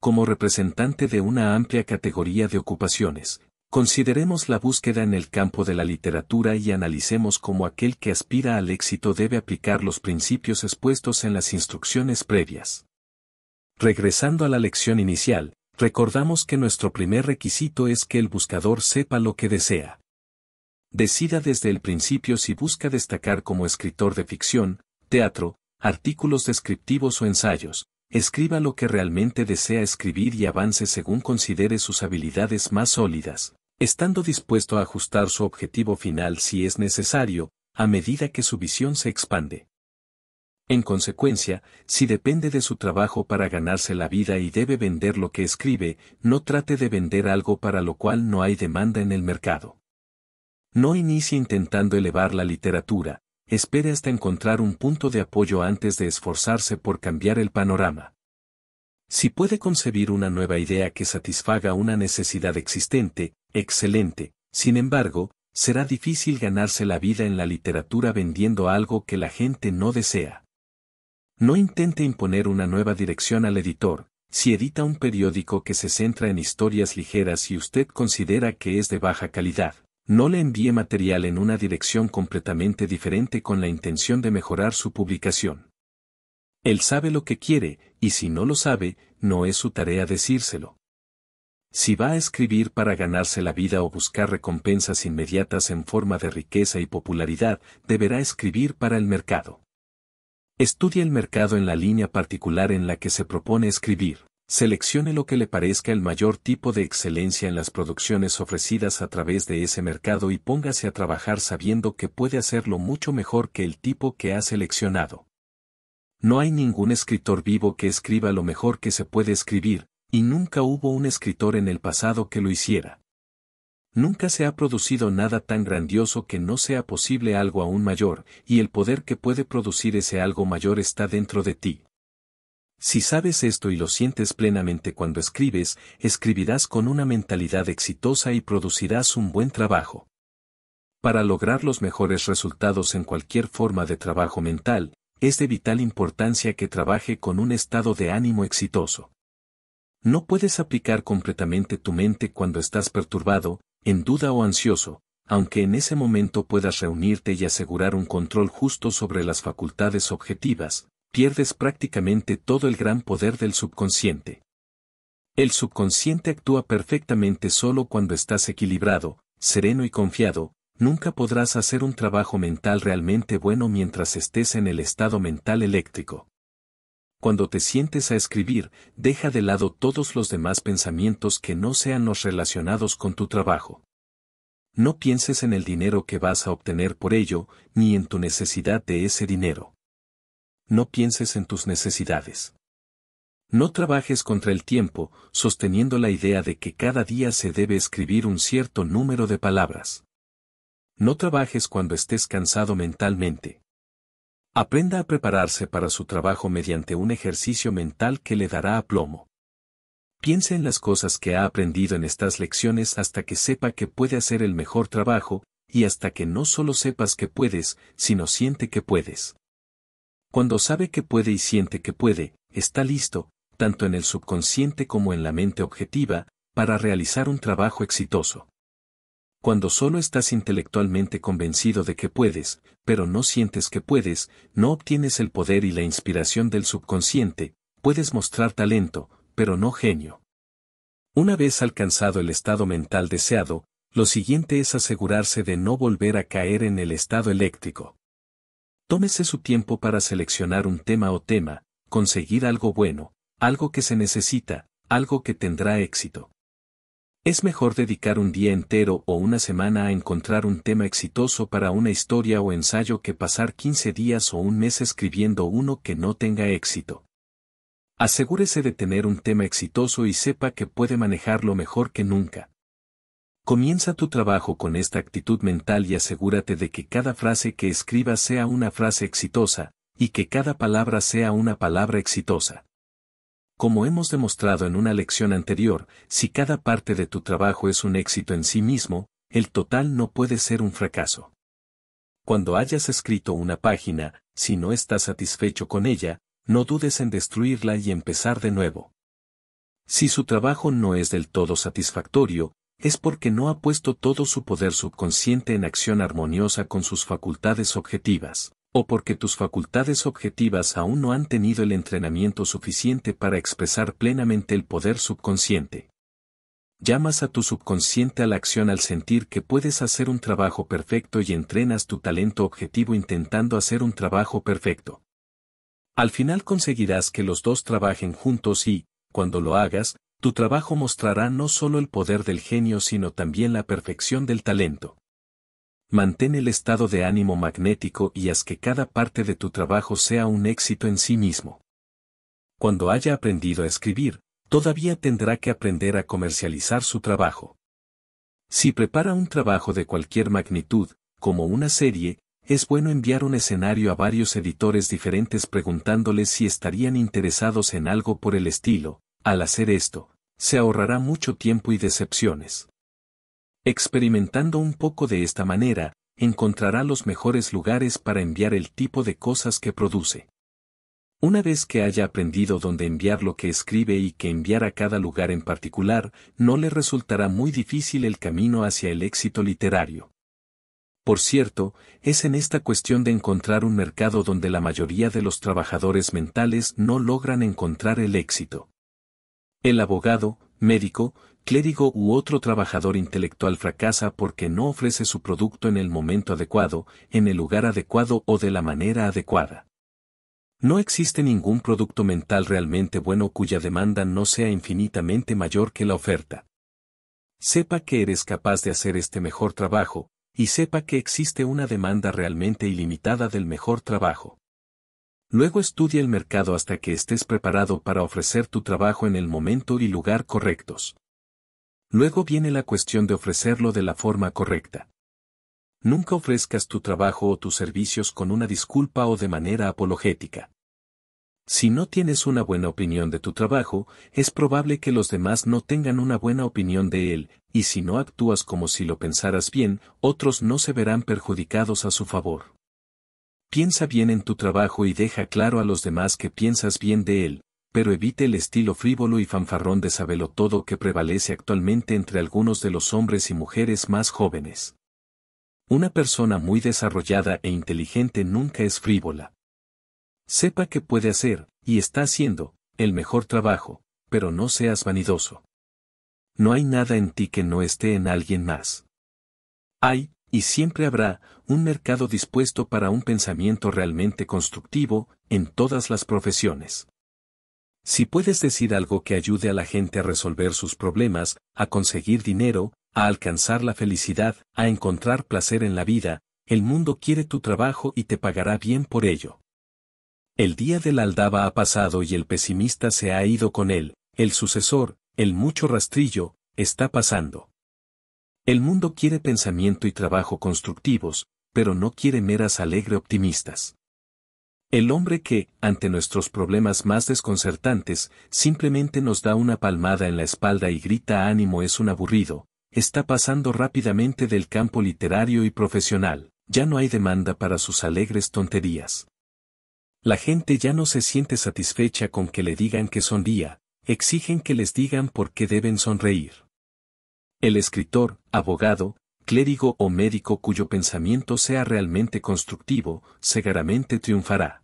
Como representante de una amplia categoría de ocupaciones, Consideremos la búsqueda en el campo de la literatura y analicemos cómo aquel que aspira al éxito debe aplicar los principios expuestos en las instrucciones previas. Regresando a la lección inicial, recordamos que nuestro primer requisito es que el buscador sepa lo que desea. Decida desde el principio si busca destacar como escritor de ficción, teatro, artículos descriptivos o ensayos, escriba lo que realmente desea escribir y avance según considere sus habilidades más sólidas estando dispuesto a ajustar su objetivo final si es necesario, a medida que su visión se expande. En consecuencia, si depende de su trabajo para ganarse la vida y debe vender lo que escribe, no trate de vender algo para lo cual no hay demanda en el mercado. No inicie intentando elevar la literatura, espere hasta encontrar un punto de apoyo antes de esforzarse por cambiar el panorama. Si puede concebir una nueva idea que satisfaga una necesidad existente, Excelente, sin embargo, será difícil ganarse la vida en la literatura vendiendo algo que la gente no desea. No intente imponer una nueva dirección al editor, si edita un periódico que se centra en historias ligeras y usted considera que es de baja calidad, no le envíe material en una dirección completamente diferente con la intención de mejorar su publicación. Él sabe lo que quiere, y si no lo sabe, no es su tarea decírselo. Si va a escribir para ganarse la vida o buscar recompensas inmediatas en forma de riqueza y popularidad, deberá escribir para el mercado. Estudie el mercado en la línea particular en la que se propone escribir. Seleccione lo que le parezca el mayor tipo de excelencia en las producciones ofrecidas a través de ese mercado y póngase a trabajar sabiendo que puede hacerlo mucho mejor que el tipo que ha seleccionado. No hay ningún escritor vivo que escriba lo mejor que se puede escribir, y nunca hubo un escritor en el pasado que lo hiciera. Nunca se ha producido nada tan grandioso que no sea posible algo aún mayor, y el poder que puede producir ese algo mayor está dentro de ti. Si sabes esto y lo sientes plenamente cuando escribes, escribirás con una mentalidad exitosa y producirás un buen trabajo. Para lograr los mejores resultados en cualquier forma de trabajo mental, es de vital importancia que trabaje con un estado de ánimo exitoso. No puedes aplicar completamente tu mente cuando estás perturbado, en duda o ansioso, aunque en ese momento puedas reunirte y asegurar un control justo sobre las facultades objetivas, pierdes prácticamente todo el gran poder del subconsciente. El subconsciente actúa perfectamente solo cuando estás equilibrado, sereno y confiado, nunca podrás hacer un trabajo mental realmente bueno mientras estés en el estado mental eléctrico. Cuando te sientes a escribir, deja de lado todos los demás pensamientos que no sean los relacionados con tu trabajo. No pienses en el dinero que vas a obtener por ello, ni en tu necesidad de ese dinero. No pienses en tus necesidades. No trabajes contra el tiempo, sosteniendo la idea de que cada día se debe escribir un cierto número de palabras. No trabajes cuando estés cansado mentalmente. Aprenda a prepararse para su trabajo mediante un ejercicio mental que le dará aplomo. Piense en las cosas que ha aprendido en estas lecciones hasta que sepa que puede hacer el mejor trabajo, y hasta que no solo sepas que puedes, sino siente que puedes. Cuando sabe que puede y siente que puede, está listo, tanto en el subconsciente como en la mente objetiva, para realizar un trabajo exitoso. Cuando solo estás intelectualmente convencido de que puedes, pero no sientes que puedes, no obtienes el poder y la inspiración del subconsciente, puedes mostrar talento, pero no genio. Una vez alcanzado el estado mental deseado, lo siguiente es asegurarse de no volver a caer en el estado eléctrico. Tómese su tiempo para seleccionar un tema o tema, conseguir algo bueno, algo que se necesita, algo que tendrá éxito. Es mejor dedicar un día entero o una semana a encontrar un tema exitoso para una historia o ensayo que pasar 15 días o un mes escribiendo uno que no tenga éxito. Asegúrese de tener un tema exitoso y sepa que puede manejarlo mejor que nunca. Comienza tu trabajo con esta actitud mental y asegúrate de que cada frase que escribas sea una frase exitosa, y que cada palabra sea una palabra exitosa. Como hemos demostrado en una lección anterior, si cada parte de tu trabajo es un éxito en sí mismo, el total no puede ser un fracaso. Cuando hayas escrito una página, si no estás satisfecho con ella, no dudes en destruirla y empezar de nuevo. Si su trabajo no es del todo satisfactorio, es porque no ha puesto todo su poder subconsciente en acción armoniosa con sus facultades objetivas o porque tus facultades objetivas aún no han tenido el entrenamiento suficiente para expresar plenamente el poder subconsciente. Llamas a tu subconsciente a la acción al sentir que puedes hacer un trabajo perfecto y entrenas tu talento objetivo intentando hacer un trabajo perfecto. Al final conseguirás que los dos trabajen juntos y, cuando lo hagas, tu trabajo mostrará no solo el poder del genio sino también la perfección del talento mantén el estado de ánimo magnético y haz que cada parte de tu trabajo sea un éxito en sí mismo. Cuando haya aprendido a escribir, todavía tendrá que aprender a comercializar su trabajo. Si prepara un trabajo de cualquier magnitud, como una serie, es bueno enviar un escenario a varios editores diferentes preguntándoles si estarían interesados en algo por el estilo. Al hacer esto, se ahorrará mucho tiempo y decepciones. Experimentando un poco de esta manera, encontrará los mejores lugares para enviar el tipo de cosas que produce. Una vez que haya aprendido dónde enviar lo que escribe y que enviar a cada lugar en particular, no le resultará muy difícil el camino hacia el éxito literario. Por cierto, es en esta cuestión de encontrar un mercado donde la mayoría de los trabajadores mentales no logran encontrar el éxito. El abogado, médico, clérigo u otro trabajador intelectual fracasa porque no ofrece su producto en el momento adecuado, en el lugar adecuado o de la manera adecuada. No existe ningún producto mental realmente bueno cuya demanda no sea infinitamente mayor que la oferta. Sepa que eres capaz de hacer este mejor trabajo, y sepa que existe una demanda realmente ilimitada del mejor trabajo. Luego estudia el mercado hasta que estés preparado para ofrecer tu trabajo en el momento y lugar correctos. Luego viene la cuestión de ofrecerlo de la forma correcta. Nunca ofrezcas tu trabajo o tus servicios con una disculpa o de manera apologética. Si no tienes una buena opinión de tu trabajo, es probable que los demás no tengan una buena opinión de él, y si no actúas como si lo pensaras bien, otros no se verán perjudicados a su favor. Piensa bien en tu trabajo y deja claro a los demás que piensas bien de él, pero evite el estilo frívolo y fanfarrón de saberlo todo que prevalece actualmente entre algunos de los hombres y mujeres más jóvenes. Una persona muy desarrollada e inteligente nunca es frívola. Sepa que puede hacer, y está haciendo, el mejor trabajo, pero no seas vanidoso. No hay nada en ti que no esté en alguien más. Hay, y siempre habrá, un mercado dispuesto para un pensamiento realmente constructivo, en todas las profesiones. Si puedes decir algo que ayude a la gente a resolver sus problemas, a conseguir dinero, a alcanzar la felicidad, a encontrar placer en la vida, el mundo quiere tu trabajo y te pagará bien por ello. El día de la aldaba ha pasado y el pesimista se ha ido con él, el sucesor, el mucho rastrillo, está pasando. El mundo quiere pensamiento y trabajo constructivos, pero no quiere meras alegre optimistas. El hombre que, ante nuestros problemas más desconcertantes, simplemente nos da una palmada en la espalda y grita ánimo es un aburrido, está pasando rápidamente del campo literario y profesional, ya no hay demanda para sus alegres tonterías. La gente ya no se siente satisfecha con que le digan que sonría, exigen que les digan por qué deben sonreír. El escritor, abogado, clérigo o médico cuyo pensamiento sea realmente constructivo, seguramente triunfará.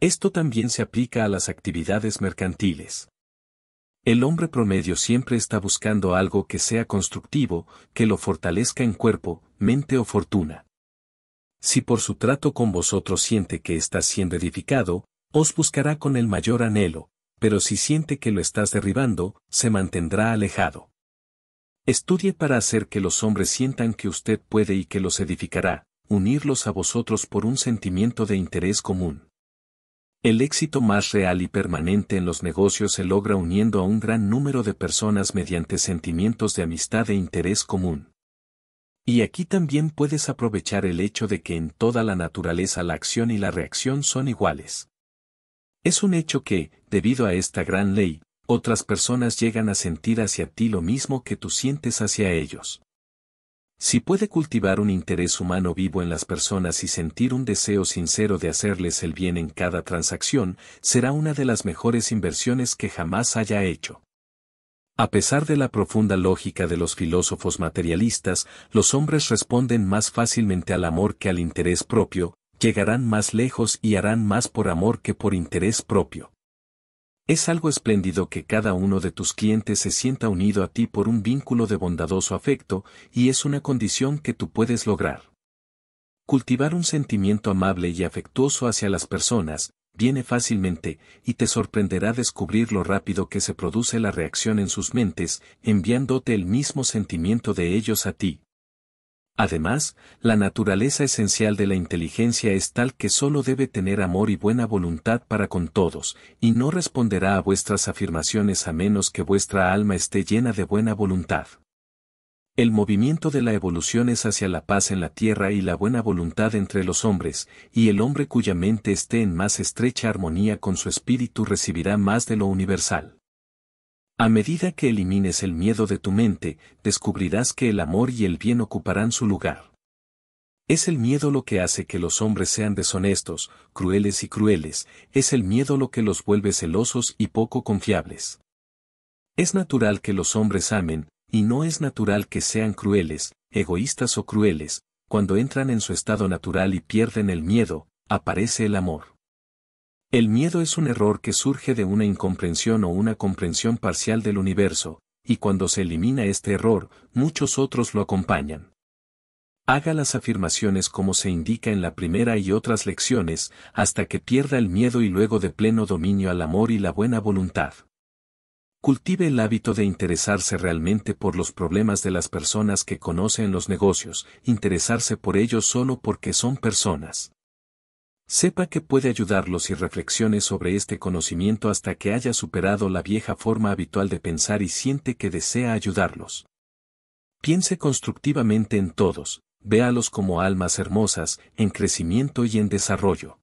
Esto también se aplica a las actividades mercantiles. El hombre promedio siempre está buscando algo que sea constructivo, que lo fortalezca en cuerpo, mente o fortuna. Si por su trato con vosotros siente que está siendo edificado, os buscará con el mayor anhelo, pero si siente que lo estás derribando, se mantendrá alejado. Estudie para hacer que los hombres sientan que usted puede y que los edificará, unirlos a vosotros por un sentimiento de interés común. El éxito más real y permanente en los negocios se logra uniendo a un gran número de personas mediante sentimientos de amistad e interés común. Y aquí también puedes aprovechar el hecho de que en toda la naturaleza la acción y la reacción son iguales. Es un hecho que, debido a esta gran ley, otras personas llegan a sentir hacia ti lo mismo que tú sientes hacia ellos. Si puede cultivar un interés humano vivo en las personas y sentir un deseo sincero de hacerles el bien en cada transacción, será una de las mejores inversiones que jamás haya hecho. A pesar de la profunda lógica de los filósofos materialistas, los hombres responden más fácilmente al amor que al interés propio, llegarán más lejos y harán más por amor que por interés propio. Es algo espléndido que cada uno de tus clientes se sienta unido a ti por un vínculo de bondadoso afecto, y es una condición que tú puedes lograr. Cultivar un sentimiento amable y afectuoso hacia las personas, viene fácilmente, y te sorprenderá descubrir lo rápido que se produce la reacción en sus mentes, enviándote el mismo sentimiento de ellos a ti, Además, la naturaleza esencial de la inteligencia es tal que solo debe tener amor y buena voluntad para con todos, y no responderá a vuestras afirmaciones a menos que vuestra alma esté llena de buena voluntad. El movimiento de la evolución es hacia la paz en la tierra y la buena voluntad entre los hombres, y el hombre cuya mente esté en más estrecha armonía con su espíritu recibirá más de lo universal. A medida que elimines el miedo de tu mente, descubrirás que el amor y el bien ocuparán su lugar. Es el miedo lo que hace que los hombres sean deshonestos, crueles y crueles, es el miedo lo que los vuelve celosos y poco confiables. Es natural que los hombres amen, y no es natural que sean crueles, egoístas o crueles, cuando entran en su estado natural y pierden el miedo, aparece el amor. El miedo es un error que surge de una incomprensión o una comprensión parcial del universo, y cuando se elimina este error, muchos otros lo acompañan. Haga las afirmaciones como se indica en la primera y otras lecciones, hasta que pierda el miedo y luego de pleno dominio al amor y la buena voluntad. Cultive el hábito de interesarse realmente por los problemas de las personas que conoce en los negocios, interesarse por ellos solo porque son personas. Sepa que puede ayudarlos y reflexione sobre este conocimiento hasta que haya superado la vieja forma habitual de pensar y siente que desea ayudarlos. Piense constructivamente en todos, véalos como almas hermosas, en crecimiento y en desarrollo.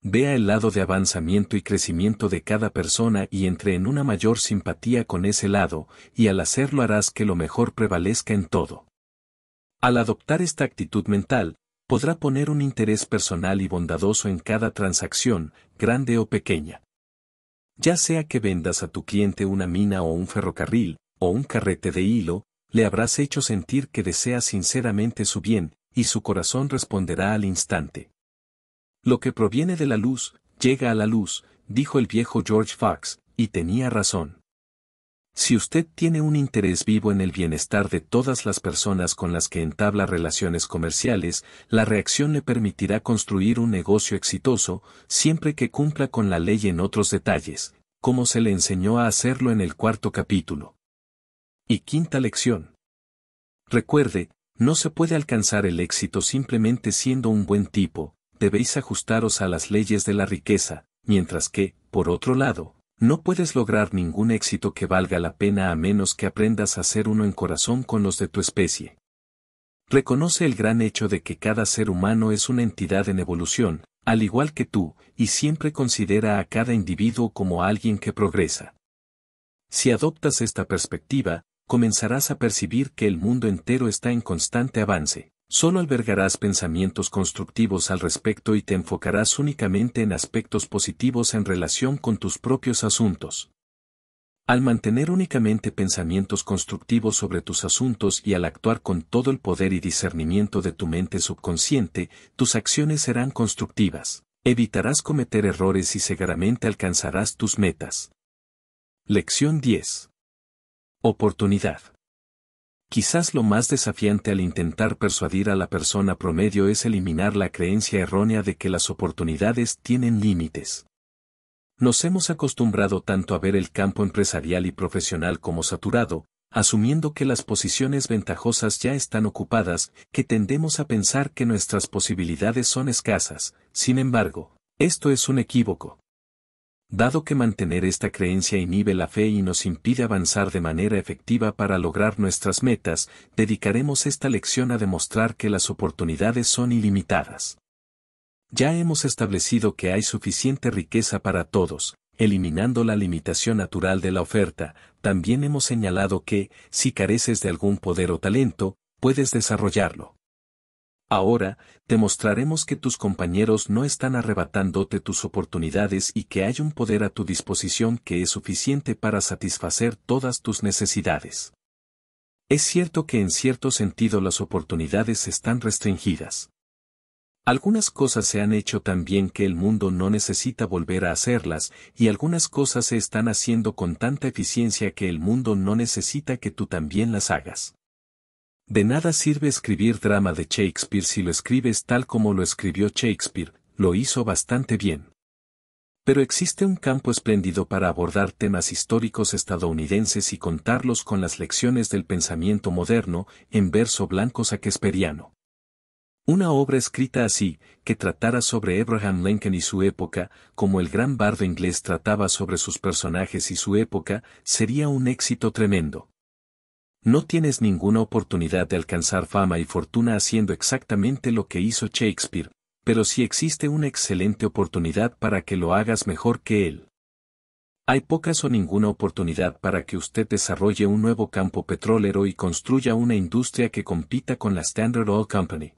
Vea el lado de avanzamiento y crecimiento de cada persona y entre en una mayor simpatía con ese lado, y al hacerlo harás que lo mejor prevalezca en todo. Al adoptar esta actitud mental, podrá poner un interés personal y bondadoso en cada transacción, grande o pequeña. Ya sea que vendas a tu cliente una mina o un ferrocarril, o un carrete de hilo, le habrás hecho sentir que desea sinceramente su bien, y su corazón responderá al instante. Lo que proviene de la luz, llega a la luz, dijo el viejo George Fox, y tenía razón. Si usted tiene un interés vivo en el bienestar de todas las personas con las que entabla relaciones comerciales, la reacción le permitirá construir un negocio exitoso, siempre que cumpla con la ley en otros detalles, como se le enseñó a hacerlo en el cuarto capítulo. Y quinta lección. Recuerde, no se puede alcanzar el éxito simplemente siendo un buen tipo, debéis ajustaros a las leyes de la riqueza, mientras que, por otro lado, no puedes lograr ningún éxito que valga la pena a menos que aprendas a ser uno en corazón con los de tu especie. Reconoce el gran hecho de que cada ser humano es una entidad en evolución, al igual que tú, y siempre considera a cada individuo como alguien que progresa. Si adoptas esta perspectiva, comenzarás a percibir que el mundo entero está en constante avance. Solo albergarás pensamientos constructivos al respecto y te enfocarás únicamente en aspectos positivos en relación con tus propios asuntos. Al mantener únicamente pensamientos constructivos sobre tus asuntos y al actuar con todo el poder y discernimiento de tu mente subconsciente, tus acciones serán constructivas. Evitarás cometer errores y seguramente alcanzarás tus metas. Lección 10. Oportunidad. Quizás lo más desafiante al intentar persuadir a la persona promedio es eliminar la creencia errónea de que las oportunidades tienen límites. Nos hemos acostumbrado tanto a ver el campo empresarial y profesional como saturado, asumiendo que las posiciones ventajosas ya están ocupadas, que tendemos a pensar que nuestras posibilidades son escasas, sin embargo, esto es un equívoco dado que mantener esta creencia inhibe la fe y nos impide avanzar de manera efectiva para lograr nuestras metas, dedicaremos esta lección a demostrar que las oportunidades son ilimitadas. Ya hemos establecido que hay suficiente riqueza para todos, eliminando la limitación natural de la oferta, también hemos señalado que, si careces de algún poder o talento, puedes desarrollarlo. Ahora, te mostraremos que tus compañeros no están arrebatándote tus oportunidades y que hay un poder a tu disposición que es suficiente para satisfacer todas tus necesidades. Es cierto que en cierto sentido las oportunidades están restringidas. Algunas cosas se han hecho tan bien que el mundo no necesita volver a hacerlas, y algunas cosas se están haciendo con tanta eficiencia que el mundo no necesita que tú también las hagas. De nada sirve escribir drama de Shakespeare si lo escribes tal como lo escribió Shakespeare, lo hizo bastante bien. Pero existe un campo espléndido para abordar temas históricos estadounidenses y contarlos con las lecciones del pensamiento moderno, en verso blanco saquesperiano. Una obra escrita así, que tratara sobre Abraham Lincoln y su época, como el gran bardo inglés trataba sobre sus personajes y su época, sería un éxito tremendo. No tienes ninguna oportunidad de alcanzar fama y fortuna haciendo exactamente lo que hizo Shakespeare, pero sí existe una excelente oportunidad para que lo hagas mejor que él. Hay pocas o ninguna oportunidad para que usted desarrolle un nuevo campo petrolero y construya una industria que compita con la Standard Oil Company.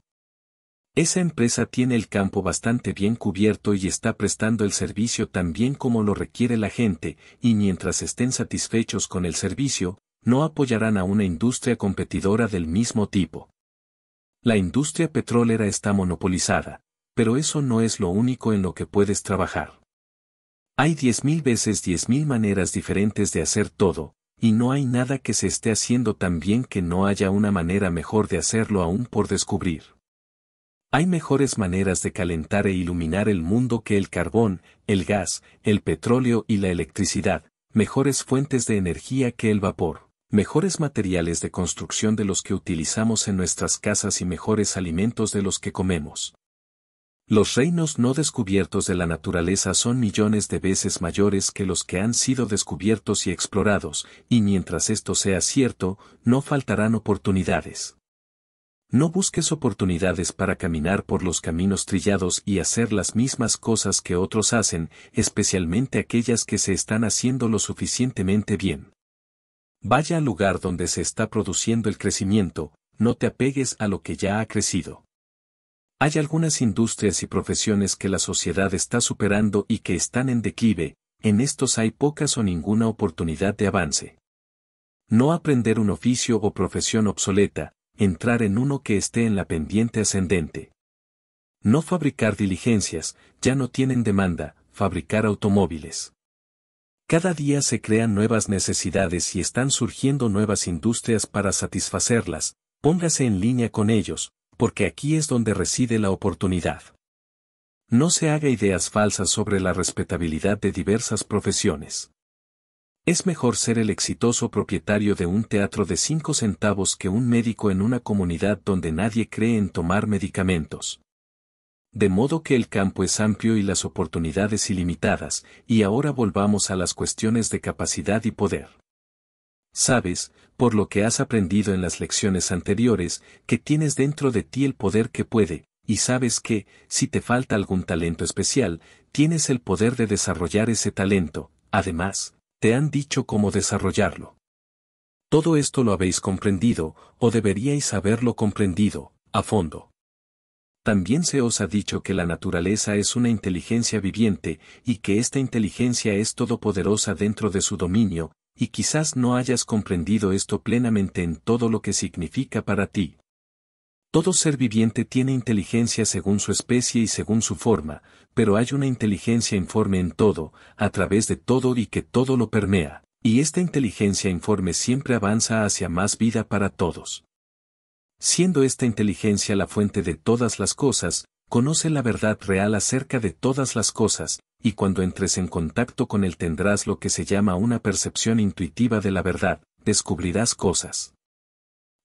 Esa empresa tiene el campo bastante bien cubierto y está prestando el servicio tan bien como lo requiere la gente, y mientras estén satisfechos con el servicio, no apoyarán a una industria competidora del mismo tipo. La industria petrolera está monopolizada, pero eso no es lo único en lo que puedes trabajar. Hay 10.000 veces 10.000 maneras diferentes de hacer todo, y no hay nada que se esté haciendo tan bien que no haya una manera mejor de hacerlo aún por descubrir. Hay mejores maneras de calentar e iluminar el mundo que el carbón, el gas, el petróleo y la electricidad, mejores fuentes de energía que el vapor mejores materiales de construcción de los que utilizamos en nuestras casas y mejores alimentos de los que comemos. Los reinos no descubiertos de la naturaleza son millones de veces mayores que los que han sido descubiertos y explorados, y mientras esto sea cierto, no faltarán oportunidades. No busques oportunidades para caminar por los caminos trillados y hacer las mismas cosas que otros hacen, especialmente aquellas que se están haciendo lo suficientemente bien. Vaya al lugar donde se está produciendo el crecimiento, no te apegues a lo que ya ha crecido. Hay algunas industrias y profesiones que la sociedad está superando y que están en declive, en estos hay pocas o ninguna oportunidad de avance. No aprender un oficio o profesión obsoleta, entrar en uno que esté en la pendiente ascendente. No fabricar diligencias, ya no tienen demanda, fabricar automóviles. Cada día se crean nuevas necesidades y están surgiendo nuevas industrias para satisfacerlas, póngase en línea con ellos, porque aquí es donde reside la oportunidad. No se haga ideas falsas sobre la respetabilidad de diversas profesiones. Es mejor ser el exitoso propietario de un teatro de cinco centavos que un médico en una comunidad donde nadie cree en tomar medicamentos de modo que el campo es amplio y las oportunidades ilimitadas, y ahora volvamos a las cuestiones de capacidad y poder. Sabes, por lo que has aprendido en las lecciones anteriores, que tienes dentro de ti el poder que puede, y sabes que, si te falta algún talento especial, tienes el poder de desarrollar ese talento, además, te han dicho cómo desarrollarlo. Todo esto lo habéis comprendido, o deberíais haberlo comprendido, a fondo. También se os ha dicho que la naturaleza es una inteligencia viviente y que esta inteligencia es todopoderosa dentro de su dominio, y quizás no hayas comprendido esto plenamente en todo lo que significa para ti. Todo ser viviente tiene inteligencia según su especie y según su forma, pero hay una inteligencia informe en todo, a través de todo y que todo lo permea, y esta inteligencia informe siempre avanza hacia más vida para todos. Siendo esta inteligencia la fuente de todas las cosas, conoce la verdad real acerca de todas las cosas, y cuando entres en contacto con él tendrás lo que se llama una percepción intuitiva de la verdad, descubrirás cosas.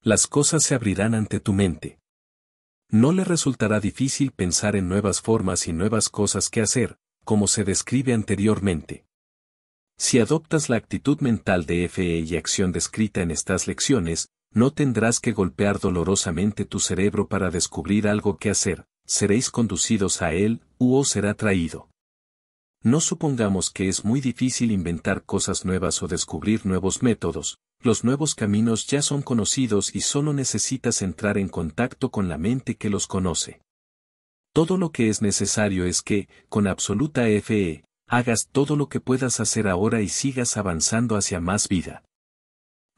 Las cosas se abrirán ante tu mente. No le resultará difícil pensar en nuevas formas y nuevas cosas que hacer, como se describe anteriormente. Si adoptas la actitud mental de FE y acción descrita en estas lecciones, no tendrás que golpear dolorosamente tu cerebro para descubrir algo que hacer, seréis conducidos a él, u os será traído. No supongamos que es muy difícil inventar cosas nuevas o descubrir nuevos métodos, los nuevos caminos ya son conocidos y solo necesitas entrar en contacto con la mente que los conoce. Todo lo que es necesario es que, con absoluta fe, hagas todo lo que puedas hacer ahora y sigas avanzando hacia más vida.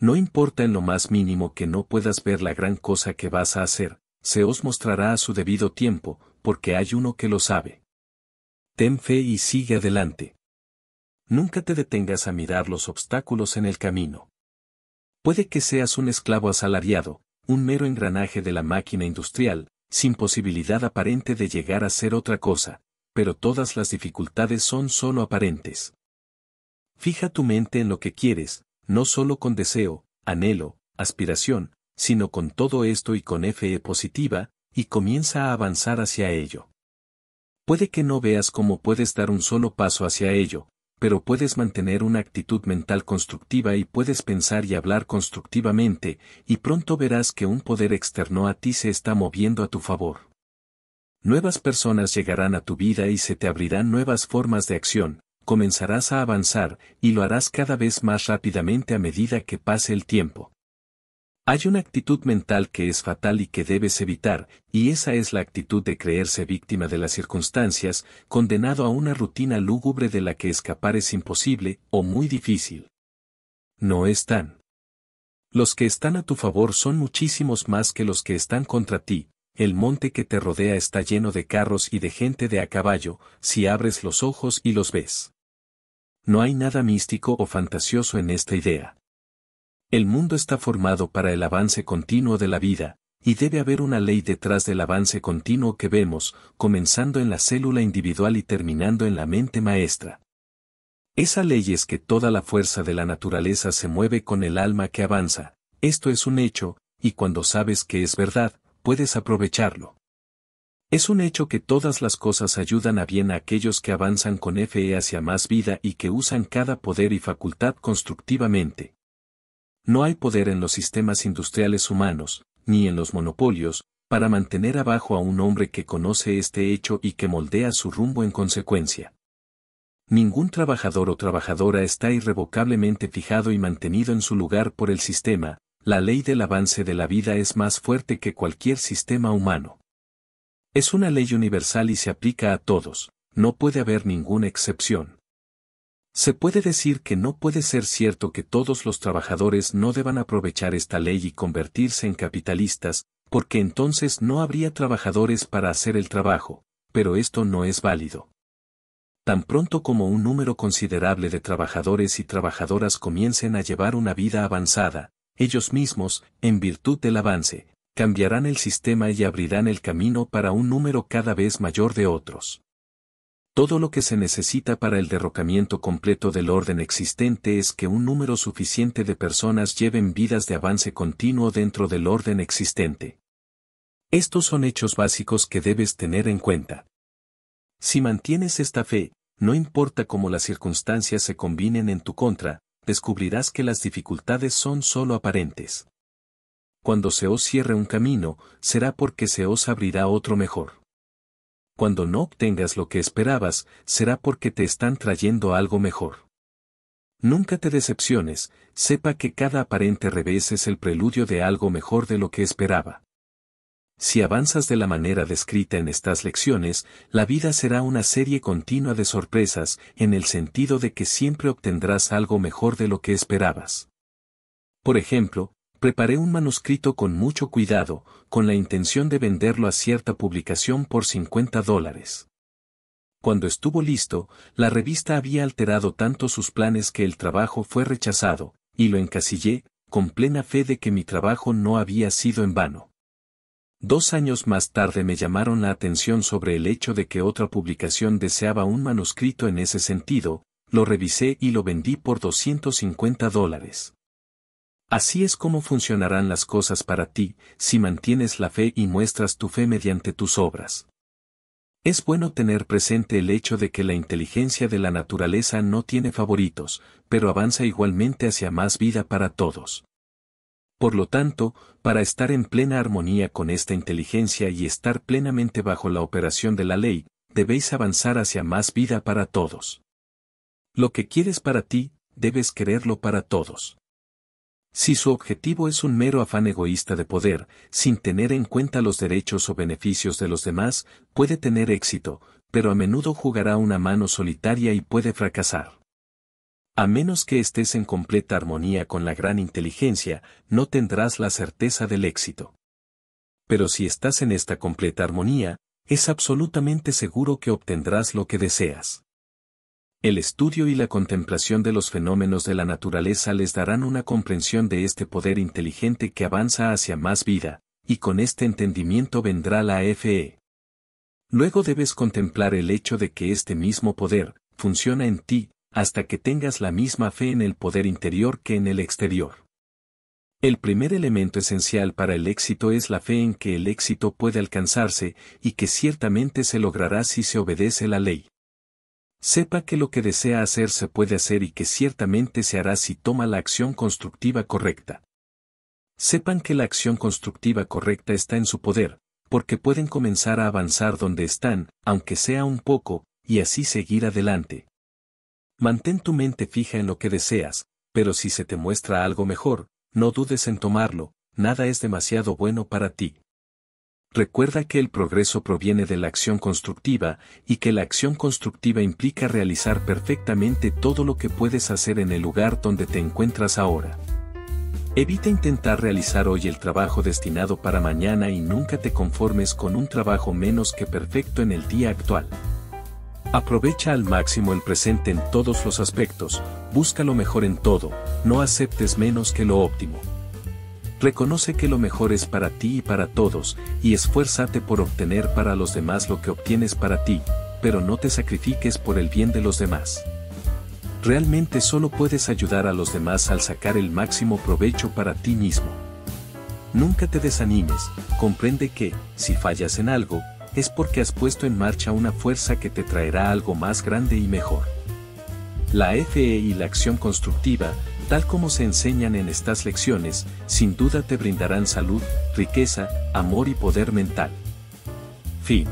No importa en lo más mínimo que no puedas ver la gran cosa que vas a hacer, se os mostrará a su debido tiempo, porque hay uno que lo sabe. Ten fe y sigue adelante. Nunca te detengas a mirar los obstáculos en el camino. Puede que seas un esclavo asalariado, un mero engranaje de la máquina industrial, sin posibilidad aparente de llegar a ser otra cosa, pero todas las dificultades son solo aparentes. Fija tu mente en lo que quieres, no solo con deseo, anhelo, aspiración, sino con todo esto y con fe positiva, y comienza a avanzar hacia ello. Puede que no veas cómo puedes dar un solo paso hacia ello, pero puedes mantener una actitud mental constructiva y puedes pensar y hablar constructivamente, y pronto verás que un poder externo a ti se está moviendo a tu favor. Nuevas personas llegarán a tu vida y se te abrirán nuevas formas de acción, comenzarás a avanzar, y lo harás cada vez más rápidamente a medida que pase el tiempo. Hay una actitud mental que es fatal y que debes evitar, y esa es la actitud de creerse víctima de las circunstancias, condenado a una rutina lúgubre de la que escapar es imposible o muy difícil. No es tan. Los que están a tu favor son muchísimos más que los que están contra ti, el monte que te rodea está lleno de carros y de gente de a caballo, si abres los ojos y los ves. No hay nada místico o fantasioso en esta idea. El mundo está formado para el avance continuo de la vida, y debe haber una ley detrás del avance continuo que vemos, comenzando en la célula individual y terminando en la mente maestra. Esa ley es que toda la fuerza de la naturaleza se mueve con el alma que avanza, esto es un hecho, y cuando sabes que es verdad, puedes aprovecharlo. Es un hecho que todas las cosas ayudan a bien a aquellos que avanzan con fe hacia más vida y que usan cada poder y facultad constructivamente. No hay poder en los sistemas industriales humanos, ni en los monopolios, para mantener abajo a un hombre que conoce este hecho y que moldea su rumbo en consecuencia. Ningún trabajador o trabajadora está irrevocablemente fijado y mantenido en su lugar por el sistema, la ley del avance de la vida es más fuerte que cualquier sistema humano. Es una ley universal y se aplica a todos, no puede haber ninguna excepción. Se puede decir que no puede ser cierto que todos los trabajadores no deban aprovechar esta ley y convertirse en capitalistas, porque entonces no habría trabajadores para hacer el trabajo, pero esto no es válido. Tan pronto como un número considerable de trabajadores y trabajadoras comiencen a llevar una vida avanzada, ellos mismos, en virtud del avance, cambiarán el sistema y abrirán el camino para un número cada vez mayor de otros. Todo lo que se necesita para el derrocamiento completo del orden existente es que un número suficiente de personas lleven vidas de avance continuo dentro del orden existente. Estos son hechos básicos que debes tener en cuenta. Si mantienes esta fe, no importa cómo las circunstancias se combinen en tu contra, descubrirás que las dificultades son sólo aparentes. Cuando se os cierre un camino, será porque se os abrirá otro mejor. Cuando no obtengas lo que esperabas, será porque te están trayendo algo mejor. Nunca te decepciones, sepa que cada aparente revés es el preludio de algo mejor de lo que esperaba. Si avanzas de la manera descrita en estas lecciones, la vida será una serie continua de sorpresas en el sentido de que siempre obtendrás algo mejor de lo que esperabas. Por ejemplo, Preparé un manuscrito con mucho cuidado, con la intención de venderlo a cierta publicación por 50 dólares. Cuando estuvo listo, la revista había alterado tanto sus planes que el trabajo fue rechazado, y lo encasillé, con plena fe de que mi trabajo no había sido en vano. Dos años más tarde me llamaron la atención sobre el hecho de que otra publicación deseaba un manuscrito en ese sentido, lo revisé y lo vendí por 250 dólares. Así es como funcionarán las cosas para ti, si mantienes la fe y muestras tu fe mediante tus obras. Es bueno tener presente el hecho de que la inteligencia de la naturaleza no tiene favoritos, pero avanza igualmente hacia más vida para todos. Por lo tanto, para estar en plena armonía con esta inteligencia y estar plenamente bajo la operación de la ley, debéis avanzar hacia más vida para todos. Lo que quieres para ti, debes quererlo para todos. Si su objetivo es un mero afán egoísta de poder, sin tener en cuenta los derechos o beneficios de los demás, puede tener éxito, pero a menudo jugará una mano solitaria y puede fracasar. A menos que estés en completa armonía con la gran inteligencia, no tendrás la certeza del éxito. Pero si estás en esta completa armonía, es absolutamente seguro que obtendrás lo que deseas. El estudio y la contemplación de los fenómenos de la naturaleza les darán una comprensión de este poder inteligente que avanza hacia más vida, y con este entendimiento vendrá la FE. Luego debes contemplar el hecho de que este mismo poder funciona en ti, hasta que tengas la misma fe en el poder interior que en el exterior. El primer elemento esencial para el éxito es la fe en que el éxito puede alcanzarse y que ciertamente se logrará si se obedece la ley. Sepa que lo que desea hacer se puede hacer y que ciertamente se hará si toma la acción constructiva correcta. Sepan que la acción constructiva correcta está en su poder, porque pueden comenzar a avanzar donde están, aunque sea un poco, y así seguir adelante. Mantén tu mente fija en lo que deseas, pero si se te muestra algo mejor, no dudes en tomarlo, nada es demasiado bueno para ti recuerda que el progreso proviene de la acción constructiva y que la acción constructiva implica realizar perfectamente todo lo que puedes hacer en el lugar donde te encuentras ahora. Evita intentar realizar hoy el trabajo destinado para mañana y nunca te conformes con un trabajo menos que perfecto en el día actual. Aprovecha al máximo el presente en todos los aspectos, busca lo mejor en todo, no aceptes menos que lo óptimo. Reconoce que lo mejor es para ti y para todos, y esfuérzate por obtener para los demás lo que obtienes para ti, pero no te sacrifiques por el bien de los demás. Realmente solo puedes ayudar a los demás al sacar el máximo provecho para ti mismo. Nunca te desanimes, comprende que, si fallas en algo, es porque has puesto en marcha una fuerza que te traerá algo más grande y mejor. La FE y la acción constructiva tal como se enseñan en estas lecciones, sin duda te brindarán salud, riqueza, amor y poder mental. Fin.